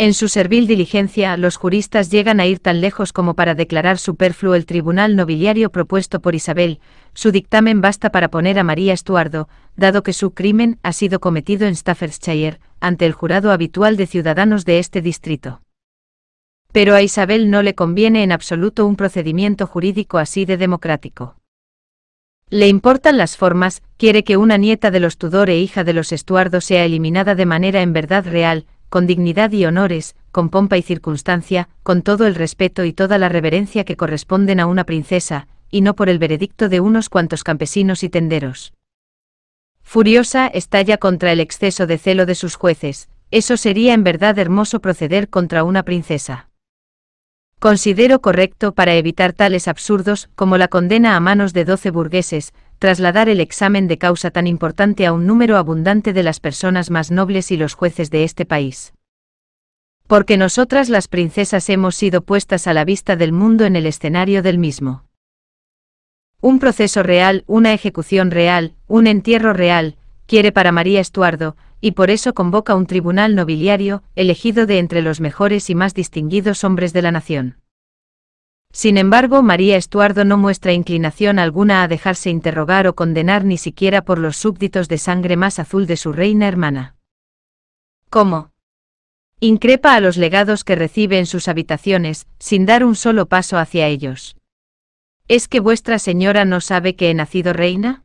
En su servil diligencia, los juristas llegan a ir tan lejos como para declarar superfluo el tribunal nobiliario propuesto por Isabel, su dictamen basta para poner a María Estuardo, dado que su crimen ha sido cometido en Staffordshire, ante el jurado habitual de ciudadanos de este distrito. Pero a Isabel no le conviene en absoluto un procedimiento jurídico así de democrático. Le importan las formas, quiere que una nieta de los Tudor e hija de los Estuardo sea eliminada de manera en verdad real, con dignidad y honores, con pompa y circunstancia, con todo el respeto y toda la reverencia que corresponden a una princesa, y no por el veredicto de unos cuantos campesinos y tenderos. Furiosa estalla contra el exceso de celo de sus jueces, eso sería en verdad hermoso proceder contra una princesa. Considero correcto para evitar tales absurdos como la condena a manos de doce burgueses, trasladar el examen de causa tan importante a un número abundante de las personas más nobles y los jueces de este país. Porque nosotras las princesas hemos sido puestas a la vista del mundo en el escenario del mismo. Un proceso real, una ejecución real, un entierro real, quiere para María Estuardo, y por eso convoca un tribunal nobiliario, elegido de entre los mejores y más distinguidos hombres de la nación. Sin embargo, María Estuardo no muestra inclinación alguna a dejarse interrogar o condenar ni siquiera por los súbditos de sangre más azul de su reina hermana. ¿Cómo? Increpa a los legados que recibe en sus habitaciones, sin dar un solo paso hacia ellos. ¿Es que vuestra señora no sabe que he nacido reina?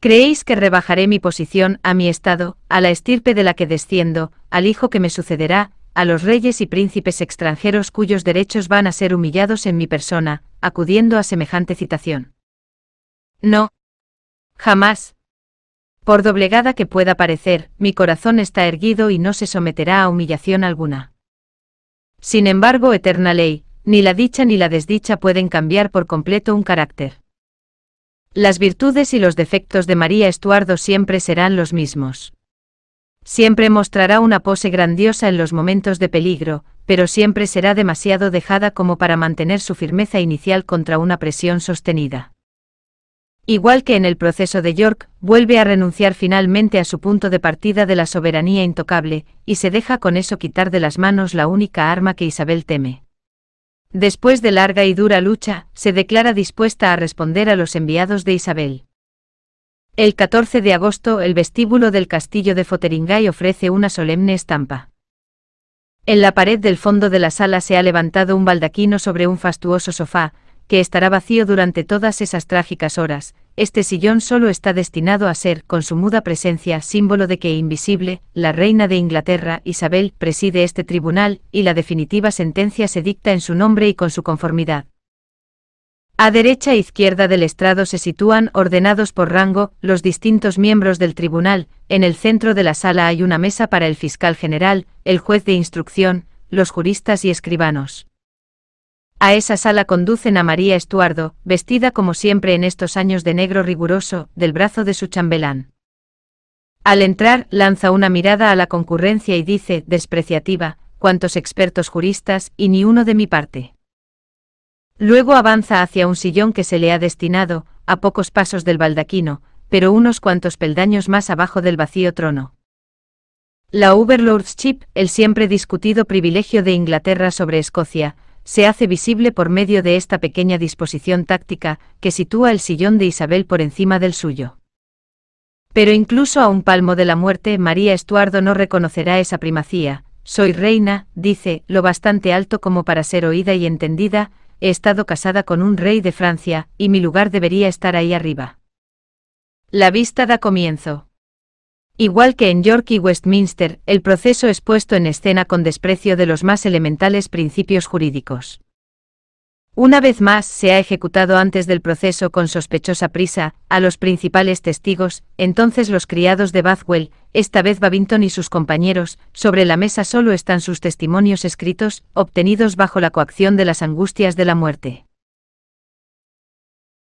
¿Creéis que rebajaré mi posición, a mi estado, a la estirpe de la que desciendo, al hijo que me sucederá, a los reyes y príncipes extranjeros cuyos derechos van a ser humillados en mi persona, acudiendo a semejante citación. No. Jamás. Por doblegada que pueda parecer, mi corazón está erguido y no se someterá a humillación alguna. Sin embargo, eterna ley, ni la dicha ni la desdicha pueden cambiar por completo un carácter. Las virtudes y los defectos de María Estuardo siempre serán los mismos. Siempre mostrará una pose grandiosa en los momentos de peligro, pero siempre será demasiado dejada como para mantener su firmeza inicial contra una presión sostenida. Igual que en el proceso de York, vuelve a renunciar finalmente a su punto de partida de la soberanía intocable, y se deja con eso quitar de las manos la única arma que Isabel teme. Después de larga y dura lucha, se declara dispuesta a responder a los enviados de Isabel. El 14 de agosto el vestíbulo del castillo de Foteringay ofrece una solemne estampa. En la pared del fondo de la sala se ha levantado un baldaquino sobre un fastuoso sofá, que estará vacío durante todas esas trágicas horas, este sillón solo está destinado a ser, con su muda presencia, símbolo de que invisible, la reina de Inglaterra, Isabel, preside este tribunal, y la definitiva sentencia se dicta en su nombre y con su conformidad. A derecha e izquierda del estrado se sitúan, ordenados por rango, los distintos miembros del tribunal, en el centro de la sala hay una mesa para el fiscal general, el juez de instrucción, los juristas y escribanos. A esa sala conducen a María Estuardo, vestida como siempre en estos años de negro riguroso, del brazo de su chambelán. Al entrar, lanza una mirada a la concurrencia y dice, despreciativa, cuantos expertos juristas, y ni uno de mi parte. Luego avanza hacia un sillón que se le ha destinado, a pocos pasos del baldaquino, pero unos cuantos peldaños más abajo del vacío trono. La Overlordship, el siempre discutido privilegio de Inglaterra sobre Escocia, se hace visible por medio de esta pequeña disposición táctica que sitúa el sillón de Isabel por encima del suyo. Pero incluso a un palmo de la muerte, María Estuardo no reconocerá esa primacía. Soy reina, dice, lo bastante alto como para ser oída y entendida, he estado casada con un rey de Francia, y mi lugar debería estar ahí arriba. La vista da comienzo. Igual que en York y Westminster, el proceso es puesto en escena con desprecio de los más elementales principios jurídicos. Una vez más se ha ejecutado antes del proceso con sospechosa prisa, a los principales testigos, entonces los criados de Bathwell, esta vez Babington y sus compañeros, sobre la mesa solo están sus testimonios escritos, obtenidos bajo la coacción de las angustias de la muerte.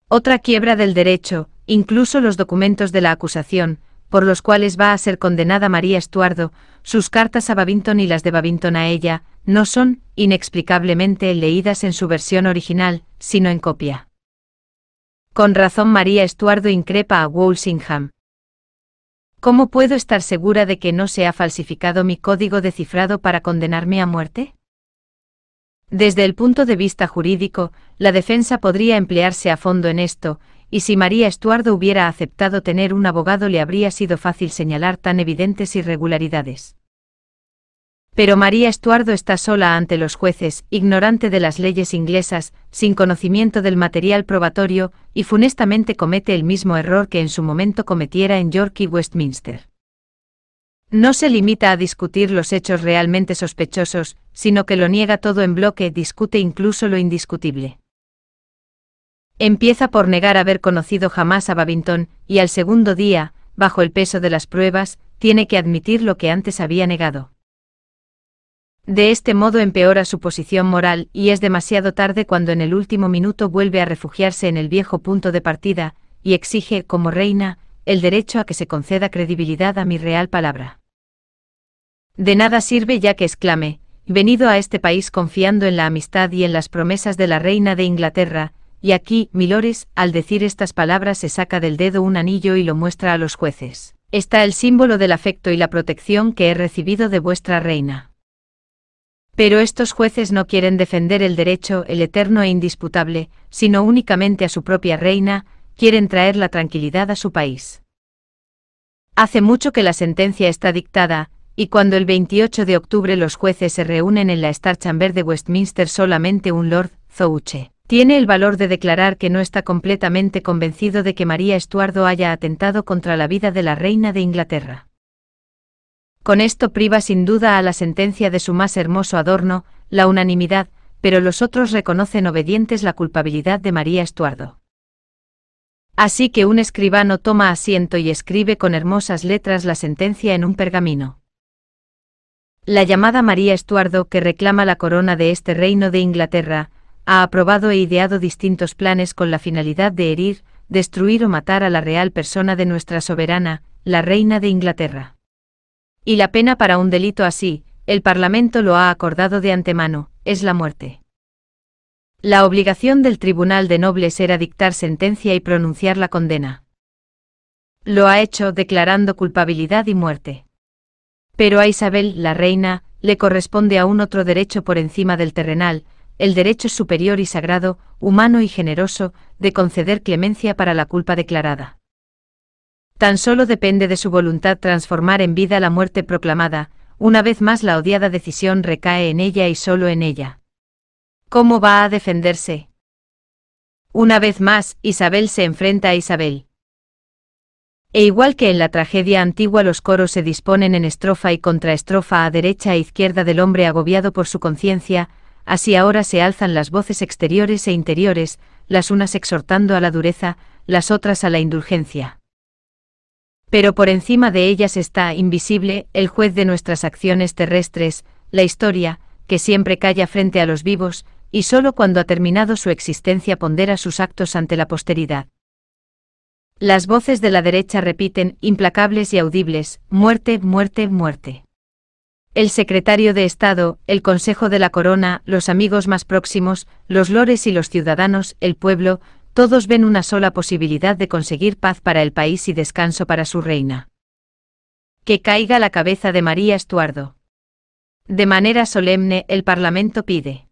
Otra quiebra del derecho, incluso los documentos de la acusación, por los cuales va a ser condenada María Estuardo, sus cartas a Babington y las de Babington a ella, no son, inexplicablemente, leídas en su versión original, sino en copia. Con razón María Estuardo increpa a Walsingham. ¿Cómo puedo estar segura de que no se ha falsificado mi código de cifrado para condenarme a muerte? Desde el punto de vista jurídico, la defensa podría emplearse a fondo en esto, y si María Estuardo hubiera aceptado tener un abogado le habría sido fácil señalar tan evidentes irregularidades. Pero María Estuardo está sola ante los jueces, ignorante de las leyes inglesas, sin conocimiento del material probatorio, y funestamente comete el mismo error que en su momento cometiera en York y Westminster. No se limita a discutir los hechos realmente sospechosos, sino que lo niega todo en bloque, discute incluso lo indiscutible. Empieza por negar haber conocido jamás a Babington, y al segundo día, bajo el peso de las pruebas, tiene que admitir lo que antes había negado. De este modo empeora su posición moral y es demasiado tarde cuando en el último minuto vuelve a refugiarse en el viejo punto de partida, y exige, como reina, el derecho a que se conceda credibilidad a mi real palabra. De nada sirve ya que exclame, venido a este país confiando en la amistad y en las promesas de la reina de Inglaterra, y aquí, Milores, al decir estas palabras se saca del dedo un anillo y lo muestra a los jueces. Está el símbolo del afecto y la protección que he recibido de vuestra reina. Pero estos jueces no quieren defender el derecho, el eterno e indisputable, sino únicamente a su propia reina, quieren traer la tranquilidad a su país. Hace mucho que la sentencia está dictada, y cuando el 28 de octubre los jueces se reúnen en la Star Chamber de Westminster solamente un Lord, Zouche, tiene el valor de declarar que no está completamente convencido de que María Estuardo haya atentado contra la vida de la reina de Inglaterra. Con esto priva sin duda a la sentencia de su más hermoso adorno, la unanimidad, pero los otros reconocen obedientes la culpabilidad de María Estuardo. Así que un escribano toma asiento y escribe con hermosas letras la sentencia en un pergamino. La llamada María Estuardo, que reclama la corona de este reino de Inglaterra, ha aprobado e ideado distintos planes con la finalidad de herir, destruir o matar a la real persona de nuestra soberana, la reina de Inglaterra. Y la pena para un delito así, el Parlamento lo ha acordado de antemano, es la muerte. La obligación del Tribunal de Nobles era dictar sentencia y pronunciar la condena. Lo ha hecho declarando culpabilidad y muerte. Pero a Isabel, la reina, le corresponde a un otro derecho por encima del terrenal, el derecho superior y sagrado, humano y generoso, de conceder clemencia para la culpa declarada. Tan solo depende de su voluntad transformar en vida la muerte proclamada, una vez más la odiada decisión recae en ella y solo en ella. ¿Cómo va a defenderse? Una vez más, Isabel se enfrenta a Isabel. E igual que en la tragedia antigua los coros se disponen en estrofa y contraestrofa a derecha e izquierda del hombre agobiado por su conciencia, así ahora se alzan las voces exteriores e interiores, las unas exhortando a la dureza, las otras a la indulgencia. Pero por encima de ellas está, invisible, el juez de nuestras acciones terrestres, la historia, que siempre calla frente a los vivos, y sólo cuando ha terminado su existencia pondera sus actos ante la posteridad. Las voces de la derecha repiten, implacables y audibles, muerte, muerte, muerte. El secretario de Estado, el Consejo de la Corona, los amigos más próximos, los lores y los ciudadanos, el pueblo, todos ven una sola posibilidad de conseguir paz para el país y descanso para su reina. Que caiga la cabeza de María Estuardo. De manera solemne, el Parlamento pide.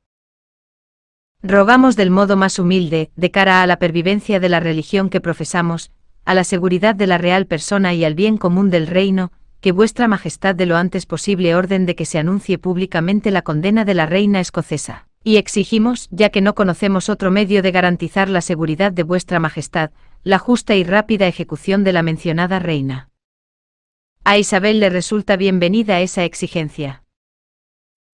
Rogamos del modo más humilde, de cara a la pervivencia de la religión que profesamos, a la seguridad de la real persona y al bien común del reino, que vuestra Majestad de lo antes posible orden de que se anuncie públicamente la condena de la reina escocesa. Y exigimos, ya que no conocemos otro medio de garantizar la seguridad de vuestra Majestad, la justa y rápida ejecución de la mencionada reina. A Isabel le resulta bienvenida esa exigencia.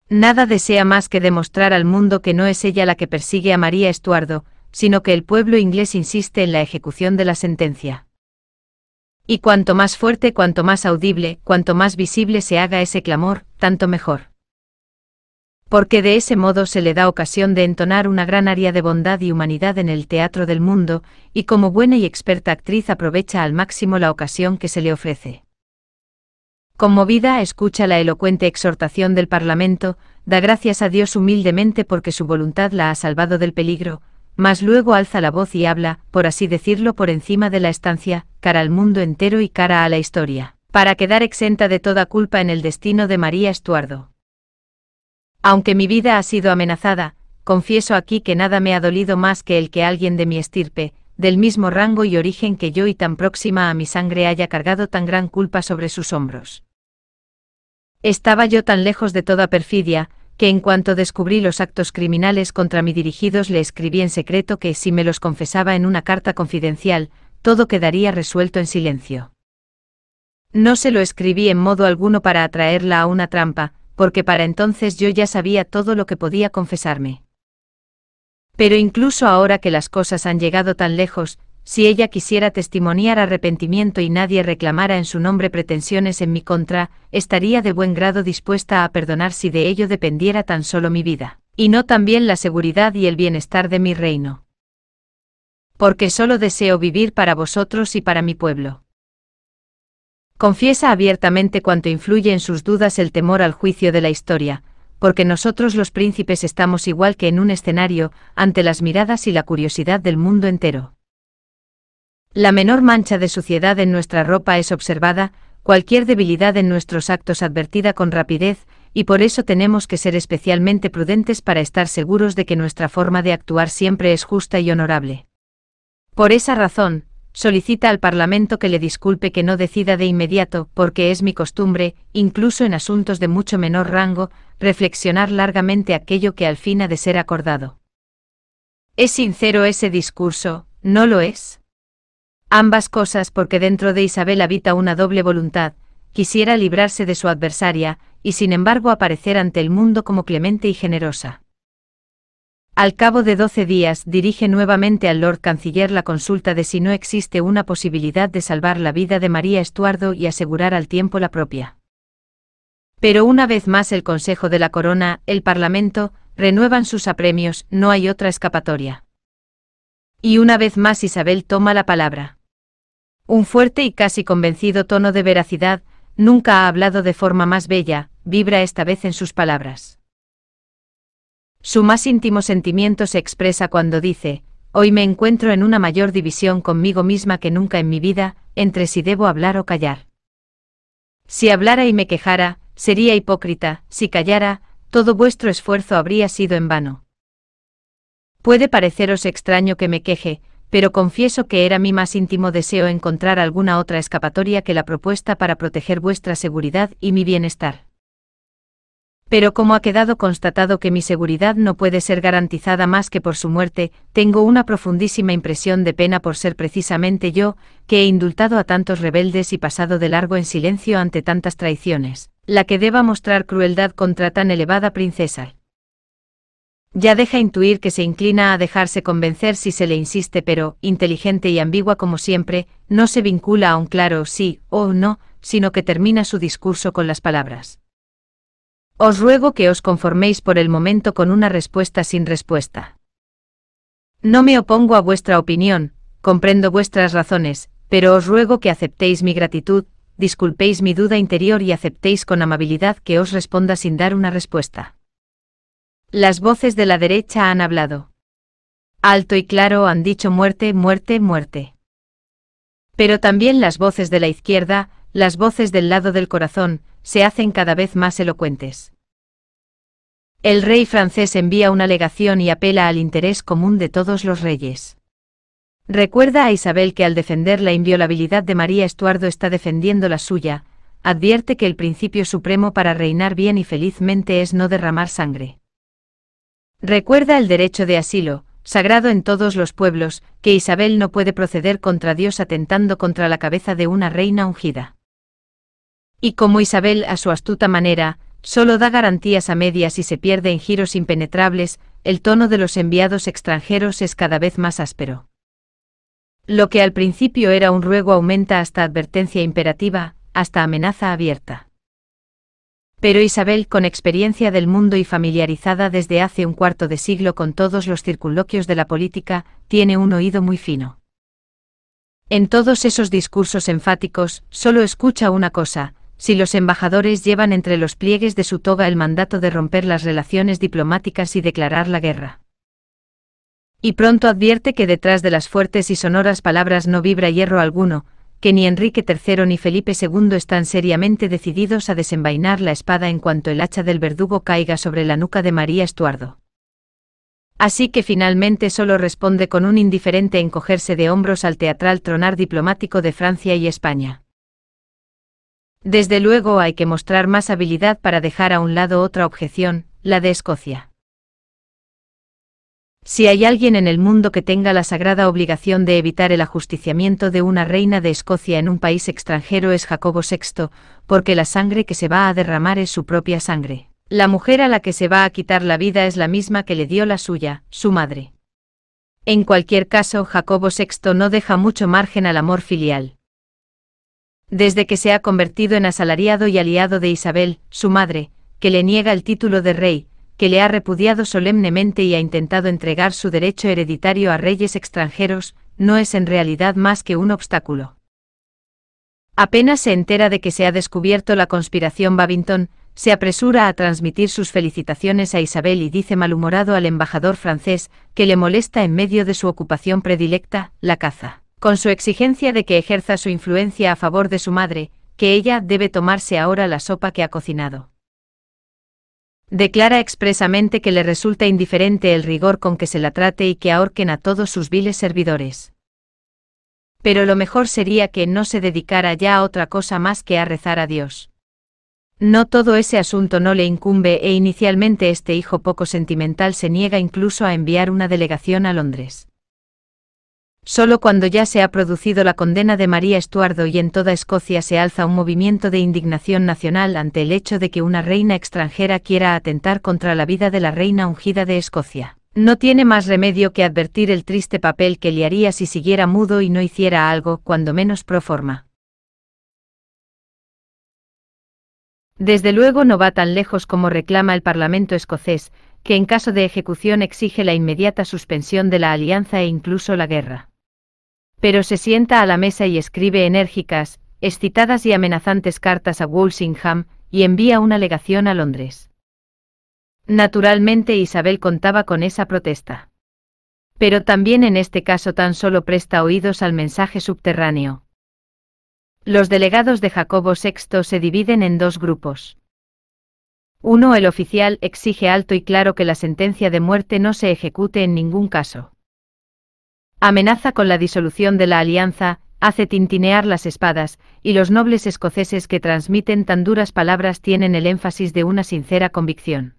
Nada desea más que demostrar al mundo que no es ella la que persigue a María Estuardo, sino que el pueblo inglés insiste en la ejecución de la sentencia. Y cuanto más fuerte, cuanto más audible, cuanto más visible se haga ese clamor, tanto mejor porque de ese modo se le da ocasión de entonar una gran área de bondad y humanidad en el teatro del mundo, y como buena y experta actriz aprovecha al máximo la ocasión que se le ofrece. Conmovida escucha la elocuente exhortación del Parlamento, da gracias a Dios humildemente porque su voluntad la ha salvado del peligro, mas luego alza la voz y habla, por así decirlo, por encima de la estancia, cara al mundo entero y cara a la historia, para quedar exenta de toda culpa en el destino de María Estuardo. Aunque mi vida ha sido amenazada, confieso aquí que nada me ha dolido más que el que alguien de mi estirpe, del mismo rango y origen que yo y tan próxima a mi sangre haya cargado tan gran culpa sobre sus hombros. Estaba yo tan lejos de toda perfidia, que en cuanto descubrí los actos criminales contra mí dirigidos le escribí en secreto que si me los confesaba en una carta confidencial, todo quedaría resuelto en silencio. No se lo escribí en modo alguno para atraerla a una trampa, porque para entonces yo ya sabía todo lo que podía confesarme. Pero incluso ahora que las cosas han llegado tan lejos, si ella quisiera testimoniar arrepentimiento y nadie reclamara en su nombre pretensiones en mi contra, estaría de buen grado dispuesta a perdonar si de ello dependiera tan solo mi vida, y no también la seguridad y el bienestar de mi reino. Porque solo deseo vivir para vosotros y para mi pueblo. Confiesa abiertamente cuanto influye en sus dudas el temor al juicio de la historia, porque nosotros los príncipes estamos igual que en un escenario, ante las miradas y la curiosidad del mundo entero. La menor mancha de suciedad en nuestra ropa es observada, cualquier debilidad en nuestros actos advertida con rapidez, y por eso tenemos que ser especialmente prudentes para estar seguros de que nuestra forma de actuar siempre es justa y honorable. Por esa razón, Solicita al Parlamento que le disculpe que no decida de inmediato, porque es mi costumbre, incluso en asuntos de mucho menor rango, reflexionar largamente aquello que al fin ha de ser acordado. ¿Es sincero ese discurso, no lo es? Ambas cosas porque dentro de Isabel habita una doble voluntad, quisiera librarse de su adversaria, y sin embargo aparecer ante el mundo como clemente y generosa. Al cabo de doce días dirige nuevamente al Lord Canciller la consulta de si no existe una posibilidad de salvar la vida de María Estuardo y asegurar al tiempo la propia. Pero una vez más el Consejo de la Corona, el Parlamento, renuevan sus apremios, no hay otra escapatoria. Y una vez más Isabel toma la palabra. Un fuerte y casi convencido tono de veracidad, nunca ha hablado de forma más bella, vibra esta vez en sus palabras. Su más íntimo sentimiento se expresa cuando dice, hoy me encuentro en una mayor división conmigo misma que nunca en mi vida, entre si debo hablar o callar. Si hablara y me quejara, sería hipócrita, si callara, todo vuestro esfuerzo habría sido en vano. Puede pareceros extraño que me queje, pero confieso que era mi más íntimo deseo encontrar alguna otra escapatoria que la propuesta para proteger vuestra seguridad y mi bienestar. Pero como ha quedado constatado que mi seguridad no puede ser garantizada más que por su muerte, tengo una profundísima impresión de pena por ser precisamente yo, que he indultado a tantos rebeldes y pasado de largo en silencio ante tantas traiciones, la que deba mostrar crueldad contra tan elevada princesa. Ya deja intuir que se inclina a dejarse convencer si se le insiste, pero, inteligente y ambigua como siempre, no se vincula a un claro sí o no, sino que termina su discurso con las palabras. Os ruego que os conforméis por el momento con una respuesta sin respuesta. No me opongo a vuestra opinión, comprendo vuestras razones, pero os ruego que aceptéis mi gratitud, disculpéis mi duda interior y aceptéis con amabilidad que os responda sin dar una respuesta. Las voces de la derecha han hablado. Alto y claro han dicho muerte, muerte, muerte. Pero también las voces de la izquierda, las voces del lado del corazón, se hacen cada vez más elocuentes. El rey francés envía una legación y apela al interés común de todos los reyes. Recuerda a Isabel que al defender la inviolabilidad de María Estuardo está defendiendo la suya, advierte que el principio supremo para reinar bien y felizmente es no derramar sangre. Recuerda el derecho de asilo, sagrado en todos los pueblos, que Isabel no puede proceder contra Dios atentando contra la cabeza de una reina ungida. Y como Isabel, a su astuta manera, solo da garantías a medias y se pierde en giros impenetrables, el tono de los enviados extranjeros es cada vez más áspero. Lo que al principio era un ruego aumenta hasta advertencia imperativa, hasta amenaza abierta. Pero Isabel, con experiencia del mundo y familiarizada desde hace un cuarto de siglo con todos los circunloquios de la política, tiene un oído muy fino. En todos esos discursos enfáticos, solo escucha una cosa, si los embajadores llevan entre los pliegues de su toga el mandato de romper las relaciones diplomáticas y declarar la guerra. Y pronto advierte que detrás de las fuertes y sonoras palabras no vibra hierro alguno, que ni Enrique III ni Felipe II están seriamente decididos a desenvainar la espada en cuanto el hacha del verdugo caiga sobre la nuca de María Estuardo. Así que finalmente solo responde con un indiferente encogerse de hombros al teatral tronar diplomático de Francia y España. Desde luego hay que mostrar más habilidad para dejar a un lado otra objeción, la de Escocia. Si hay alguien en el mundo que tenga la sagrada obligación de evitar el ajusticiamiento de una reina de Escocia en un país extranjero es Jacobo VI, porque la sangre que se va a derramar es su propia sangre. La mujer a la que se va a quitar la vida es la misma que le dio la suya, su madre. En cualquier caso, Jacobo VI no deja mucho margen al amor filial desde que se ha convertido en asalariado y aliado de Isabel, su madre, que le niega el título de rey, que le ha repudiado solemnemente y ha intentado entregar su derecho hereditario a reyes extranjeros, no es en realidad más que un obstáculo. Apenas se entera de que se ha descubierto la conspiración Babington, se apresura a transmitir sus felicitaciones a Isabel y dice malhumorado al embajador francés, que le molesta en medio de su ocupación predilecta, la caza con su exigencia de que ejerza su influencia a favor de su madre, que ella debe tomarse ahora la sopa que ha cocinado. Declara expresamente que le resulta indiferente el rigor con que se la trate y que ahorquen a todos sus viles servidores. Pero lo mejor sería que no se dedicara ya a otra cosa más que a rezar a Dios. No todo ese asunto no le incumbe e inicialmente este hijo poco sentimental se niega incluso a enviar una delegación a Londres. Solo cuando ya se ha producido la condena de María Estuardo y en toda Escocia se alza un movimiento de indignación nacional ante el hecho de que una reina extranjera quiera atentar contra la vida de la reina ungida de Escocia. No tiene más remedio que advertir el triste papel que le haría si siguiera mudo y no hiciera algo, cuando menos pro forma. Desde luego no va tan lejos como reclama el Parlamento escocés, que en caso de ejecución exige la inmediata suspensión de la alianza e incluso la guerra pero se sienta a la mesa y escribe enérgicas, excitadas y amenazantes cartas a Walsingham, y envía una legación a Londres. Naturalmente Isabel contaba con esa protesta. Pero también en este caso tan solo presta oídos al mensaje subterráneo. Los delegados de Jacobo VI se dividen en dos grupos. Uno, el oficial exige alto y claro que la sentencia de muerte no se ejecute en ningún caso amenaza con la disolución de la alianza, hace tintinear las espadas, y los nobles escoceses que transmiten tan duras palabras tienen el énfasis de una sincera convicción.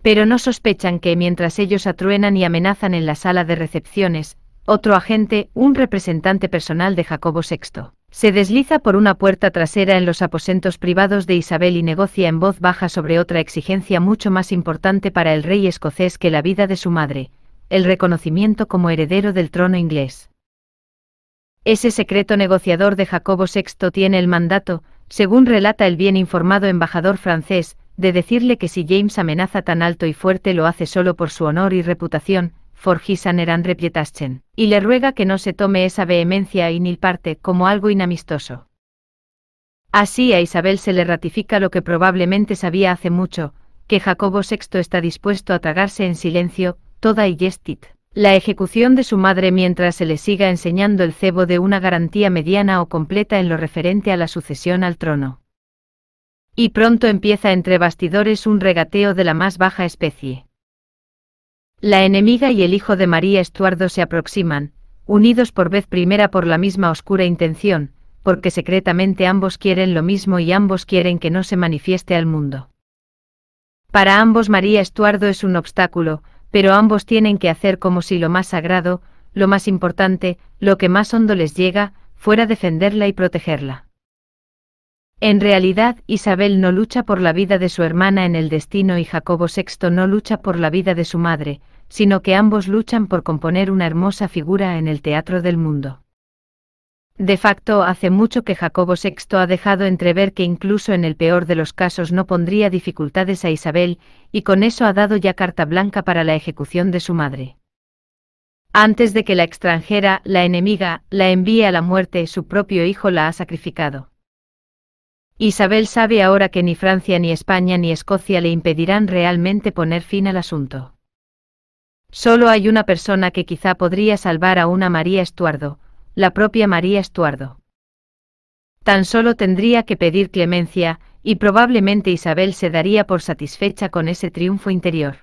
Pero no sospechan que mientras ellos atruenan y amenazan en la sala de recepciones, otro agente, un representante personal de Jacobo VI, se desliza por una puerta trasera en los aposentos privados de Isabel y negocia en voz baja sobre otra exigencia mucho más importante para el rey escocés que la vida de su madre, el reconocimiento como heredero del trono inglés. Ese secreto negociador de Jacobo VI tiene el mandato, según relata el bien informado embajador francés, de decirle que si James amenaza tan alto y fuerte lo hace solo por su honor y reputación, forgis y le ruega que no se tome esa vehemencia y ni parte como algo inamistoso. Así a Isabel se le ratifica lo que probablemente sabía hace mucho, que Jacobo VI está dispuesto a tragarse en silencio, toda y gestit. La ejecución de su madre mientras se le siga enseñando el cebo de una garantía mediana o completa en lo referente a la sucesión al trono. Y pronto empieza entre bastidores un regateo de la más baja especie. La enemiga y el hijo de María Estuardo se aproximan, unidos por vez primera por la misma oscura intención, porque secretamente ambos quieren lo mismo y ambos quieren que no se manifieste al mundo. Para ambos María Estuardo es un obstáculo, pero ambos tienen que hacer como si lo más sagrado, lo más importante, lo que más hondo les llega, fuera defenderla y protegerla. En realidad, Isabel no lucha por la vida de su hermana en el destino y Jacobo VI no lucha por la vida de su madre, sino que ambos luchan por componer una hermosa figura en el teatro del mundo. De facto, hace mucho que Jacobo VI ha dejado entrever que incluso en el peor de los casos no pondría dificultades a Isabel, y con eso ha dado ya carta blanca para la ejecución de su madre. Antes de que la extranjera, la enemiga, la envíe a la muerte, su propio hijo la ha sacrificado. Isabel sabe ahora que ni Francia ni España ni Escocia le impedirán realmente poner fin al asunto. Solo hay una persona que quizá podría salvar a una María Estuardo, la propia María Estuardo. Tan solo tendría que pedir clemencia, y probablemente Isabel se daría por satisfecha con ese triunfo interior.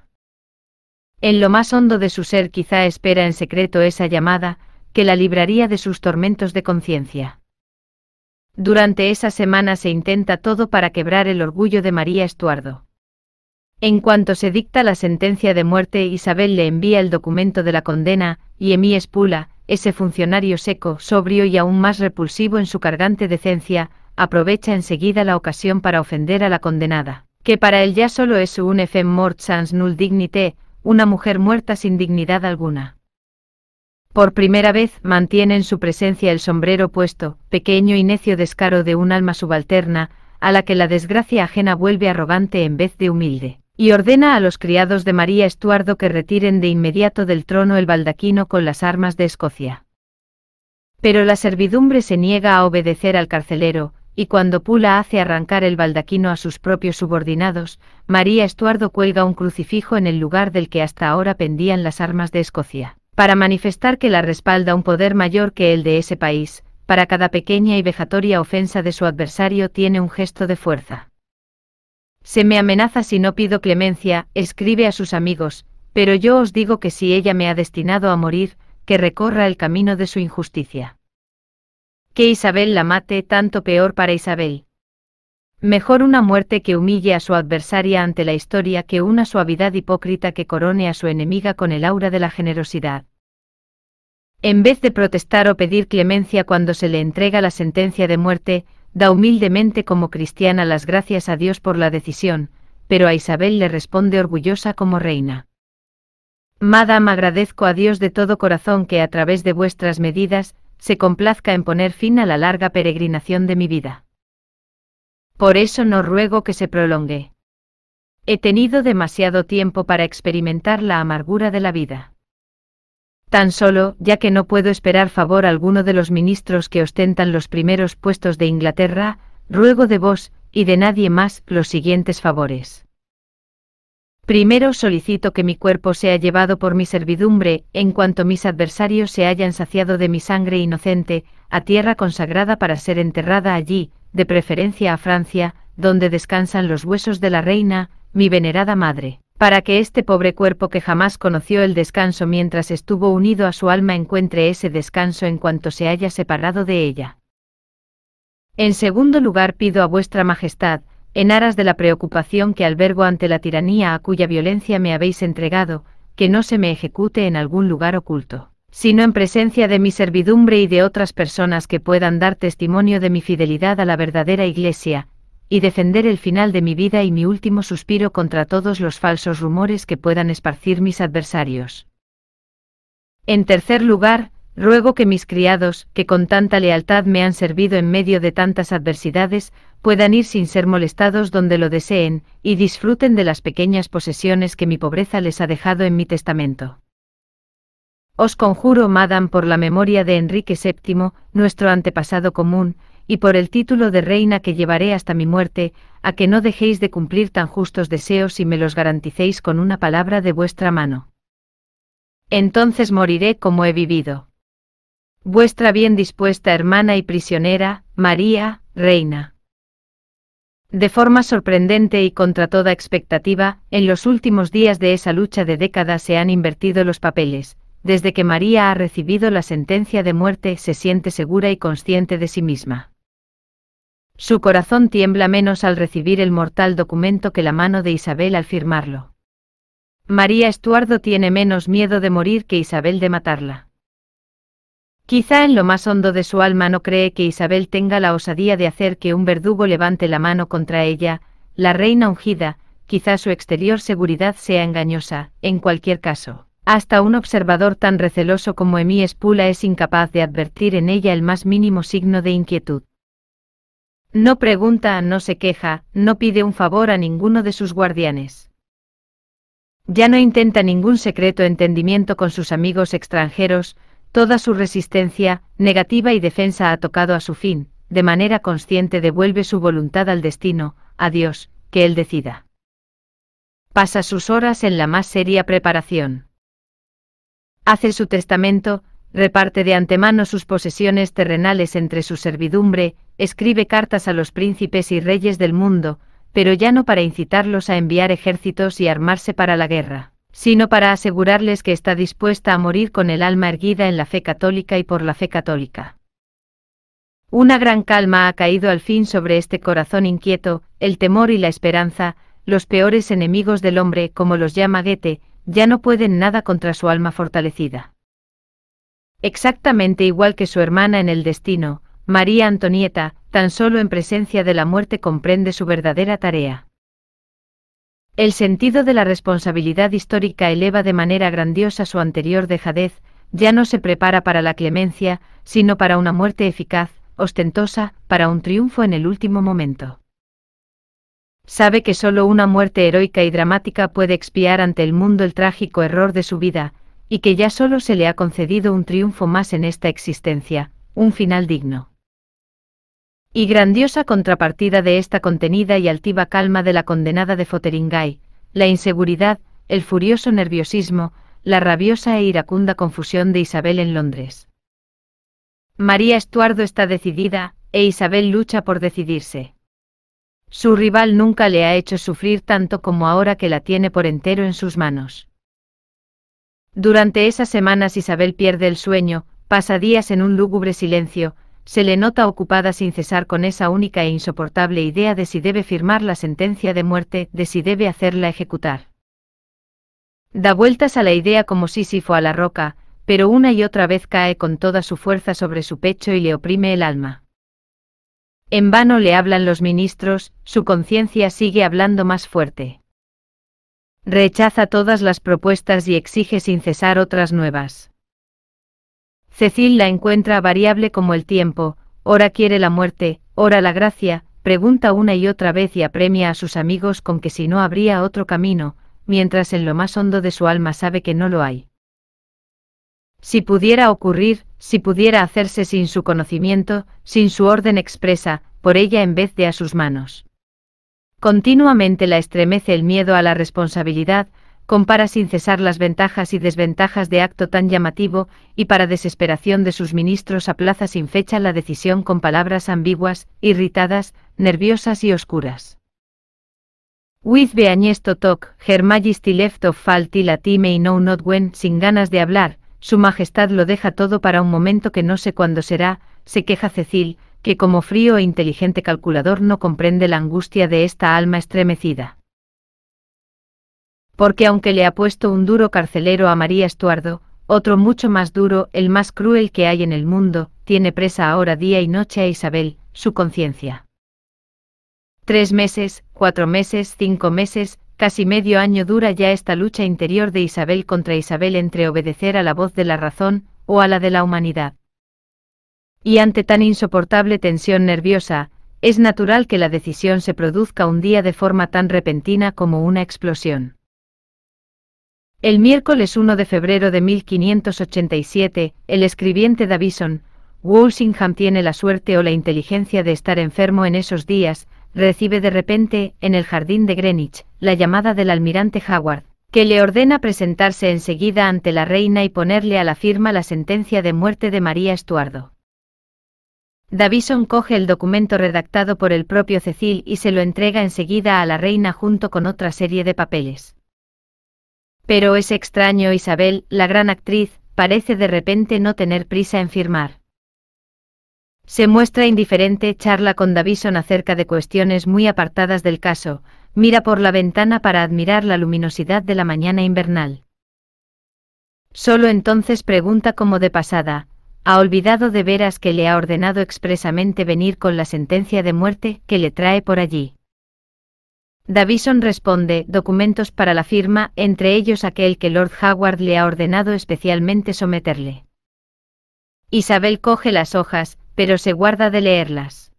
En lo más hondo de su ser quizá espera en secreto esa llamada, que la libraría de sus tormentos de conciencia. Durante esa semana se intenta todo para quebrar el orgullo de María Estuardo. En cuanto se dicta la sentencia de muerte, Isabel le envía el documento de la condena, y Emí Espula, ese funcionario seco, sobrio y aún más repulsivo en su cargante decencia, aprovecha enseguida la ocasión para ofender a la condenada, que para él ya solo es un fem mort sans nul dignité, una mujer muerta sin dignidad alguna. Por primera vez mantiene en su presencia el sombrero puesto, pequeño y necio descaro de un alma subalterna, a la que la desgracia ajena vuelve arrogante en vez de humilde y ordena a los criados de María Estuardo que retiren de inmediato del trono el baldaquino con las armas de Escocia. Pero la servidumbre se niega a obedecer al carcelero, y cuando Pula hace arrancar el baldaquino a sus propios subordinados, María Estuardo cuelga un crucifijo en el lugar del que hasta ahora pendían las armas de Escocia, para manifestar que la respalda un poder mayor que el de ese país, para cada pequeña y vejatoria ofensa de su adversario tiene un gesto de fuerza. Se me amenaza si no pido clemencia, escribe a sus amigos, pero yo os digo que si ella me ha destinado a morir, que recorra el camino de su injusticia. Que Isabel la mate, tanto peor para Isabel. Mejor una muerte que humille a su adversaria ante la historia que una suavidad hipócrita que corone a su enemiga con el aura de la generosidad. En vez de protestar o pedir clemencia cuando se le entrega la sentencia de muerte, da humildemente como cristiana las gracias a Dios por la decisión, pero a Isabel le responde orgullosa como reina. Madame agradezco a Dios de todo corazón que a través de vuestras medidas, se complazca en poner fin a la larga peregrinación de mi vida. Por eso no ruego que se prolongue. He tenido demasiado tiempo para experimentar la amargura de la vida. Tan solo, ya que no puedo esperar favor alguno de los ministros que ostentan los primeros puestos de Inglaterra, ruego de vos, y de nadie más, los siguientes favores. Primero solicito que mi cuerpo sea llevado por mi servidumbre, en cuanto mis adversarios se hayan saciado de mi sangre inocente, a tierra consagrada para ser enterrada allí, de preferencia a Francia, donde descansan los huesos de la reina, mi venerada madre para que este pobre cuerpo que jamás conoció el descanso mientras estuvo unido a su alma encuentre ese descanso en cuanto se haya separado de ella. En segundo lugar pido a vuestra Majestad, en aras de la preocupación que albergo ante la tiranía a cuya violencia me habéis entregado, que no se me ejecute en algún lugar oculto, sino en presencia de mi servidumbre y de otras personas que puedan dar testimonio de mi fidelidad a la verdadera Iglesia, y defender el final de mi vida y mi último suspiro contra todos los falsos rumores que puedan esparcir mis adversarios. En tercer lugar, ruego que mis criados, que con tanta lealtad me han servido en medio de tantas adversidades, puedan ir sin ser molestados donde lo deseen, y disfruten de las pequeñas posesiones que mi pobreza les ha dejado en mi testamento. Os conjuro, madam, por la memoria de Enrique VII, nuestro antepasado común, y por el título de reina que llevaré hasta mi muerte, a que no dejéis de cumplir tan justos deseos y me los garanticéis con una palabra de vuestra mano. Entonces moriré como he vivido. Vuestra bien dispuesta hermana y prisionera, María, reina. De forma sorprendente y contra toda expectativa, en los últimos días de esa lucha de décadas se han invertido los papeles. Desde que María ha recibido la sentencia de muerte se siente segura y consciente de sí misma. Su corazón tiembla menos al recibir el mortal documento que la mano de Isabel al firmarlo. María Estuardo tiene menos miedo de morir que Isabel de matarla. Quizá en lo más hondo de su alma no cree que Isabel tenga la osadía de hacer que un verdugo levante la mano contra ella, la reina ungida, quizá su exterior seguridad sea engañosa, en cualquier caso. Hasta un observador tan receloso como Emí Espula es incapaz de advertir en ella el más mínimo signo de inquietud. No pregunta, no se queja, no pide un favor a ninguno de sus guardianes. Ya no intenta ningún secreto entendimiento con sus amigos extranjeros, toda su resistencia, negativa y defensa ha tocado a su fin, de manera consciente devuelve su voluntad al destino, a Dios, que Él decida. Pasa sus horas en la más seria preparación. Hace su testamento, reparte de antemano sus posesiones terrenales entre su servidumbre, escribe cartas a los príncipes y reyes del mundo, pero ya no para incitarlos a enviar ejércitos y armarse para la guerra, sino para asegurarles que está dispuesta a morir con el alma erguida en la fe católica y por la fe católica. Una gran calma ha caído al fin sobre este corazón inquieto, el temor y la esperanza, los peores enemigos del hombre, como los llama Goethe, ya no pueden nada contra su alma fortalecida. Exactamente igual que su hermana en el destino, María Antonieta, tan solo en presencia de la muerte comprende su verdadera tarea. El sentido de la responsabilidad histórica eleva de manera grandiosa su anterior dejadez, ya no se prepara para la clemencia, sino para una muerte eficaz, ostentosa, para un triunfo en el último momento. Sabe que solo una muerte heroica y dramática puede expiar ante el mundo el trágico error de su vida, y que ya solo se le ha concedido un triunfo más en esta existencia, un final digno. Y grandiosa contrapartida de esta contenida y altiva calma de la condenada de Foteringay, la inseguridad, el furioso nerviosismo, la rabiosa e iracunda confusión de Isabel en Londres. María Estuardo está decidida, e Isabel lucha por decidirse. Su rival nunca le ha hecho sufrir tanto como ahora que la tiene por entero en sus manos. Durante esas semanas Isabel pierde el sueño, pasa días en un lúgubre silencio, se le nota ocupada sin cesar con esa única e insoportable idea de si debe firmar la sentencia de muerte, de si debe hacerla ejecutar. Da vueltas a la idea como Sísifo a la roca, pero una y otra vez cae con toda su fuerza sobre su pecho y le oprime el alma. En vano le hablan los ministros, su conciencia sigue hablando más fuerte rechaza todas las propuestas y exige sin cesar otras nuevas. Cecil la encuentra variable como el tiempo, ora quiere la muerte, ora la gracia, pregunta una y otra vez y apremia a sus amigos con que si no habría otro camino, mientras en lo más hondo de su alma sabe que no lo hay. Si pudiera ocurrir, si pudiera hacerse sin su conocimiento, sin su orden expresa, por ella en vez de a sus manos. Continuamente la estremece el miedo a la responsabilidad, compara sin cesar las ventajas y desventajas de acto tan llamativo, y para desesperación de sus ministros aplaza sin fecha la decisión con palabras ambiguas, irritadas, nerviosas y oscuras. With beañesto talk, her majesty left of no not when, sin ganas de hablar, su majestad lo deja todo para un momento que no sé cuándo será, se queja Cecil, que como frío e inteligente calculador no comprende la angustia de esta alma estremecida. Porque aunque le ha puesto un duro carcelero a María Estuardo, otro mucho más duro, el más cruel que hay en el mundo, tiene presa ahora día y noche a Isabel, su conciencia. Tres meses, cuatro meses, cinco meses, casi medio año dura ya esta lucha interior de Isabel contra Isabel entre obedecer a la voz de la razón, o a la de la humanidad. Y ante tan insoportable tensión nerviosa, es natural que la decisión se produzca un día de forma tan repentina como una explosión. El miércoles 1 de febrero de 1587, el escribiente Davison, Walsingham tiene la suerte o la inteligencia de estar enfermo en esos días, recibe de repente, en el jardín de Greenwich, la llamada del almirante Howard, que le ordena presentarse enseguida ante la reina y ponerle a la firma la sentencia de muerte de María Estuardo. Davison coge el documento redactado por el propio Cecil y se lo entrega enseguida a la reina junto con otra serie de papeles. Pero es extraño Isabel, la gran actriz, parece de repente no tener prisa en firmar. Se muestra indiferente, charla con Davison acerca de cuestiones muy apartadas del caso, mira por la ventana para admirar la luminosidad de la mañana invernal. Solo entonces pregunta como de pasada, ¿Ha olvidado de veras que le ha ordenado expresamente venir con la sentencia de muerte que le trae por allí? Davison responde, documentos para la firma, entre ellos aquel que Lord Howard le ha ordenado especialmente someterle. Isabel coge las hojas, pero se guarda de leerlas.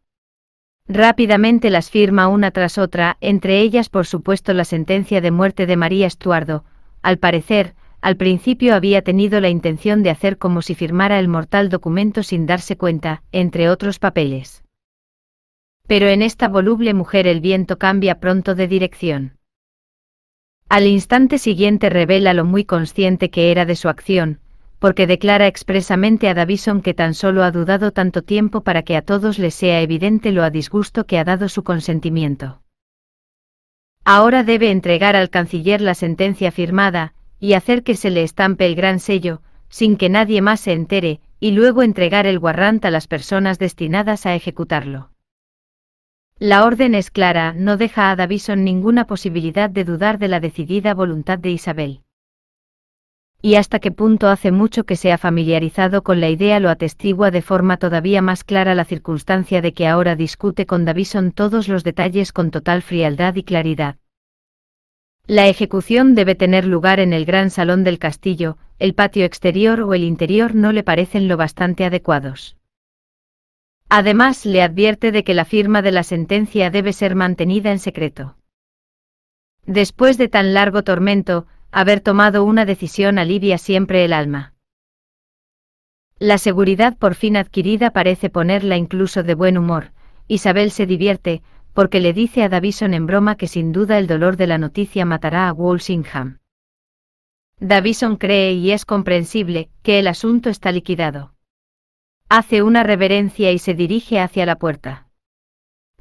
Rápidamente las firma una tras otra, entre ellas por supuesto la sentencia de muerte de María Estuardo, al parecer, al principio había tenido la intención de hacer como si firmara el mortal documento sin darse cuenta, entre otros papeles. Pero en esta voluble mujer el viento cambia pronto de dirección. Al instante siguiente revela lo muy consciente que era de su acción, porque declara expresamente a Davison que tan solo ha dudado tanto tiempo para que a todos les sea evidente lo a disgusto que ha dado su consentimiento. Ahora debe entregar al canciller la sentencia firmada, y hacer que se le estampe el gran sello, sin que nadie más se entere, y luego entregar el guarrante a las personas destinadas a ejecutarlo. La orden es clara, no deja a Davison ninguna posibilidad de dudar de la decidida voluntad de Isabel. Y hasta qué punto hace mucho que se ha familiarizado con la idea lo atestigua de forma todavía más clara la circunstancia de que ahora discute con Davison todos los detalles con total frialdad y claridad. La ejecución debe tener lugar en el gran salón del castillo, el patio exterior o el interior no le parecen lo bastante adecuados. Además, le advierte de que la firma de la sentencia debe ser mantenida en secreto. Después de tan largo tormento, haber tomado una decisión alivia siempre el alma. La seguridad por fin adquirida parece ponerla incluso de buen humor, Isabel se divierte, porque le dice a Davison en broma que sin duda el dolor de la noticia matará a Walsingham. Davison cree y es comprensible que el asunto está liquidado. Hace una reverencia y se dirige hacia la puerta.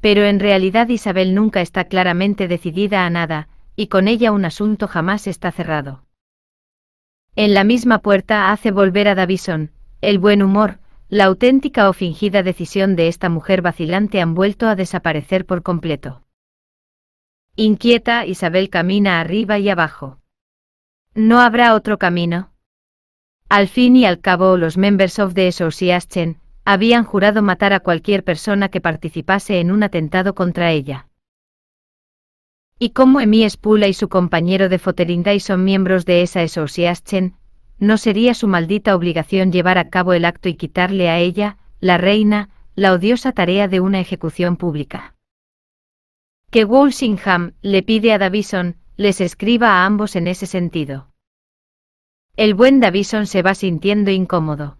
Pero en realidad Isabel nunca está claramente decidida a nada, y con ella un asunto jamás está cerrado. En la misma puerta hace volver a Davison, el buen humor, la auténtica o fingida decisión de esta mujer vacilante han vuelto a desaparecer por completo. Inquieta, Isabel camina arriba y abajo. ¿No habrá otro camino? Al fin y al cabo, los members of the Association habían jurado matar a cualquier persona que participase en un atentado contra ella. Y como Emi Spula y su compañero de Foteringay son miembros de esa Association, no sería su maldita obligación llevar a cabo el acto y quitarle a ella, la reina, la odiosa tarea de una ejecución pública. Que Walsingham le pide a Davison, les escriba a ambos en ese sentido. El buen Davison se va sintiendo incómodo.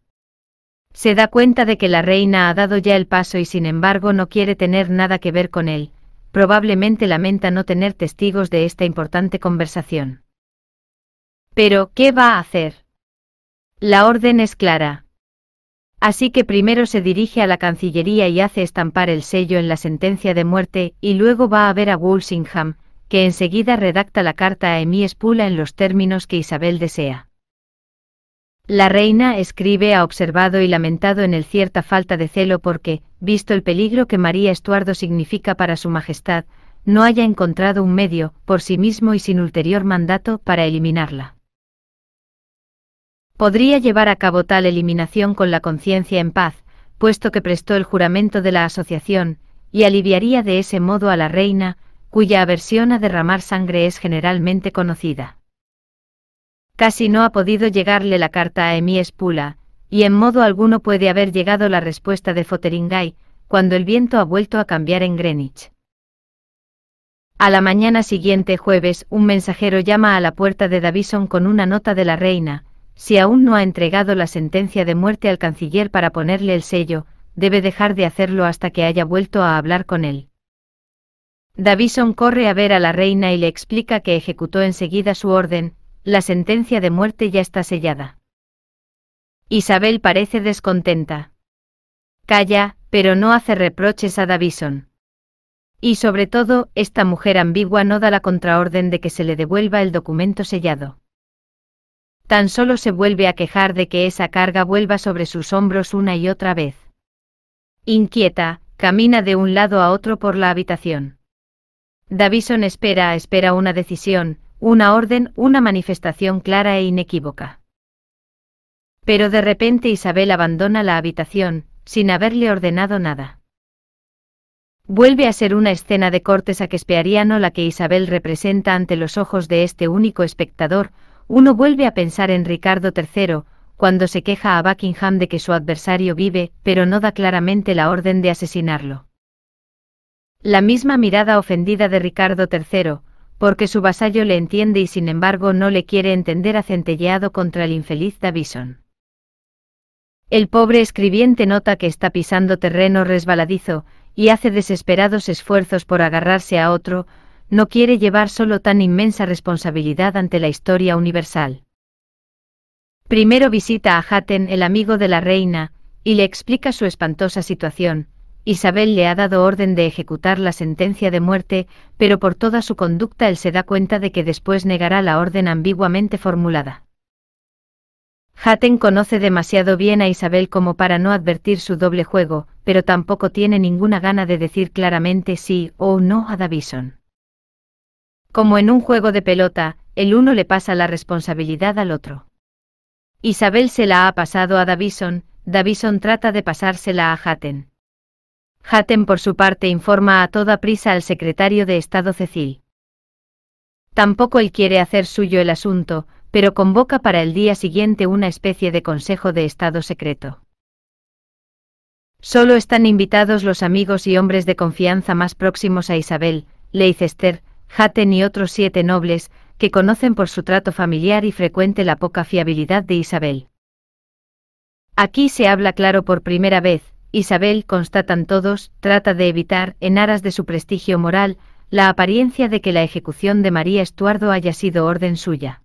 Se da cuenta de que la reina ha dado ya el paso y sin embargo no quiere tener nada que ver con él, probablemente lamenta no tener testigos de esta importante conversación. Pero, ¿qué va a hacer? La orden es clara. Así que primero se dirige a la Cancillería y hace estampar el sello en la sentencia de muerte, y luego va a ver a Walsingham, que enseguida redacta la carta a Emí Spula en los términos que Isabel desea. La reina escribe ha observado y lamentado en él cierta falta de celo porque, visto el peligro que María Estuardo significa para su majestad, no haya encontrado un medio, por sí mismo y sin ulterior mandato, para eliminarla podría llevar a cabo tal eliminación con la conciencia en paz, puesto que prestó el juramento de la asociación, y aliviaría de ese modo a la reina, cuya aversión a derramar sangre es generalmente conocida. Casi no ha podido llegarle la carta a Emi Spula, y en modo alguno puede haber llegado la respuesta de Foteringay, cuando el viento ha vuelto a cambiar en Greenwich. A la mañana siguiente jueves, un mensajero llama a la puerta de Davison con una nota de la reina, si aún no ha entregado la sentencia de muerte al canciller para ponerle el sello, debe dejar de hacerlo hasta que haya vuelto a hablar con él. Davison corre a ver a la reina y le explica que ejecutó enseguida su orden, la sentencia de muerte ya está sellada. Isabel parece descontenta. Calla, pero no hace reproches a Davison. Y sobre todo, esta mujer ambigua no da la contraorden de que se le devuelva el documento sellado tan solo se vuelve a quejar de que esa carga vuelva sobre sus hombros una y otra vez. Inquieta, camina de un lado a otro por la habitación. Davison espera, espera una decisión, una orden, una manifestación clara e inequívoca. Pero de repente Isabel abandona la habitación, sin haberle ordenado nada. Vuelve a ser una escena de cortes a o la que Isabel representa ante los ojos de este único espectador, uno vuelve a pensar en Ricardo III, cuando se queja a Buckingham de que su adversario vive, pero no da claramente la orden de asesinarlo. La misma mirada ofendida de Ricardo III, porque su vasallo le entiende y sin embargo no le quiere entender acentelleado contra el infeliz Davison. El pobre escribiente nota que está pisando terreno resbaladizo, y hace desesperados esfuerzos por agarrarse a otro, no quiere llevar solo tan inmensa responsabilidad ante la historia universal. Primero visita a Hatten, el amigo de la reina, y le explica su espantosa situación. Isabel le ha dado orden de ejecutar la sentencia de muerte, pero por toda su conducta él se da cuenta de que después negará la orden ambiguamente formulada. Hatten conoce demasiado bien a Isabel como para no advertir su doble juego, pero tampoco tiene ninguna gana de decir claramente sí o no a Davison. Como en un juego de pelota, el uno le pasa la responsabilidad al otro. Isabel se la ha pasado a Davison, Davison trata de pasársela a Hatten. Hatten por su parte informa a toda prisa al secretario de Estado Cecil. Tampoco él quiere hacer suyo el asunto, pero convoca para el día siguiente una especie de Consejo de Estado secreto. Solo están invitados los amigos y hombres de confianza más próximos a Isabel, Leicester, Hatten y otros siete nobles, que conocen por su trato familiar y frecuente la poca fiabilidad de Isabel. Aquí se habla claro por primera vez, Isabel, constatan todos, trata de evitar, en aras de su prestigio moral, la apariencia de que la ejecución de María Estuardo haya sido orden suya.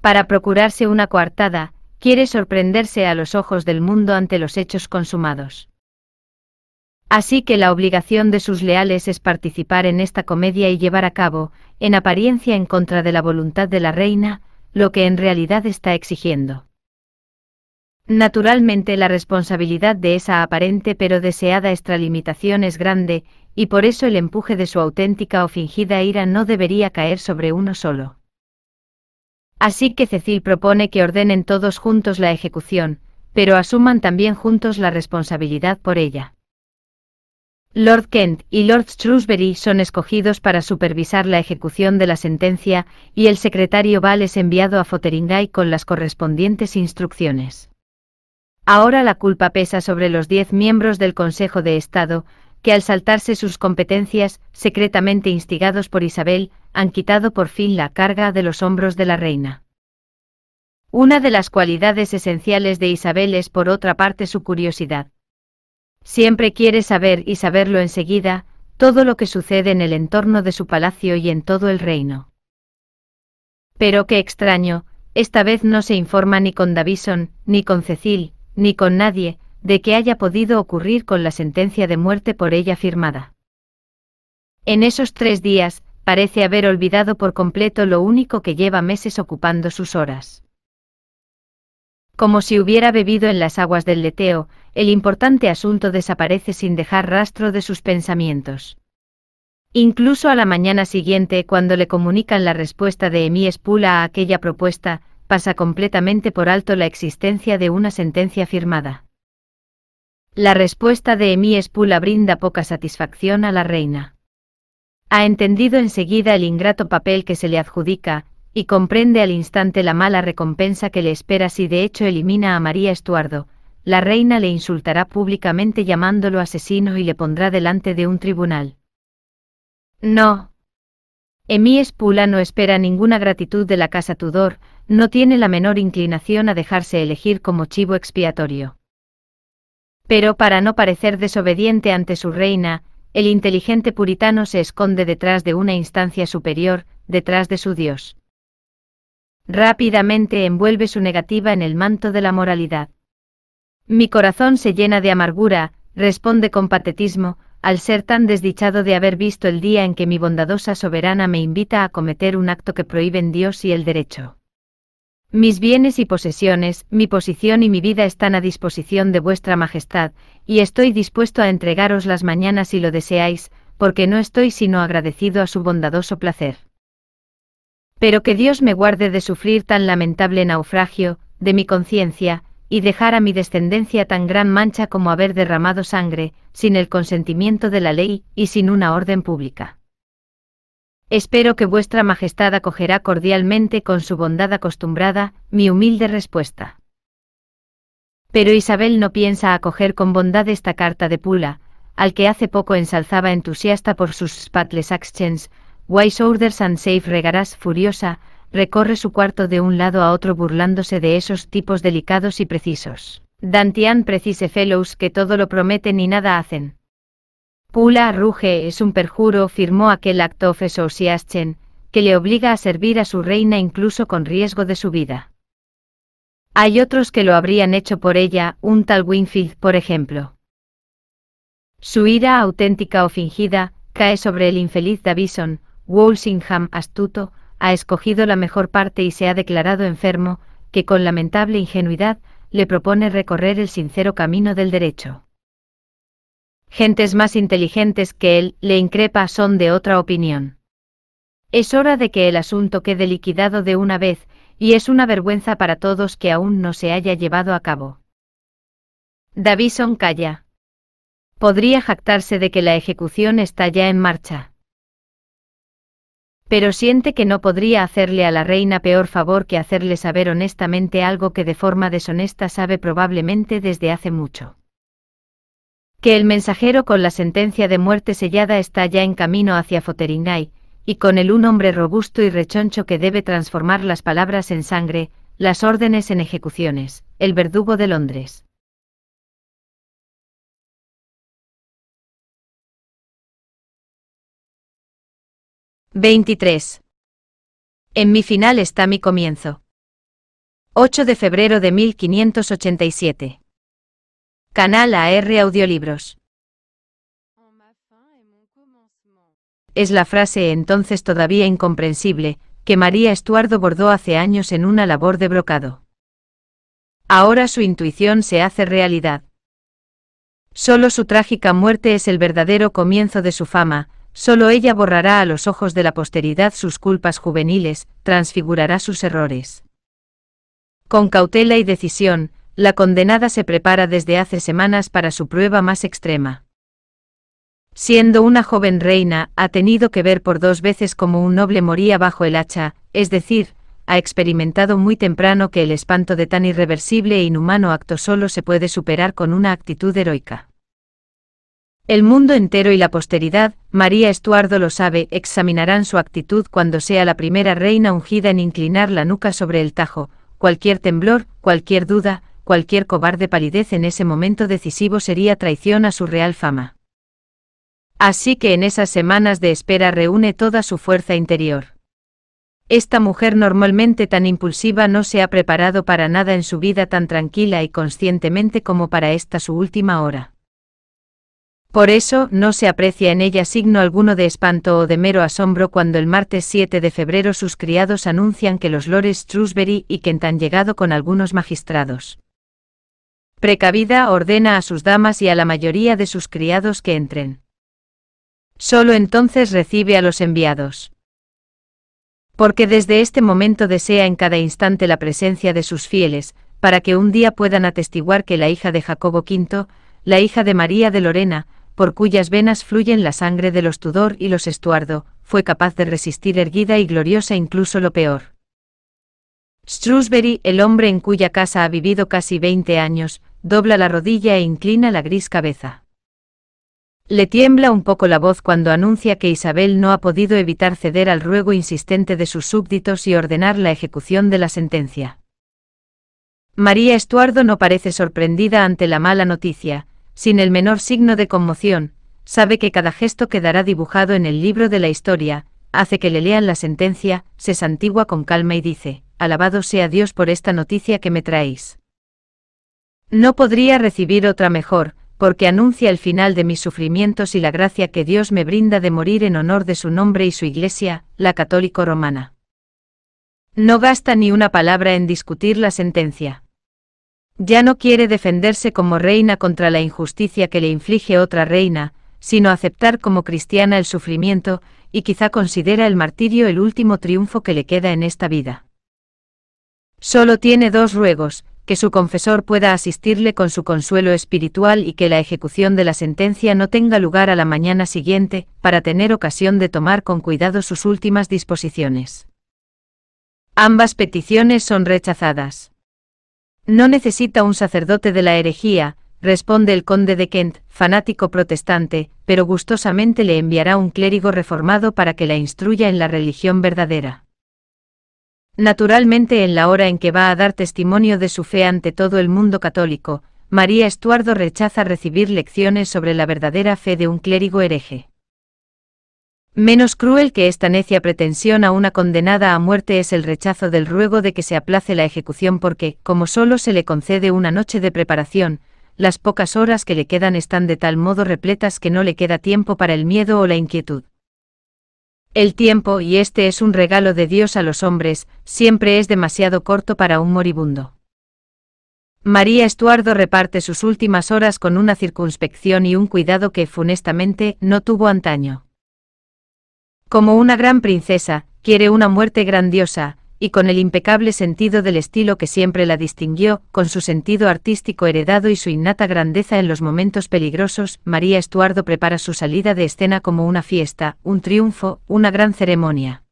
Para procurarse una coartada, quiere sorprenderse a los ojos del mundo ante los hechos consumados. Así que la obligación de sus leales es participar en esta comedia y llevar a cabo, en apariencia en contra de la voluntad de la reina, lo que en realidad está exigiendo. Naturalmente la responsabilidad de esa aparente pero deseada extralimitación es grande, y por eso el empuje de su auténtica o fingida ira no debería caer sobre uno solo. Así que Cecil propone que ordenen todos juntos la ejecución, pero asuman también juntos la responsabilidad por ella. Lord Kent y Lord Shrewsbury son escogidos para supervisar la ejecución de la sentencia, y el secretario Val es enviado a Fotheringay con las correspondientes instrucciones. Ahora la culpa pesa sobre los diez miembros del Consejo de Estado, que al saltarse sus competencias, secretamente instigados por Isabel, han quitado por fin la carga de los hombros de la reina. Una de las cualidades esenciales de Isabel es por otra parte su curiosidad. Siempre quiere saber y saberlo enseguida, todo lo que sucede en el entorno de su palacio y en todo el reino. Pero qué extraño, esta vez no se informa ni con Davison, ni con Cecil, ni con nadie, de que haya podido ocurrir con la sentencia de muerte por ella firmada. En esos tres días, parece haber olvidado por completo lo único que lleva meses ocupando sus horas. Como si hubiera bebido en las aguas del leteo, el importante asunto desaparece sin dejar rastro de sus pensamientos. Incluso a la mañana siguiente, cuando le comunican la respuesta de Emí Espula a aquella propuesta, pasa completamente por alto la existencia de una sentencia firmada. La respuesta de Emí Espula brinda poca satisfacción a la reina. Ha entendido enseguida el ingrato papel que se le adjudica, y comprende al instante la mala recompensa que le espera si de hecho elimina a María Estuardo, la reina le insultará públicamente llamándolo asesino y le pondrá delante de un tribunal. No. Emi Spula no espera ninguna gratitud de la casa Tudor, no tiene la menor inclinación a dejarse elegir como chivo expiatorio. Pero para no parecer desobediente ante su reina, el inteligente puritano se esconde detrás de una instancia superior, detrás de su Dios. Rápidamente envuelve su negativa en el manto de la moralidad. Mi corazón se llena de amargura, responde con patetismo, al ser tan desdichado de haber visto el día en que mi bondadosa soberana me invita a cometer un acto que prohíben Dios y el derecho. Mis bienes y posesiones, mi posición y mi vida están a disposición de vuestra Majestad, y estoy dispuesto a entregaros las mañanas si lo deseáis, porque no estoy sino agradecido a su bondadoso placer. Pero que Dios me guarde de sufrir tan lamentable naufragio, de mi conciencia, y dejar a mi descendencia tan gran mancha como haber derramado sangre, sin el consentimiento de la ley, y sin una orden pública. Espero que vuestra Majestad acogerá cordialmente con su bondad acostumbrada, mi humilde respuesta. Pero Isabel no piensa acoger con bondad esta carta de Pula, al que hace poco ensalzaba entusiasta por sus spatless Actions, Wise Orders and Safe Regarás furiosa, recorre su cuarto de un lado a otro burlándose de esos tipos delicados y precisos. Dantian precise fellows que todo lo prometen y nada hacen. Pula ruge es un perjuro, firmó aquel acto of association, que le obliga a servir a su reina incluso con riesgo de su vida. Hay otros que lo habrían hecho por ella, un tal Winfield, por ejemplo. Su ira auténtica o fingida, cae sobre el infeliz Davison, Walsingham astuto, ha escogido la mejor parte y se ha declarado enfermo, que con lamentable ingenuidad, le propone recorrer el sincero camino del derecho. Gentes más inteligentes que él, le increpa, son de otra opinión. Es hora de que el asunto quede liquidado de una vez, y es una vergüenza para todos que aún no se haya llevado a cabo. Davison calla. Podría jactarse de que la ejecución está ya en marcha pero siente que no podría hacerle a la reina peor favor que hacerle saber honestamente algo que de forma deshonesta sabe probablemente desde hace mucho. Que el mensajero con la sentencia de muerte sellada está ya en camino hacia Foterinay, y con él un hombre robusto y rechoncho que debe transformar las palabras en sangre, las órdenes en ejecuciones, el verdugo de Londres. 23. En mi final está mi comienzo. 8 de febrero de 1587. Canal AR Audiolibros. Es la frase entonces todavía incomprensible, que María Estuardo bordó hace años en una labor de brocado. Ahora su intuición se hace realidad. Solo su trágica muerte es el verdadero comienzo de su fama, Solo ella borrará a los ojos de la posteridad sus culpas juveniles, transfigurará sus errores. Con cautela y decisión, la condenada se prepara desde hace semanas para su prueba más extrema. Siendo una joven reina, ha tenido que ver por dos veces cómo un noble moría bajo el hacha, es decir, ha experimentado muy temprano que el espanto de tan irreversible e inhumano acto solo se puede superar con una actitud heroica. El mundo entero y la posteridad, María Estuardo lo sabe, examinarán su actitud cuando sea la primera reina ungida en inclinar la nuca sobre el tajo, cualquier temblor, cualquier duda, cualquier cobarde palidez en ese momento decisivo sería traición a su real fama. Así que en esas semanas de espera reúne toda su fuerza interior. Esta mujer normalmente tan impulsiva no se ha preparado para nada en su vida tan tranquila y conscientemente como para esta su última hora. Por eso, no se aprecia en ella signo alguno de espanto o de mero asombro cuando el martes 7 de febrero sus criados anuncian que los lores Shrewsbury y Kent han llegado con algunos magistrados. Precavida ordena a sus damas y a la mayoría de sus criados que entren. Solo entonces recibe a los enviados. Porque desde este momento desea en cada instante la presencia de sus fieles, para que un día puedan atestiguar que la hija de Jacobo V, la hija de María de Lorena, por cuyas venas fluyen la sangre de los Tudor y los Estuardo, fue capaz de resistir erguida y gloriosa incluso lo peor. Shrewsbury, el hombre en cuya casa ha vivido casi 20 años, dobla la rodilla e inclina la gris cabeza. Le tiembla un poco la voz cuando anuncia que Isabel no ha podido evitar ceder al ruego insistente de sus súbditos y ordenar la ejecución de la sentencia. María Estuardo no parece sorprendida ante la mala noticia, sin el menor signo de conmoción, sabe que cada gesto quedará dibujado en el libro de la historia, hace que le lean la sentencia, se santigua con calma y dice, Alabado sea Dios por esta noticia que me traéis. No podría recibir otra mejor, porque anuncia el final de mis sufrimientos y la gracia que Dios me brinda de morir en honor de su nombre y su Iglesia, la católico romana. No gasta ni una palabra en discutir la sentencia. Ya no quiere defenderse como reina contra la injusticia que le inflige otra reina, sino aceptar como cristiana el sufrimiento, y quizá considera el martirio el último triunfo que le queda en esta vida. Solo tiene dos ruegos, que su confesor pueda asistirle con su consuelo espiritual y que la ejecución de la sentencia no tenga lugar a la mañana siguiente, para tener ocasión de tomar con cuidado sus últimas disposiciones. Ambas peticiones son rechazadas. No necesita un sacerdote de la herejía, responde el conde de Kent, fanático protestante, pero gustosamente le enviará un clérigo reformado para que la instruya en la religión verdadera. Naturalmente en la hora en que va a dar testimonio de su fe ante todo el mundo católico, María Estuardo rechaza recibir lecciones sobre la verdadera fe de un clérigo hereje. Menos cruel que esta necia pretensión a una condenada a muerte es el rechazo del ruego de que se aplace la ejecución porque, como solo se le concede una noche de preparación, las pocas horas que le quedan están de tal modo repletas que no le queda tiempo para el miedo o la inquietud. El tiempo, y este es un regalo de Dios a los hombres, siempre es demasiado corto para un moribundo. María Estuardo reparte sus últimas horas con una circunspección y un cuidado que, funestamente, no tuvo antaño. Como una gran princesa, quiere una muerte grandiosa, y con el impecable sentido del estilo que siempre la distinguió, con su sentido artístico heredado y su innata grandeza en los momentos peligrosos, María Estuardo prepara su salida de escena como una fiesta, un triunfo, una gran ceremonia.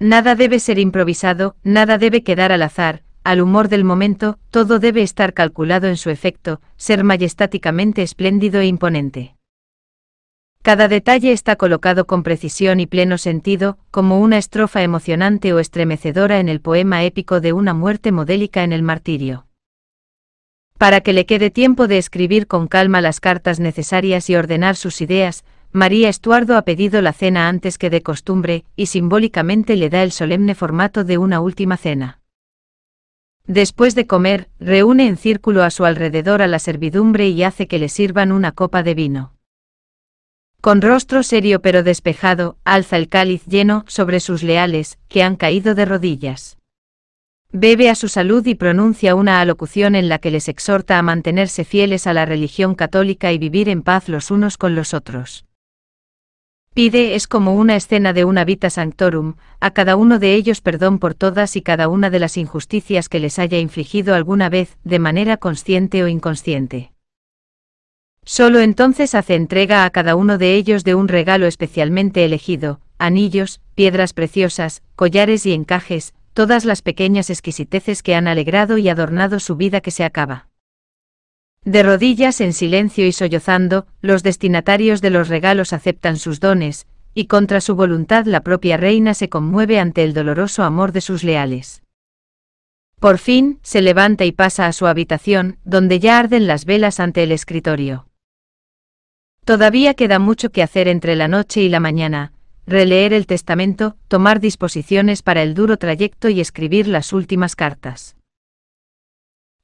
Nada debe ser improvisado, nada debe quedar al azar, al humor del momento, todo debe estar calculado en su efecto, ser majestáticamente espléndido e imponente. Cada detalle está colocado con precisión y pleno sentido, como una estrofa emocionante o estremecedora en el poema épico de una muerte modélica en el martirio. Para que le quede tiempo de escribir con calma las cartas necesarias y ordenar sus ideas, María Estuardo ha pedido la cena antes que de costumbre, y simbólicamente le da el solemne formato de una última cena. Después de comer, reúne en círculo a su alrededor a la servidumbre y hace que le sirvan una copa de vino. Con rostro serio pero despejado, alza el cáliz lleno sobre sus leales, que han caído de rodillas. Bebe a su salud y pronuncia una alocución en la que les exhorta a mantenerse fieles a la religión católica y vivir en paz los unos con los otros. Pide es como una escena de una vita sanctorum, a cada uno de ellos perdón por todas y cada una de las injusticias que les haya infligido alguna vez, de manera consciente o inconsciente. Solo entonces hace entrega a cada uno de ellos de un regalo especialmente elegido, anillos, piedras preciosas, collares y encajes, todas las pequeñas exquisiteces que han alegrado y adornado su vida que se acaba. De rodillas en silencio y sollozando, los destinatarios de los regalos aceptan sus dones, y contra su voluntad la propia reina se conmueve ante el doloroso amor de sus leales. Por fin, se levanta y pasa a su habitación, donde ya arden las velas ante el escritorio. Todavía queda mucho que hacer entre la noche y la mañana, releer el testamento, tomar disposiciones para el duro trayecto y escribir las últimas cartas.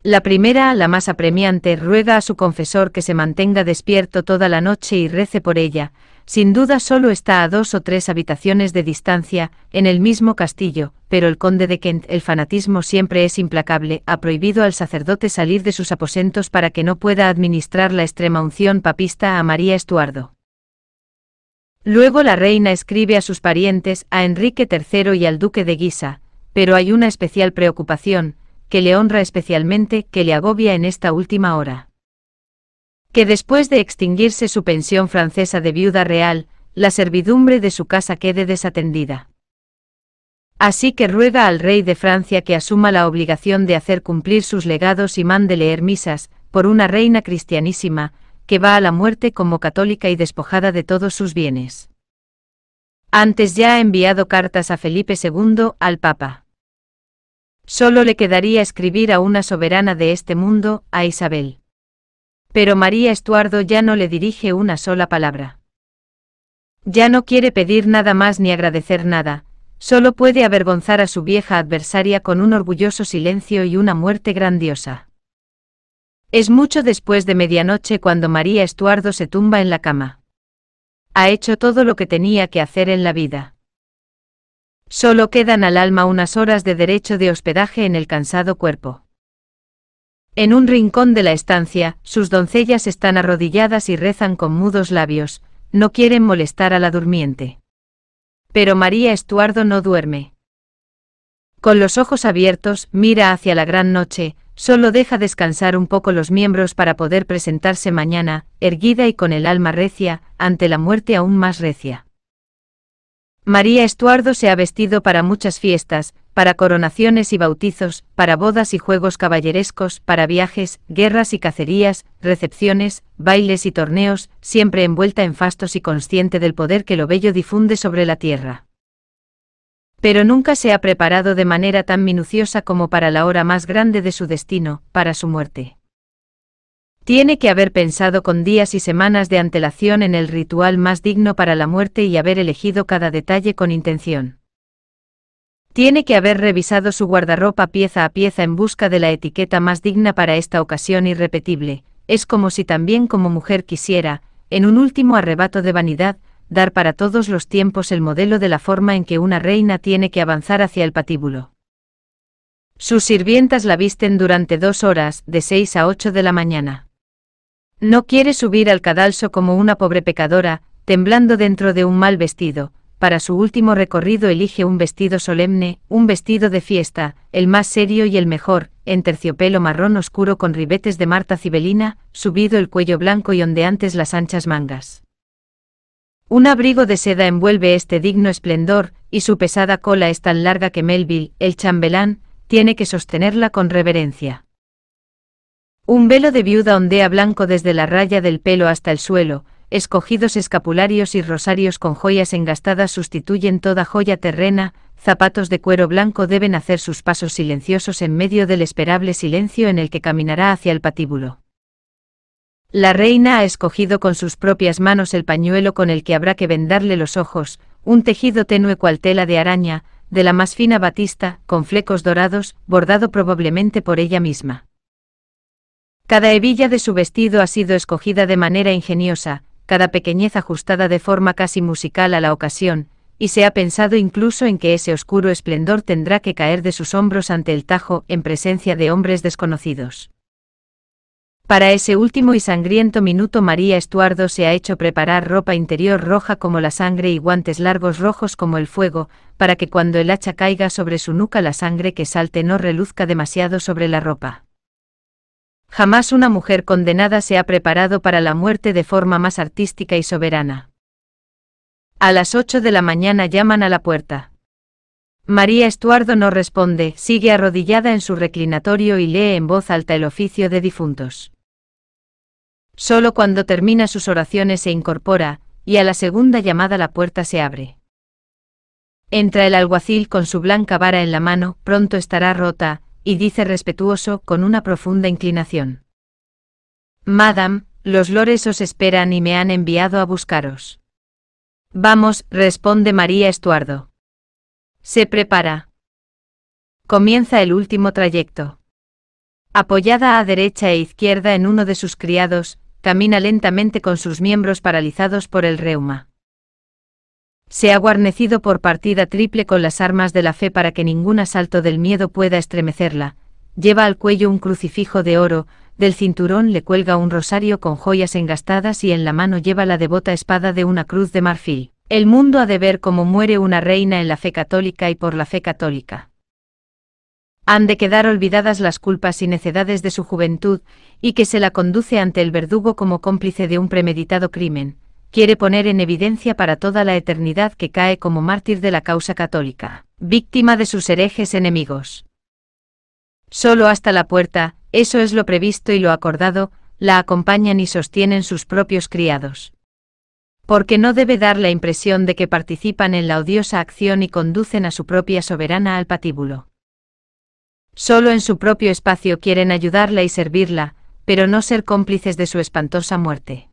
La primera, la más apremiante, ruega a su confesor que se mantenga despierto toda la noche y rece por ella, sin duda solo está a dos o tres habitaciones de distancia, en el mismo castillo, pero el conde de Kent, el fanatismo siempre es implacable, ha prohibido al sacerdote salir de sus aposentos para que no pueda administrar la extrema unción papista a María Estuardo. Luego la reina escribe a sus parientes, a Enrique III y al duque de Guisa, pero hay una especial preocupación, que le honra especialmente, que le agobia en esta última hora que después de extinguirse su pensión francesa de viuda real, la servidumbre de su casa quede desatendida. Así que ruega al rey de Francia que asuma la obligación de hacer cumplir sus legados y mande leer misas, por una reina cristianísima, que va a la muerte como católica y despojada de todos sus bienes. Antes ya ha enviado cartas a Felipe II, al Papa. Solo le quedaría escribir a una soberana de este mundo, a Isabel. Pero María Estuardo ya no le dirige una sola palabra. Ya no quiere pedir nada más ni agradecer nada, solo puede avergonzar a su vieja adversaria con un orgulloso silencio y una muerte grandiosa. Es mucho después de medianoche cuando María Estuardo se tumba en la cama. Ha hecho todo lo que tenía que hacer en la vida. Solo quedan al alma unas horas de derecho de hospedaje en el cansado cuerpo. En un rincón de la estancia, sus doncellas están arrodilladas y rezan con mudos labios, no quieren molestar a la durmiente. Pero María Estuardo no duerme. Con los ojos abiertos, mira hacia la gran noche, solo deja descansar un poco los miembros para poder presentarse mañana, erguida y con el alma recia, ante la muerte aún más recia. María Estuardo se ha vestido para muchas fiestas, para coronaciones y bautizos, para bodas y juegos caballerescos, para viajes, guerras y cacerías, recepciones, bailes y torneos, siempre envuelta en fastos y consciente del poder que lo bello difunde sobre la tierra. Pero nunca se ha preparado de manera tan minuciosa como para la hora más grande de su destino, para su muerte. Tiene que haber pensado con días y semanas de antelación en el ritual más digno para la muerte y haber elegido cada detalle con intención. Tiene que haber revisado su guardarropa pieza a pieza en busca de la etiqueta más digna para esta ocasión irrepetible. Es como si también como mujer quisiera, en un último arrebato de vanidad, dar para todos los tiempos el modelo de la forma en que una reina tiene que avanzar hacia el patíbulo. Sus sirvientas la visten durante dos horas, de seis a ocho de la mañana. No quiere subir al cadalso como una pobre pecadora, temblando dentro de un mal vestido, para su último recorrido elige un vestido solemne, un vestido de fiesta, el más serio y el mejor, en terciopelo marrón oscuro con ribetes de Marta Cibelina, subido el cuello blanco y ondeantes las anchas mangas. Un abrigo de seda envuelve este digno esplendor, y su pesada cola es tan larga que Melville, el chambelán, tiene que sostenerla con reverencia. Un velo de viuda ondea blanco desde la raya del pelo hasta el suelo, escogidos escapularios y rosarios con joyas engastadas sustituyen toda joya terrena, zapatos de cuero blanco deben hacer sus pasos silenciosos en medio del esperable silencio en el que caminará hacia el patíbulo. La reina ha escogido con sus propias manos el pañuelo con el que habrá que vendarle los ojos, un tejido tenue cual tela de araña, de la más fina batista, con flecos dorados, bordado probablemente por ella misma. Cada hebilla de su vestido ha sido escogida de manera ingeniosa, cada pequeñez ajustada de forma casi musical a la ocasión, y se ha pensado incluso en que ese oscuro esplendor tendrá que caer de sus hombros ante el tajo en presencia de hombres desconocidos. Para ese último y sangriento minuto María Estuardo se ha hecho preparar ropa interior roja como la sangre y guantes largos rojos como el fuego, para que cuando el hacha caiga sobre su nuca la sangre que salte no reluzca demasiado sobre la ropa. Jamás una mujer condenada se ha preparado para la muerte de forma más artística y soberana. A las 8 de la mañana llaman a la puerta. María Estuardo no responde, sigue arrodillada en su reclinatorio y lee en voz alta el oficio de difuntos. Solo cuando termina sus oraciones se incorpora, y a la segunda llamada la puerta se abre. Entra el alguacil con su blanca vara en la mano, pronto estará rota, y dice respetuoso con una profunda inclinación. Madam, los lores os esperan y me han enviado a buscaros. Vamos, responde María Estuardo. Se prepara. Comienza el último trayecto. Apoyada a derecha e izquierda en uno de sus criados, camina lentamente con sus miembros paralizados por el reuma se ha guarnecido por partida triple con las armas de la fe para que ningún asalto del miedo pueda estremecerla, lleva al cuello un crucifijo de oro, del cinturón le cuelga un rosario con joyas engastadas y en la mano lleva la devota espada de una cruz de marfil. El mundo ha de ver cómo muere una reina en la fe católica y por la fe católica. Han de quedar olvidadas las culpas y necedades de su juventud, y que se la conduce ante el verdugo como cómplice de un premeditado crimen, quiere poner en evidencia para toda la eternidad que cae como mártir de la causa católica, víctima de sus herejes enemigos. Solo hasta la puerta, eso es lo previsto y lo acordado, la acompañan y sostienen sus propios criados. Porque no debe dar la impresión de que participan en la odiosa acción y conducen a su propia soberana al patíbulo. Solo en su propio espacio quieren ayudarla y servirla, pero no ser cómplices de su espantosa muerte.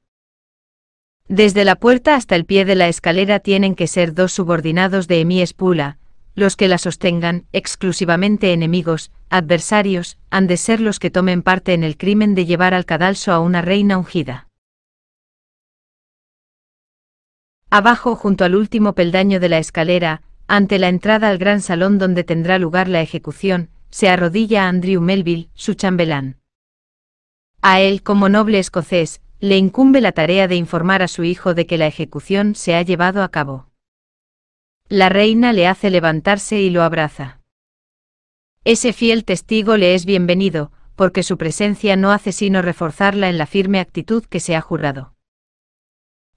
Desde la puerta hasta el pie de la escalera tienen que ser dos subordinados de Emi Espula, los que la sostengan, exclusivamente enemigos, adversarios, han de ser los que tomen parte en el crimen de llevar al cadalso a una reina ungida. Abajo, junto al último peldaño de la escalera, ante la entrada al gran salón donde tendrá lugar la ejecución, se arrodilla Andrew Melville, su chambelán. A él, como noble escocés, le incumbe la tarea de informar a su hijo de que la ejecución se ha llevado a cabo. La reina le hace levantarse y lo abraza. Ese fiel testigo le es bienvenido, porque su presencia no hace sino reforzarla en la firme actitud que se ha jurado.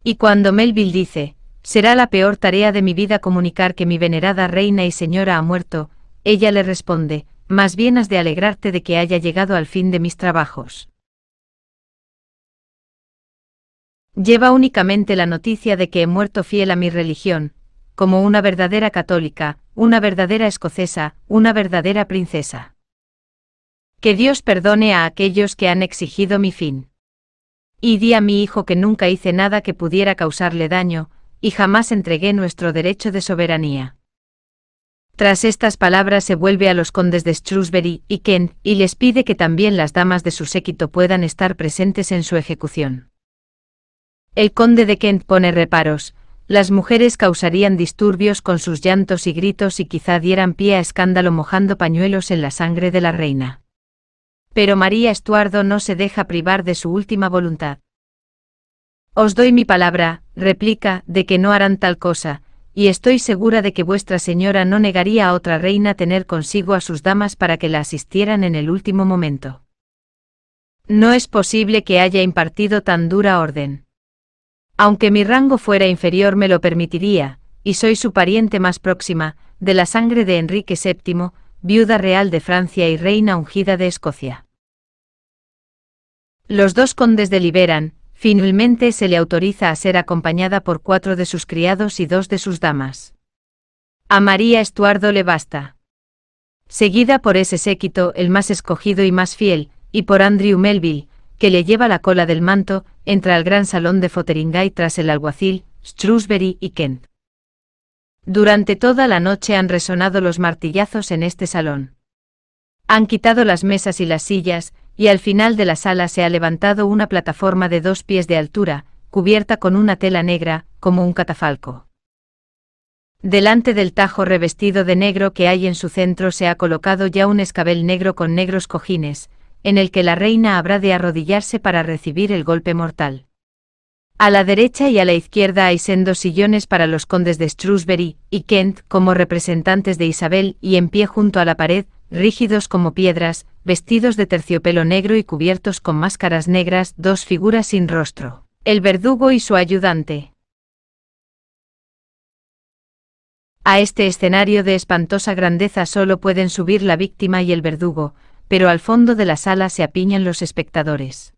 Y cuando Melville dice, será la peor tarea de mi vida comunicar que mi venerada reina y señora ha muerto, ella le responde, más bien has de alegrarte de que haya llegado al fin de mis trabajos. Lleva únicamente la noticia de que he muerto fiel a mi religión, como una verdadera católica, una verdadera escocesa, una verdadera princesa. Que Dios perdone a aquellos que han exigido mi fin. Y di a mi hijo que nunca hice nada que pudiera causarle daño, y jamás entregué nuestro derecho de soberanía. Tras estas palabras se vuelve a los condes de Shrewsbury y Kent, y les pide que también las damas de su séquito puedan estar presentes en su ejecución. El conde de Kent pone reparos, las mujeres causarían disturbios con sus llantos y gritos y quizá dieran pie a escándalo mojando pañuelos en la sangre de la reina. Pero María Estuardo no se deja privar de su última voluntad. Os doy mi palabra, replica, de que no harán tal cosa, y estoy segura de que vuestra señora no negaría a otra reina tener consigo a sus damas para que la asistieran en el último momento. No es posible que haya impartido tan dura orden. Aunque mi rango fuera inferior me lo permitiría, y soy su pariente más próxima, de la sangre de Enrique VII, viuda real de Francia y reina ungida de Escocia. Los dos condes deliberan, finalmente se le autoriza a ser acompañada por cuatro de sus criados y dos de sus damas. A María Estuardo le basta. Seguida por ese séquito, el más escogido y más fiel, y por Andrew Melville, que le lleva la cola del manto, entra al gran salón de Fotheringay tras el alguacil, Shrewsbury y Kent. Durante toda la noche han resonado los martillazos en este salón. Han quitado las mesas y las sillas, y al final de la sala se ha levantado una plataforma de dos pies de altura, cubierta con una tela negra, como un catafalco. Delante del tajo revestido de negro que hay en su centro se ha colocado ya un escabel negro con negros cojines, en el que la reina habrá de arrodillarse para recibir el golpe mortal. A la derecha y a la izquierda hay sendos sillones para los condes de Shrewsbury y Kent como representantes de Isabel y en pie junto a la pared, rígidos como piedras, vestidos de terciopelo negro y cubiertos con máscaras negras, dos figuras sin rostro. El verdugo y su ayudante. A este escenario de espantosa grandeza solo pueden subir la víctima y el verdugo, pero al fondo de la sala se apiñan los espectadores.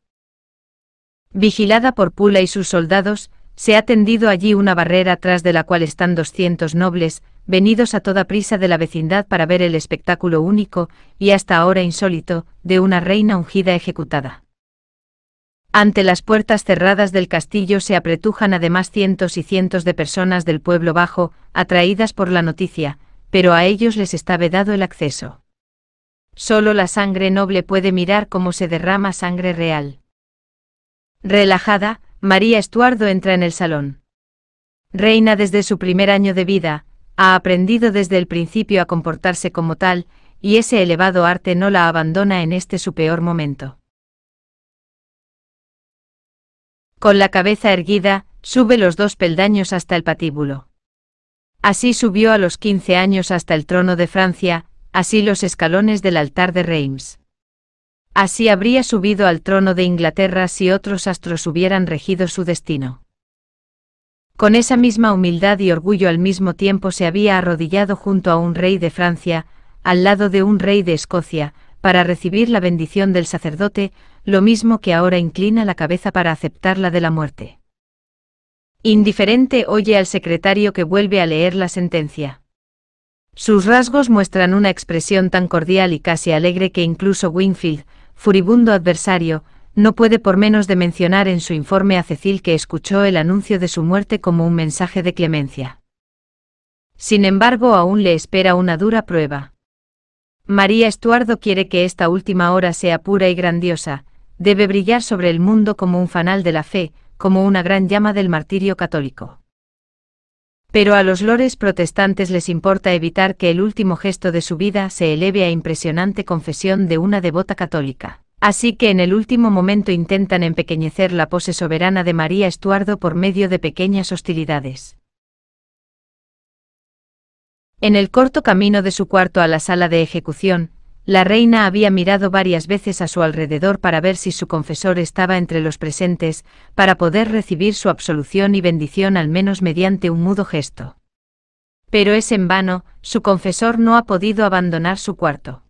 Vigilada por Pula y sus soldados, se ha tendido allí una barrera tras de la cual están 200 nobles, venidos a toda prisa de la vecindad para ver el espectáculo único, y hasta ahora insólito, de una reina ungida ejecutada. Ante las puertas cerradas del castillo se apretujan además cientos y cientos de personas del pueblo bajo, atraídas por la noticia, pero a ellos les está vedado el acceso. Solo la sangre noble puede mirar cómo se derrama sangre real. Relajada, María Estuardo entra en el salón. Reina desde su primer año de vida, ha aprendido desde el principio a comportarse como tal, y ese elevado arte no la abandona en este su peor momento. Con la cabeza erguida, sube los dos peldaños hasta el patíbulo. Así subió a los 15 años hasta el trono de Francia, así los escalones del altar de Reims. Así habría subido al trono de Inglaterra si otros astros hubieran regido su destino. Con esa misma humildad y orgullo al mismo tiempo se había arrodillado junto a un rey de Francia, al lado de un rey de Escocia, para recibir la bendición del sacerdote, lo mismo que ahora inclina la cabeza para aceptar la de la muerte. Indiferente oye al secretario que vuelve a leer la sentencia. Sus rasgos muestran una expresión tan cordial y casi alegre que incluso Winfield, furibundo adversario, no puede por menos de mencionar en su informe a Cecil que escuchó el anuncio de su muerte como un mensaje de clemencia. Sin embargo, aún le espera una dura prueba. María Estuardo quiere que esta última hora sea pura y grandiosa, debe brillar sobre el mundo como un fanal de la fe, como una gran llama del martirio católico pero a los lores protestantes les importa evitar que el último gesto de su vida se eleve a impresionante confesión de una devota católica. Así que en el último momento intentan empequeñecer la pose soberana de María Estuardo por medio de pequeñas hostilidades. En el corto camino de su cuarto a la sala de ejecución, la reina había mirado varias veces a su alrededor para ver si su confesor estaba entre los presentes, para poder recibir su absolución y bendición al menos mediante un mudo gesto. Pero es en vano, su confesor no ha podido abandonar su cuarto.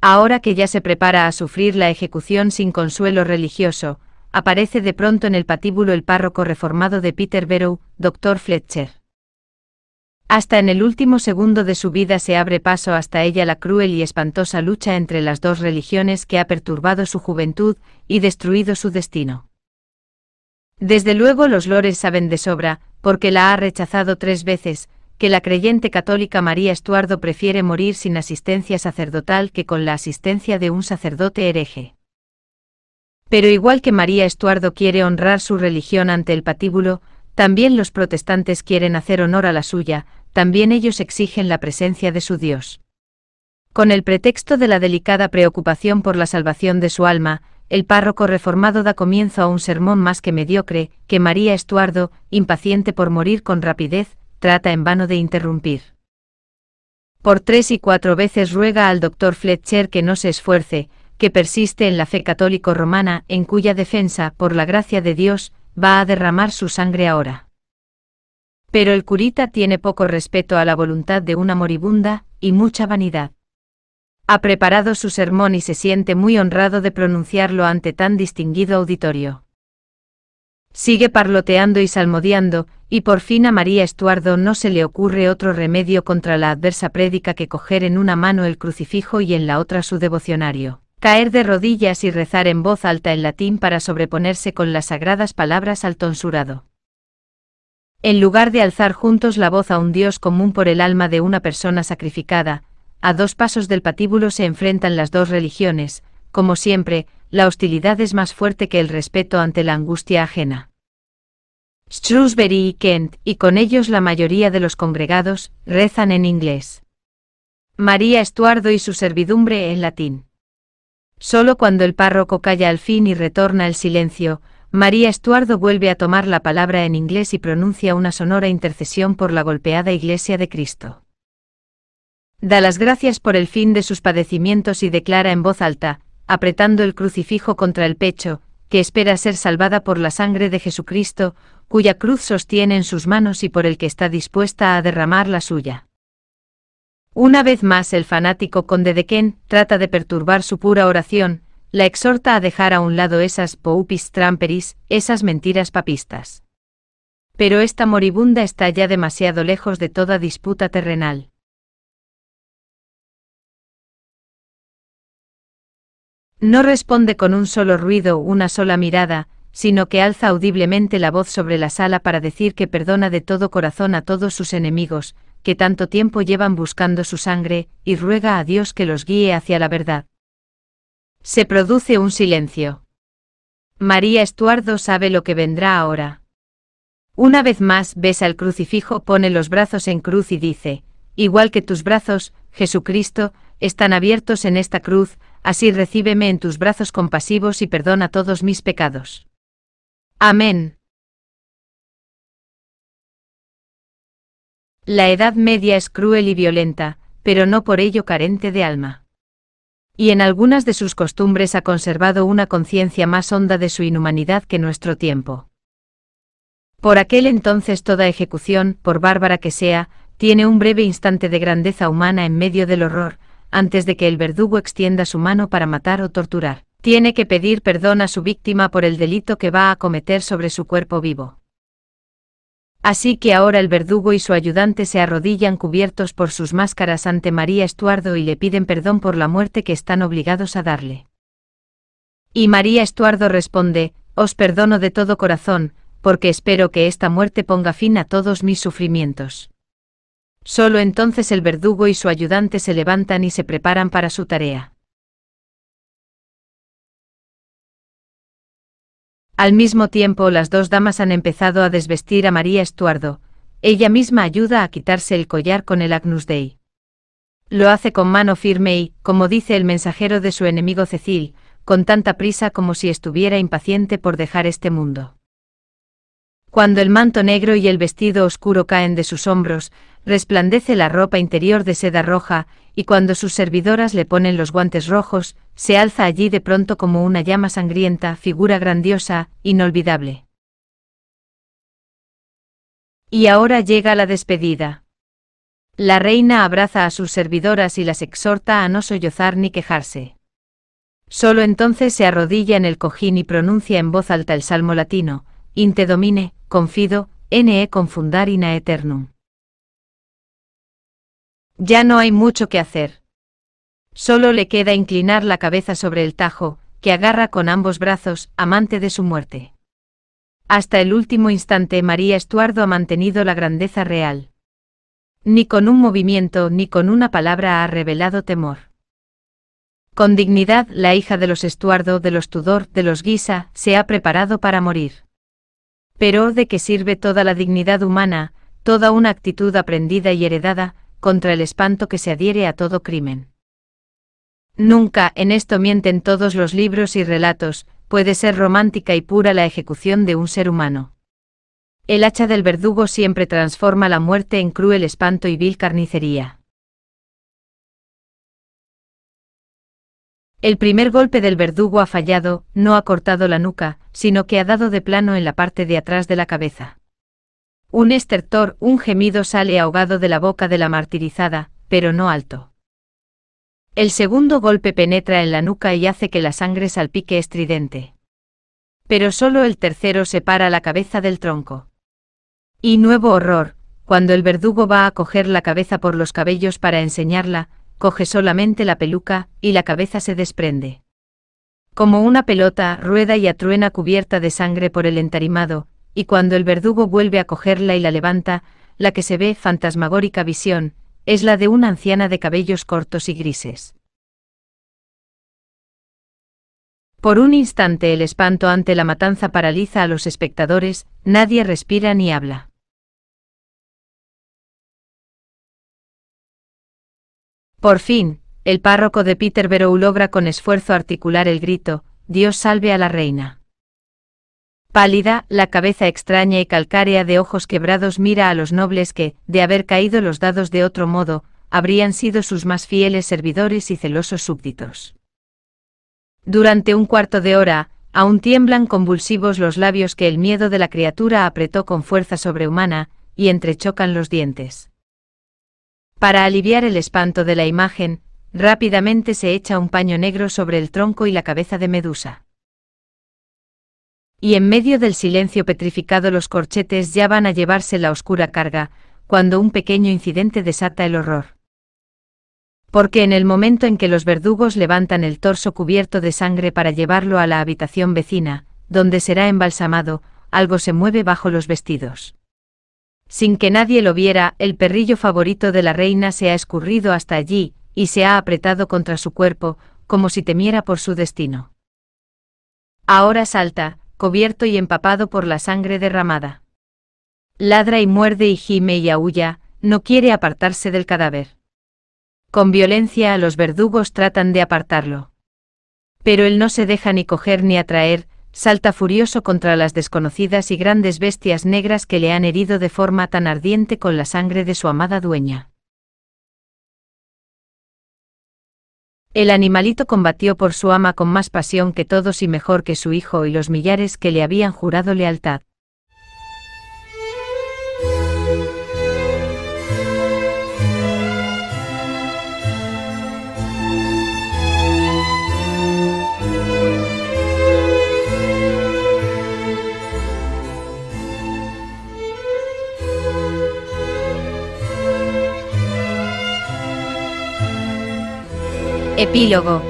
Ahora que ya se prepara a sufrir la ejecución sin consuelo religioso, aparece de pronto en el patíbulo el párroco reformado de Peter doctor Fletcher. Hasta en el último segundo de su vida se abre paso hasta ella la cruel y espantosa lucha entre las dos religiones que ha perturbado su juventud y destruido su destino. Desde luego los lores saben de sobra, porque la ha rechazado tres veces, que la creyente católica María Estuardo prefiere morir sin asistencia sacerdotal que con la asistencia de un sacerdote hereje. Pero igual que María Estuardo quiere honrar su religión ante el patíbulo, también los protestantes quieren hacer honor a la suya, también ellos exigen la presencia de su Dios. Con el pretexto de la delicada preocupación por la salvación de su alma, el párroco reformado da comienzo a un sermón más que mediocre, que María Estuardo, impaciente por morir con rapidez, trata en vano de interrumpir. Por tres y cuatro veces ruega al doctor Fletcher que no se esfuerce, que persiste en la fe católico-romana, en cuya defensa, por la gracia de Dios, va a derramar su sangre ahora. Pero el curita tiene poco respeto a la voluntad de una moribunda, y mucha vanidad. Ha preparado su sermón y se siente muy honrado de pronunciarlo ante tan distinguido auditorio. Sigue parloteando y salmodiando, y por fin a María Estuardo no se le ocurre otro remedio contra la adversa prédica que coger en una mano el crucifijo y en la otra su devocionario, caer de rodillas y rezar en voz alta en latín para sobreponerse con las sagradas palabras al tonsurado. En lugar de alzar juntos la voz a un Dios común por el alma de una persona sacrificada, a dos pasos del patíbulo se enfrentan las dos religiones, como siempre, la hostilidad es más fuerte que el respeto ante la angustia ajena. Shrewsbury y Kent, y con ellos la mayoría de los congregados, rezan en inglés. María Estuardo y su servidumbre en latín. Solo cuando el párroco calla al fin y retorna el silencio, María Estuardo vuelve a tomar la palabra en inglés y pronuncia una sonora intercesión por la golpeada Iglesia de Cristo. Da las gracias por el fin de sus padecimientos y declara en voz alta, apretando el crucifijo contra el pecho, que espera ser salvada por la sangre de Jesucristo, cuya cruz sostiene en sus manos y por el que está dispuesta a derramar la suya. Una vez más el fanático conde de Ken trata de perturbar su pura oración, la exhorta a dejar a un lado esas poupis tramperis, esas mentiras papistas. Pero esta moribunda está ya demasiado lejos de toda disputa terrenal. No responde con un solo ruido, o una sola mirada, sino que alza audiblemente la voz sobre la sala para decir que perdona de todo corazón a todos sus enemigos, que tanto tiempo llevan buscando su sangre, y ruega a Dios que los guíe hacia la verdad. Se produce un silencio. María Estuardo sabe lo que vendrá ahora. Una vez más besa el crucifijo, pone los brazos en cruz y dice, igual que tus brazos, Jesucristo, están abiertos en esta cruz, así recíbeme en tus brazos compasivos y perdona todos mis pecados. Amén. La Edad Media es cruel y violenta, pero no por ello carente de alma y en algunas de sus costumbres ha conservado una conciencia más honda de su inhumanidad que nuestro tiempo. Por aquel entonces toda ejecución, por bárbara que sea, tiene un breve instante de grandeza humana en medio del horror, antes de que el verdugo extienda su mano para matar o torturar. Tiene que pedir perdón a su víctima por el delito que va a cometer sobre su cuerpo vivo. Así que ahora el verdugo y su ayudante se arrodillan cubiertos por sus máscaras ante María Estuardo y le piden perdón por la muerte que están obligados a darle. Y María Estuardo responde, Os perdono de todo corazón, porque espero que esta muerte ponga fin a todos mis sufrimientos. Solo entonces el verdugo y su ayudante se levantan y se preparan para su tarea. Al mismo tiempo las dos damas han empezado a desvestir a María Estuardo, ella misma ayuda a quitarse el collar con el Agnus Dei. Lo hace con mano firme y, como dice el mensajero de su enemigo Cecil, con tanta prisa como si estuviera impaciente por dejar este mundo. Cuando el manto negro y el vestido oscuro caen de sus hombros, resplandece la ropa interior de seda roja, y cuando sus servidoras le ponen los guantes rojos, se alza allí de pronto como una llama sangrienta, figura grandiosa, inolvidable. Y ahora llega la despedida. La reina abraza a sus servidoras y las exhorta a no sollozar ni quejarse. Solo entonces se arrodilla en el cojín y pronuncia en voz alta el salmo latino, Inte domine, confido, ne confundar in aeternum. Ya no hay mucho que hacer. Solo le queda inclinar la cabeza sobre el tajo, que agarra con ambos brazos, amante de su muerte. Hasta el último instante María Estuardo ha mantenido la grandeza real. Ni con un movimiento ni con una palabra ha revelado temor. Con dignidad la hija de los Estuardo, de los Tudor, de los Guisa, se ha preparado para morir pero de que sirve toda la dignidad humana, toda una actitud aprendida y heredada, contra el espanto que se adhiere a todo crimen. Nunca en esto mienten todos los libros y relatos, puede ser romántica y pura la ejecución de un ser humano. El hacha del verdugo siempre transforma la muerte en cruel espanto y vil carnicería. El primer golpe del verdugo ha fallado, no ha cortado la nuca, sino que ha dado de plano en la parte de atrás de la cabeza. Un estertor, un gemido sale ahogado de la boca de la martirizada, pero no alto. El segundo golpe penetra en la nuca y hace que la sangre salpique estridente. Pero solo el tercero separa la cabeza del tronco. Y nuevo horror, cuando el verdugo va a coger la cabeza por los cabellos para enseñarla, coge solamente la peluca, y la cabeza se desprende. Como una pelota, rueda y atruena cubierta de sangre por el entarimado, y cuando el verdugo vuelve a cogerla y la levanta, la que se ve fantasmagórica visión, es la de una anciana de cabellos cortos y grises. Por un instante el espanto ante la matanza paraliza a los espectadores, nadie respira ni habla. Por fin, el párroco de Peterborough logra con esfuerzo articular el grito, Dios salve a la reina. Pálida, la cabeza extraña y calcárea de ojos quebrados mira a los nobles que, de haber caído los dados de otro modo, habrían sido sus más fieles servidores y celosos súbditos. Durante un cuarto de hora, aún tiemblan convulsivos los labios que el miedo de la criatura apretó con fuerza sobrehumana, y entrechocan los dientes. Para aliviar el espanto de la imagen, rápidamente se echa un paño negro sobre el tronco y la cabeza de Medusa. Y en medio del silencio petrificado los corchetes ya van a llevarse la oscura carga, cuando un pequeño incidente desata el horror. Porque en el momento en que los verdugos levantan el torso cubierto de sangre para llevarlo a la habitación vecina, donde será embalsamado, algo se mueve bajo los vestidos. Sin que nadie lo viera, el perrillo favorito de la reina se ha escurrido hasta allí, y se ha apretado contra su cuerpo, como si temiera por su destino. Ahora salta, cubierto y empapado por la sangre derramada. Ladra y muerde y gime y aúlla, no quiere apartarse del cadáver. Con violencia a los verdugos tratan de apartarlo. Pero él no se deja ni coger ni atraer, salta furioso contra las desconocidas y grandes bestias negras que le han herido de forma tan ardiente con la sangre de su amada dueña. El animalito combatió por su ama con más pasión que todos y mejor que su hijo y los millares que le habían jurado lealtad. Epílogo.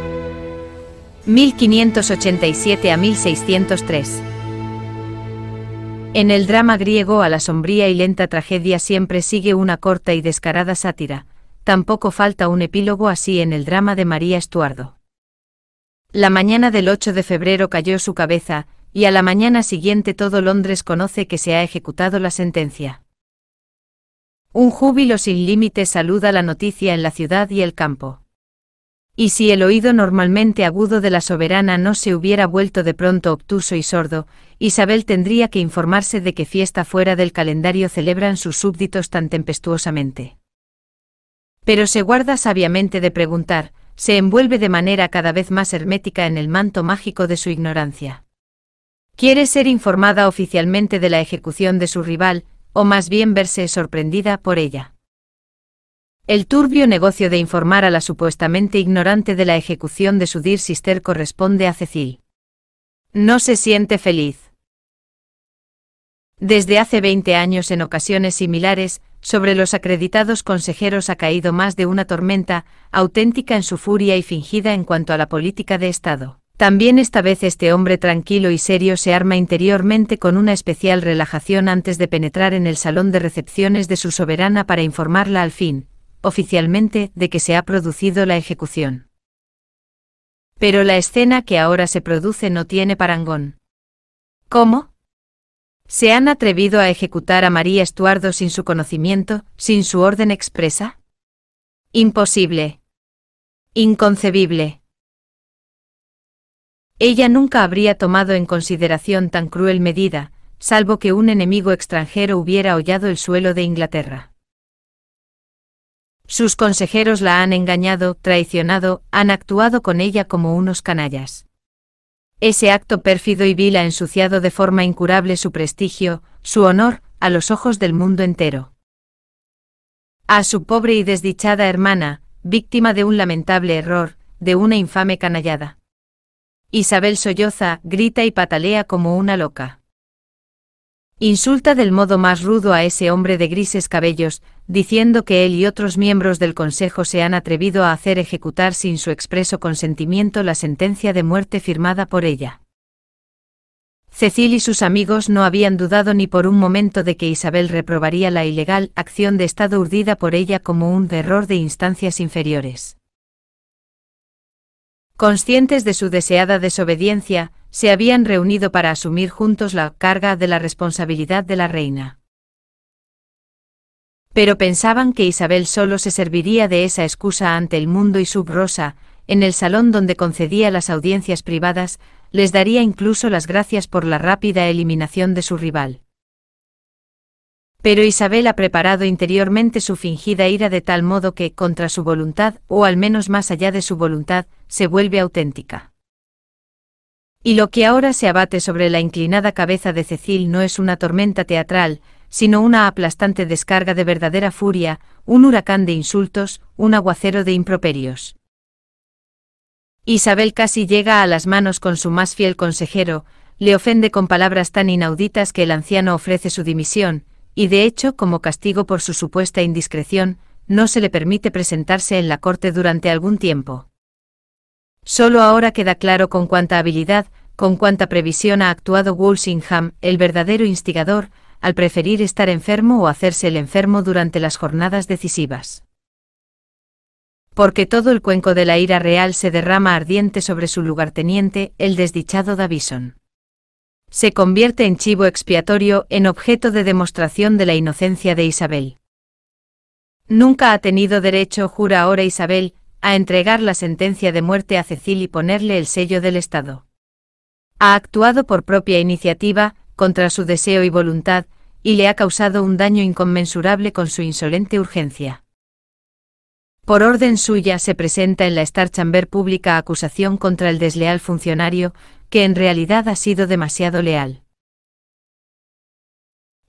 1587 a 1603. En el drama griego a la sombría y lenta tragedia siempre sigue una corta y descarada sátira, tampoco falta un epílogo así en el drama de María Estuardo. La mañana del 8 de febrero cayó su cabeza, y a la mañana siguiente todo Londres conoce que se ha ejecutado la sentencia. Un júbilo sin límites saluda la noticia en la ciudad y el campo. Y si el oído normalmente agudo de la soberana no se hubiera vuelto de pronto obtuso y sordo, Isabel tendría que informarse de qué fiesta fuera del calendario celebran sus súbditos tan tempestuosamente. Pero se guarda sabiamente de preguntar, se envuelve de manera cada vez más hermética en el manto mágico de su ignorancia. Quiere ser informada oficialmente de la ejecución de su rival, o más bien verse sorprendida por ella. El turbio negocio de informar a la supuestamente ignorante de la ejecución de su Dirsister corresponde a Cecil. No se siente feliz. Desde hace 20 años en ocasiones similares, sobre los acreditados consejeros ha caído más de una tormenta, auténtica en su furia y fingida en cuanto a la política de Estado. También esta vez este hombre tranquilo y serio se arma interiormente con una especial relajación antes de penetrar en el salón de recepciones de su soberana para informarla al fin, oficialmente, de que se ha producido la ejecución. Pero la escena que ahora se produce no tiene parangón. ¿Cómo? ¿Se han atrevido a ejecutar a María Estuardo sin su conocimiento, sin su orden expresa? Imposible. Inconcebible. Ella nunca habría tomado en consideración tan cruel medida, salvo que un enemigo extranjero hubiera hollado el suelo de Inglaterra. Sus consejeros la han engañado, traicionado, han actuado con ella como unos canallas. Ese acto pérfido y vil ha ensuciado de forma incurable su prestigio, su honor, a los ojos del mundo entero. A su pobre y desdichada hermana, víctima de un lamentable error, de una infame canallada. Isabel solloza, grita y patalea como una loca. Insulta del modo más rudo a ese hombre de grises cabellos, diciendo que él y otros miembros del Consejo se han atrevido a hacer ejecutar sin su expreso consentimiento la sentencia de muerte firmada por ella. Cecil y sus amigos no habían dudado ni por un momento de que Isabel reprobaría la ilegal acción de Estado urdida por ella como un error de instancias inferiores. Conscientes de su deseada desobediencia, se habían reunido para asumir juntos la carga de la responsabilidad de la reina. Pero pensaban que Isabel solo se serviría de esa excusa ante el mundo y subrosa, rosa, en el salón donde concedía las audiencias privadas, les daría incluso las gracias por la rápida eliminación de su rival. Pero Isabel ha preparado interiormente su fingida ira de tal modo que, contra su voluntad, o al menos más allá de su voluntad, se vuelve auténtica. Y lo que ahora se abate sobre la inclinada cabeza de Cecil no es una tormenta teatral, sino una aplastante descarga de verdadera furia, un huracán de insultos, un aguacero de improperios. Isabel casi llega a las manos con su más fiel consejero, le ofende con palabras tan inauditas que el anciano ofrece su dimisión, y de hecho como castigo por su supuesta indiscreción, no se le permite presentarse en la corte durante algún tiempo. Solo ahora queda claro con cuánta habilidad, con cuánta previsión ha actuado Walsingham, el verdadero instigador, al preferir estar enfermo o hacerse el enfermo durante las jornadas decisivas. Porque todo el cuenco de la ira real se derrama ardiente sobre su lugarteniente, el desdichado Davison se convierte en chivo expiatorio en objeto de demostración de la inocencia de Isabel. Nunca ha tenido derecho, jura ahora Isabel, a entregar la sentencia de muerte a Cecil y ponerle el sello del Estado. Ha actuado por propia iniciativa, contra su deseo y voluntad, y le ha causado un daño inconmensurable con su insolente urgencia por orden suya se presenta en la Star Chamber pública acusación contra el desleal funcionario, que en realidad ha sido demasiado leal.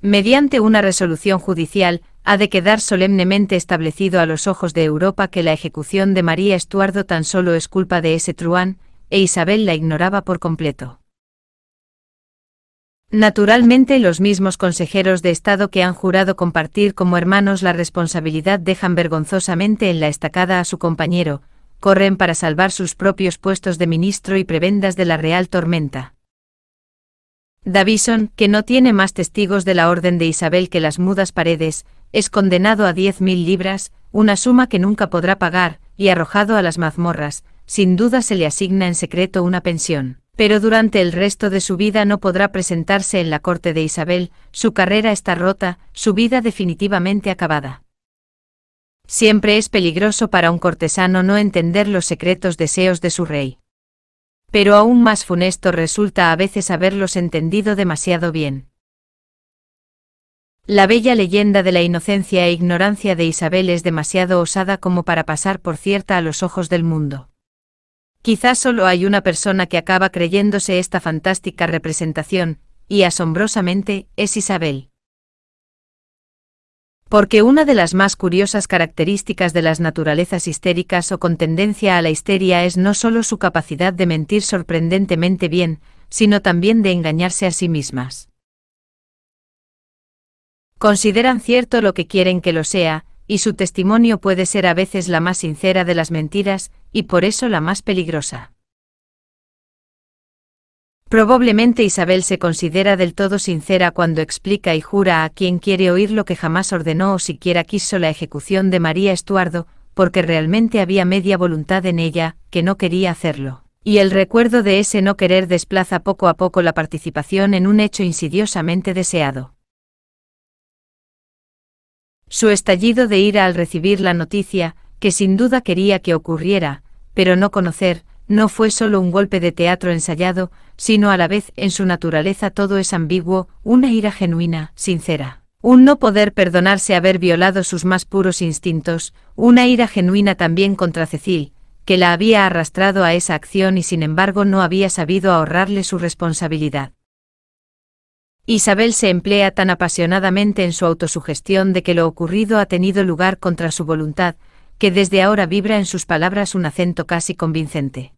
Mediante una resolución judicial, ha de quedar solemnemente establecido a los ojos de Europa que la ejecución de María Estuardo tan solo es culpa de ese truán, e Isabel la ignoraba por completo. Naturalmente los mismos consejeros de Estado que han jurado compartir como hermanos la responsabilidad dejan vergonzosamente en la estacada a su compañero, corren para salvar sus propios puestos de ministro y prebendas de la real tormenta. Davison, que no tiene más testigos de la Orden de Isabel que las mudas paredes, es condenado a diez mil libras, una suma que nunca podrá pagar, y arrojado a las mazmorras, sin duda se le asigna en secreto una pensión pero durante el resto de su vida no podrá presentarse en la corte de Isabel, su carrera está rota, su vida definitivamente acabada. Siempre es peligroso para un cortesano no entender los secretos deseos de su rey. Pero aún más funesto resulta a veces haberlos entendido demasiado bien. La bella leyenda de la inocencia e ignorancia de Isabel es demasiado osada como para pasar por cierta a los ojos del mundo. Quizás solo hay una persona que acaba creyéndose esta fantástica representación, y asombrosamente, es Isabel. Porque una de las más curiosas características de las naturalezas histéricas o con tendencia a la histeria es no solo su capacidad de mentir sorprendentemente bien, sino también de engañarse a sí mismas. Consideran cierto lo que quieren que lo sea, y su testimonio puede ser a veces la más sincera de las mentiras, y por eso la más peligrosa. Probablemente Isabel se considera del todo sincera cuando explica y jura a quien quiere oír lo que jamás ordenó o siquiera quiso la ejecución de María Estuardo, porque realmente había media voluntad en ella, que no quería hacerlo. Y el recuerdo de ese no querer desplaza poco a poco la participación en un hecho insidiosamente deseado. Su estallido de ira al recibir la noticia, que sin duda quería que ocurriera, pero no conocer, no fue solo un golpe de teatro ensayado, sino a la vez en su naturaleza todo es ambiguo, una ira genuina, sincera. Un no poder perdonarse haber violado sus más puros instintos, una ira genuina también contra Cecil, que la había arrastrado a esa acción y sin embargo no había sabido ahorrarle su responsabilidad. Isabel se emplea tan apasionadamente en su autosugestión de que lo ocurrido ha tenido lugar contra su voluntad, que desde ahora vibra en sus palabras un acento casi convincente.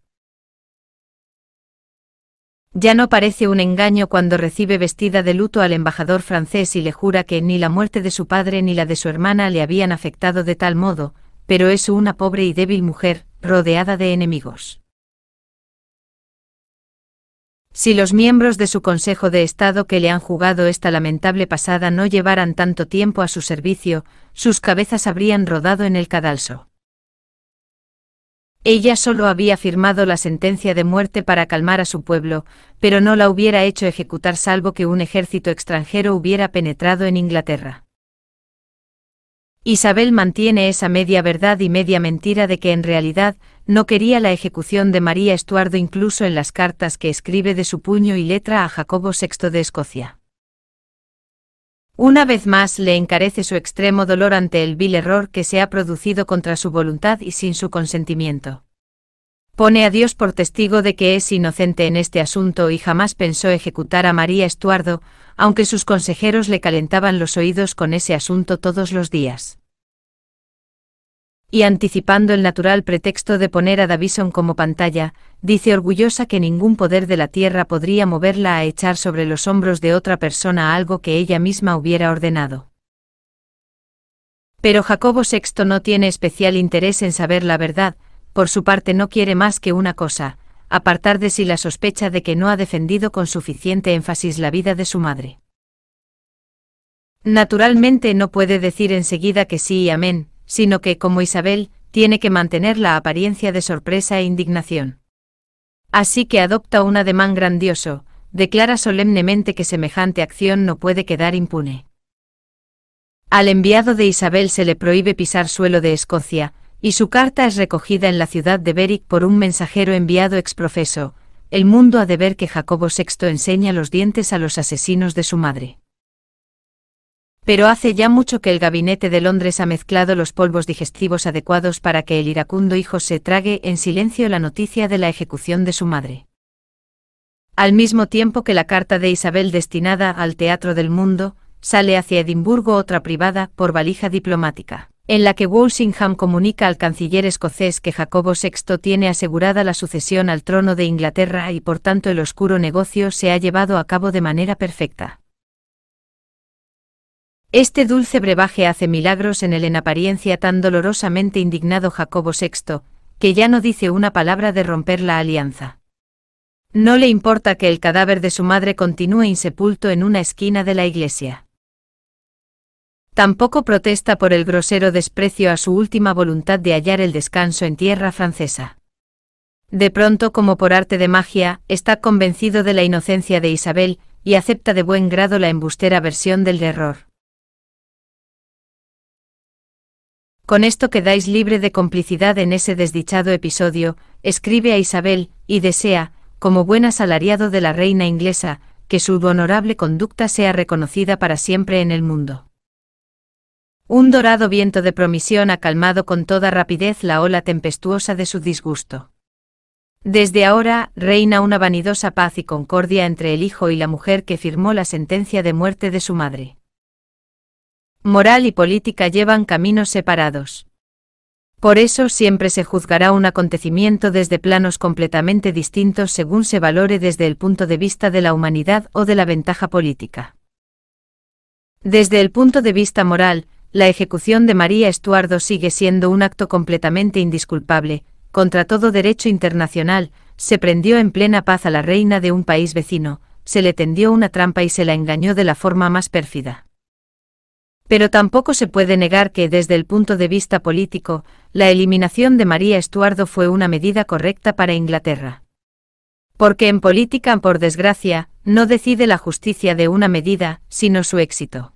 Ya no parece un engaño cuando recibe vestida de luto al embajador francés y le jura que ni la muerte de su padre ni la de su hermana le habían afectado de tal modo, pero es una pobre y débil mujer, rodeada de enemigos. Si los miembros de su Consejo de Estado que le han jugado esta lamentable pasada no llevaran tanto tiempo a su servicio, sus cabezas habrían rodado en el cadalso. Ella solo había firmado la sentencia de muerte para calmar a su pueblo, pero no la hubiera hecho ejecutar salvo que un ejército extranjero hubiera penetrado en Inglaterra. Isabel mantiene esa media verdad y media mentira de que en realidad no quería la ejecución de María Estuardo incluso en las cartas que escribe de su puño y letra a Jacobo VI de Escocia. Una vez más le encarece su extremo dolor ante el vil error que se ha producido contra su voluntad y sin su consentimiento. Pone a Dios por testigo de que es inocente en este asunto y jamás pensó ejecutar a María Estuardo, aunque sus consejeros le calentaban los oídos con ese asunto todos los días y anticipando el natural pretexto de poner a Davison como pantalla, dice orgullosa que ningún poder de la tierra podría moverla a echar sobre los hombros de otra persona algo que ella misma hubiera ordenado. Pero Jacobo VI no tiene especial interés en saber la verdad, por su parte no quiere más que una cosa, apartar de sí la sospecha de que no ha defendido con suficiente énfasis la vida de su madre. Naturalmente no puede decir enseguida que sí y amén, sino que, como Isabel, tiene que mantener la apariencia de sorpresa e indignación. Así que adopta un ademán grandioso, declara solemnemente que semejante acción no puede quedar impune. Al enviado de Isabel se le prohíbe pisar suelo de Escocia, y su carta es recogida en la ciudad de Berwick por un mensajero enviado exprofeso, el mundo ha de ver que Jacobo VI enseña los dientes a los asesinos de su madre. Pero hace ya mucho que el gabinete de Londres ha mezclado los polvos digestivos adecuados para que el iracundo hijo se trague en silencio la noticia de la ejecución de su madre. Al mismo tiempo que la carta de Isabel destinada al Teatro del Mundo, sale hacia Edimburgo otra privada por valija diplomática en la que Walsingham comunica al canciller escocés que Jacobo VI tiene asegurada la sucesión al trono de Inglaterra y por tanto el oscuro negocio se ha llevado a cabo de manera perfecta. Este dulce brebaje hace milagros en el en apariencia tan dolorosamente indignado Jacobo VI, que ya no dice una palabra de romper la alianza. No le importa que el cadáver de su madre continúe insepulto en una esquina de la iglesia. Tampoco protesta por el grosero desprecio a su última voluntad de hallar el descanso en tierra francesa. De pronto, como por arte de magia, está convencido de la inocencia de Isabel, y acepta de buen grado la embustera versión del error. Con esto quedáis libre de complicidad en ese desdichado episodio, escribe a Isabel, y desea, como buen asalariado de la reina inglesa, que su honorable conducta sea reconocida para siempre en el mundo. Un dorado viento de promisión ha calmado con toda rapidez la ola tempestuosa de su disgusto. Desde ahora, reina una vanidosa paz y concordia entre el hijo y la mujer que firmó la sentencia de muerte de su madre. Moral y política llevan caminos separados. Por eso siempre se juzgará un acontecimiento desde planos completamente distintos según se valore desde el punto de vista de la humanidad o de la ventaja política. Desde el punto de vista moral, la ejecución de María Estuardo sigue siendo un acto completamente indisculpable, contra todo derecho internacional, se prendió en plena paz a la reina de un país vecino, se le tendió una trampa y se la engañó de la forma más pérfida. Pero tampoco se puede negar que desde el punto de vista político, la eliminación de María Estuardo fue una medida correcta para Inglaterra. Porque en política, por desgracia, no decide la justicia de una medida, sino su éxito.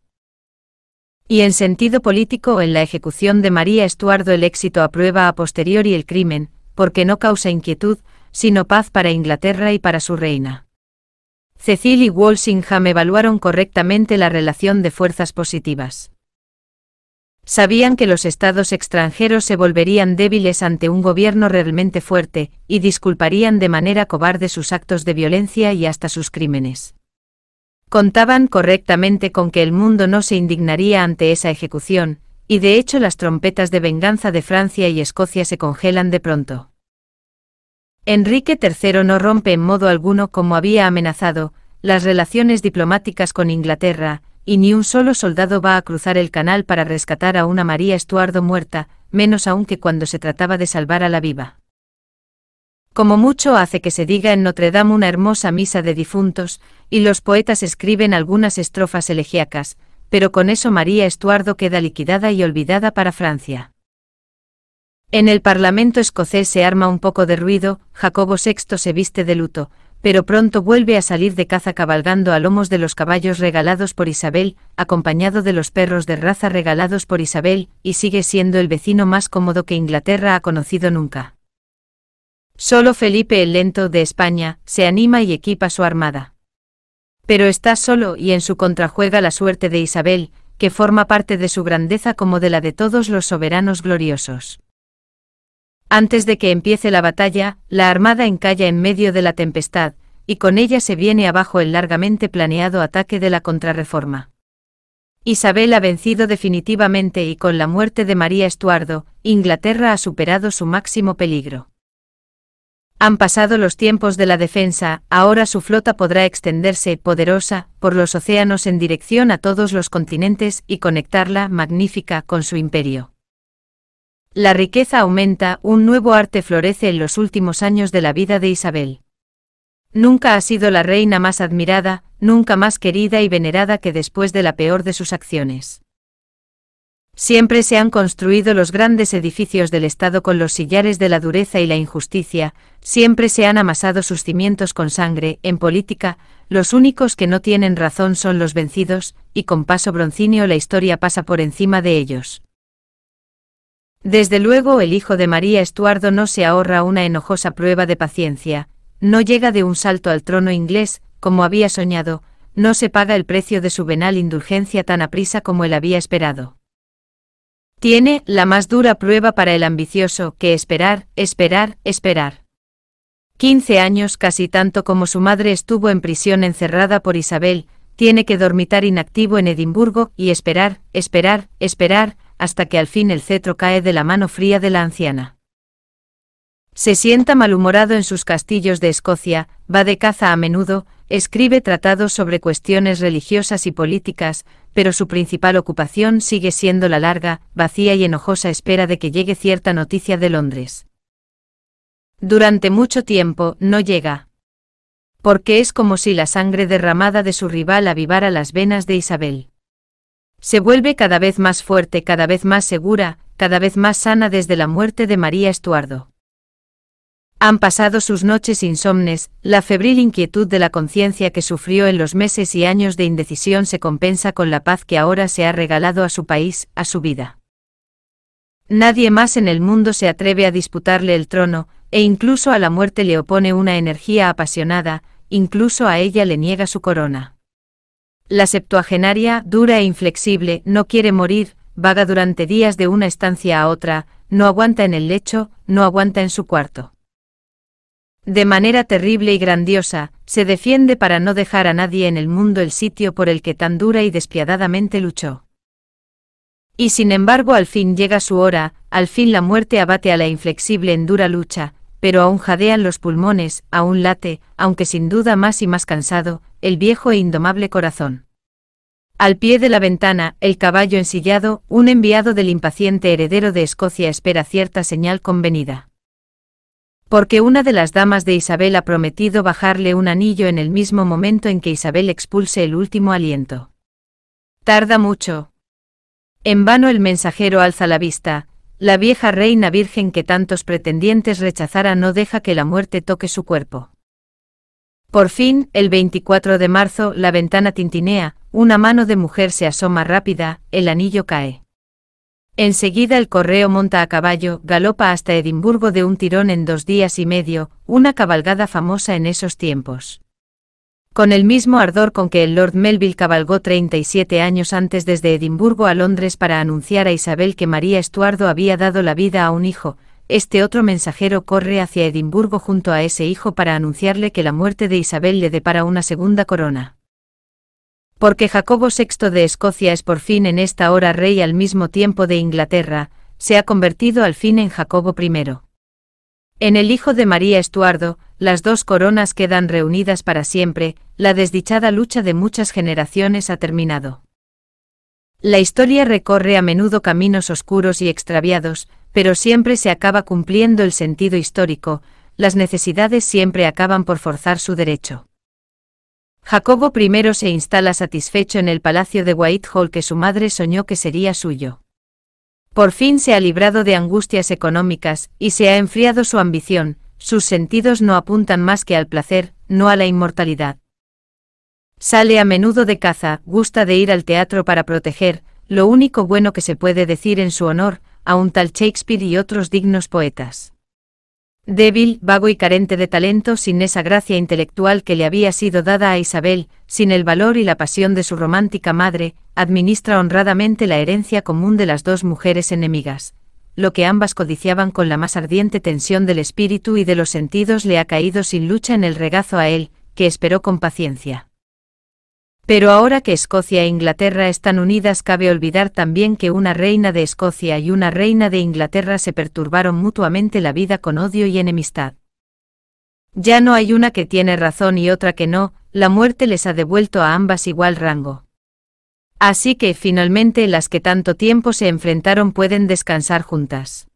Y en sentido político en la ejecución de María Estuardo el éxito aprueba a posteriori el crimen, porque no causa inquietud, sino paz para Inglaterra y para su reina. Cecil y Walsingham evaluaron correctamente la relación de fuerzas positivas. Sabían que los estados extranjeros se volverían débiles ante un gobierno realmente fuerte, y disculparían de manera cobarde sus actos de violencia y hasta sus crímenes. Contaban correctamente con que el mundo no se indignaría ante esa ejecución, y de hecho las trompetas de venganza de Francia y Escocia se congelan de pronto. Enrique III no rompe en modo alguno como había amenazado, las relaciones diplomáticas con Inglaterra, y ni un solo soldado va a cruzar el canal para rescatar a una María Estuardo muerta, menos aún que cuando se trataba de salvar a la viva como mucho hace que se diga en Notre Dame una hermosa misa de difuntos, y los poetas escriben algunas estrofas elegíacas, pero con eso María Estuardo queda liquidada y olvidada para Francia. En el Parlamento escocés se arma un poco de ruido, Jacobo VI se viste de luto, pero pronto vuelve a salir de caza cabalgando a lomos de los caballos regalados por Isabel, acompañado de los perros de raza regalados por Isabel, y sigue siendo el vecino más cómodo que Inglaterra ha conocido nunca. Solo Felipe el Lento de España se anima y equipa su armada. Pero está solo y en su contrajuega la suerte de Isabel, que forma parte de su grandeza como de la de todos los soberanos gloriosos. Antes de que empiece la batalla, la armada encalla en medio de la tempestad, y con ella se viene abajo el largamente planeado ataque de la contrarreforma. Isabel ha vencido definitivamente y con la muerte de María Estuardo, Inglaterra ha superado su máximo peligro. Han pasado los tiempos de la defensa, ahora su flota podrá extenderse, poderosa, por los océanos en dirección a todos los continentes y conectarla, magnífica, con su imperio. La riqueza aumenta, un nuevo arte florece en los últimos años de la vida de Isabel. Nunca ha sido la reina más admirada, nunca más querida y venerada que después de la peor de sus acciones. Siempre se han construido los grandes edificios del Estado con los sillares de la dureza y la injusticia, siempre se han amasado sus cimientos con sangre, en política, los únicos que no tienen razón son los vencidos, y con paso broncíneo la historia pasa por encima de ellos. Desde luego el hijo de María Estuardo no se ahorra una enojosa prueba de paciencia, no llega de un salto al trono inglés, como había soñado, no se paga el precio de su venal indulgencia tan aprisa como él había esperado tiene la más dura prueba para el ambicioso que esperar, esperar, esperar. 15 años casi tanto como su madre estuvo en prisión encerrada por Isabel, tiene que dormitar inactivo en Edimburgo y esperar, esperar, esperar, hasta que al fin el cetro cae de la mano fría de la anciana. Se sienta malhumorado en sus castillos de Escocia, va de caza a menudo, Escribe tratados sobre cuestiones religiosas y políticas, pero su principal ocupación sigue siendo la larga, vacía y enojosa espera de que llegue cierta noticia de Londres. Durante mucho tiempo no llega. Porque es como si la sangre derramada de su rival avivara las venas de Isabel. Se vuelve cada vez más fuerte, cada vez más segura, cada vez más sana desde la muerte de María Estuardo. Han pasado sus noches insomnes, la febril inquietud de la conciencia que sufrió en los meses y años de indecisión se compensa con la paz que ahora se ha regalado a su país, a su vida. Nadie más en el mundo se atreve a disputarle el trono, e incluso a la muerte le opone una energía apasionada, incluso a ella le niega su corona. La septuagenaria, dura e inflexible, no quiere morir, vaga durante días de una estancia a otra, no aguanta en el lecho, no aguanta en su cuarto. De manera terrible y grandiosa, se defiende para no dejar a nadie en el mundo el sitio por el que tan dura y despiadadamente luchó. Y sin embargo al fin llega su hora, al fin la muerte abate a la inflexible en dura lucha, pero aún jadean los pulmones, aún late, aunque sin duda más y más cansado, el viejo e indomable corazón. Al pie de la ventana, el caballo ensillado, un enviado del impaciente heredero de Escocia espera cierta señal convenida porque una de las damas de Isabel ha prometido bajarle un anillo en el mismo momento en que Isabel expulse el último aliento. Tarda mucho. En vano el mensajero alza la vista, la vieja reina virgen que tantos pretendientes rechazara no deja que la muerte toque su cuerpo. Por fin, el 24 de marzo, la ventana tintinea, una mano de mujer se asoma rápida, el anillo cae. Enseguida el correo monta a caballo, galopa hasta Edimburgo de un tirón en dos días y medio, una cabalgada famosa en esos tiempos. Con el mismo ardor con que el Lord Melville cabalgó 37 años antes desde Edimburgo a Londres para anunciar a Isabel que María Estuardo había dado la vida a un hijo, este otro mensajero corre hacia Edimburgo junto a ese hijo para anunciarle que la muerte de Isabel le depara una segunda corona. Porque Jacobo VI de Escocia es por fin en esta hora rey al mismo tiempo de Inglaterra, se ha convertido al fin en Jacobo I. En el hijo de María Estuardo, las dos coronas quedan reunidas para siempre, la desdichada lucha de muchas generaciones ha terminado. La historia recorre a menudo caminos oscuros y extraviados, pero siempre se acaba cumpliendo el sentido histórico, las necesidades siempre acaban por forzar su derecho. Jacobo I se instala satisfecho en el palacio de Whitehall que su madre soñó que sería suyo. Por fin se ha librado de angustias económicas, y se ha enfriado su ambición, sus sentidos no apuntan más que al placer, no a la inmortalidad. Sale a menudo de caza, gusta de ir al teatro para proteger, lo único bueno que se puede decir en su honor, a un tal Shakespeare y otros dignos poetas. Débil, vago y carente de talento sin esa gracia intelectual que le había sido dada a Isabel, sin el valor y la pasión de su romántica madre, administra honradamente la herencia común de las dos mujeres enemigas. Lo que ambas codiciaban con la más ardiente tensión del espíritu y de los sentidos le ha caído sin lucha en el regazo a él, que esperó con paciencia. Pero ahora que Escocia e Inglaterra están unidas cabe olvidar también que una reina de Escocia y una reina de Inglaterra se perturbaron mutuamente la vida con odio y enemistad. Ya no hay una que tiene razón y otra que no, la muerte les ha devuelto a ambas igual rango. Así que finalmente las que tanto tiempo se enfrentaron pueden descansar juntas.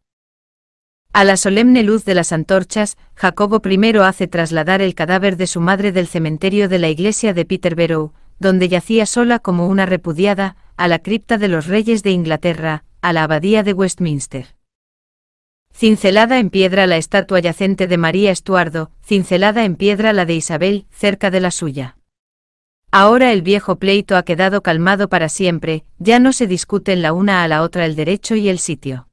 A la solemne luz de las antorchas, Jacobo I hace trasladar el cadáver de su madre del cementerio de la iglesia de Peterborough, donde yacía sola como una repudiada, a la cripta de los reyes de Inglaterra, a la abadía de Westminster. Cincelada en piedra la estatua yacente de María Estuardo, cincelada en piedra la de Isabel, cerca de la suya. Ahora el viejo pleito ha quedado calmado para siempre, ya no se discuten la una a la otra el derecho y el sitio.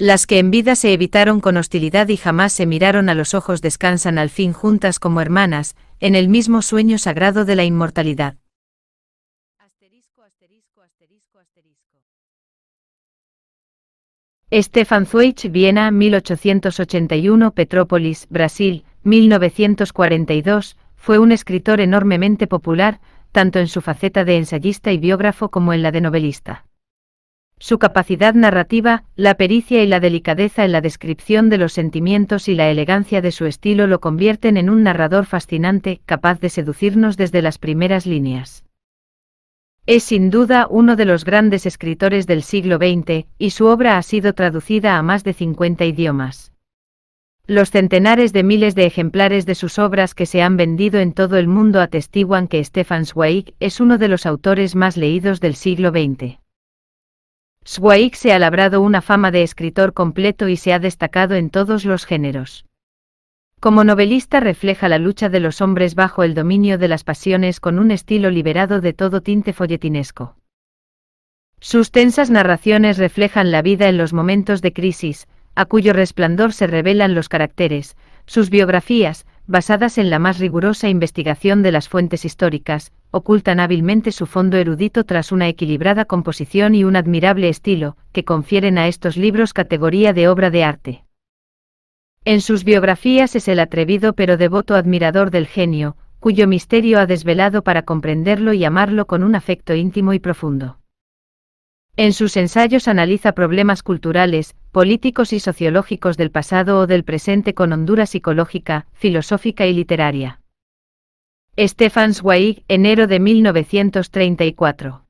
Las que en vida se evitaron con hostilidad y jamás se miraron a los ojos descansan al fin juntas como hermanas, en el mismo sueño sagrado de la inmortalidad. Stefan Zweig, Viena, 1881, Petrópolis, Brasil, 1942, fue un escritor enormemente popular, tanto en su faceta de ensayista y biógrafo como en la de novelista. Su capacidad narrativa, la pericia y la delicadeza en la descripción de los sentimientos y la elegancia de su estilo lo convierten en un narrador fascinante, capaz de seducirnos desde las primeras líneas. Es sin duda uno de los grandes escritores del siglo XX, y su obra ha sido traducida a más de 50 idiomas. Los centenares de miles de ejemplares de sus obras que se han vendido en todo el mundo atestiguan que Stefan Zweig es uno de los autores más leídos del siglo XX. Swaik se ha labrado una fama de escritor completo y se ha destacado en todos los géneros. Como novelista refleja la lucha de los hombres bajo el dominio de las pasiones con un estilo liberado de todo tinte folletinesco. Sus tensas narraciones reflejan la vida en los momentos de crisis, a cuyo resplandor se revelan los caracteres, sus biografías, basadas en la más rigurosa investigación de las fuentes históricas, ocultan hábilmente su fondo erudito tras una equilibrada composición y un admirable estilo, que confieren a estos libros categoría de obra de arte. En sus biografías es el atrevido pero devoto admirador del genio, cuyo misterio ha desvelado para comprenderlo y amarlo con un afecto íntimo y profundo. En sus ensayos analiza problemas culturales, políticos y sociológicos del pasado o del presente con hondura psicológica, filosófica y literaria. Stefan Zweig, enero de 1934.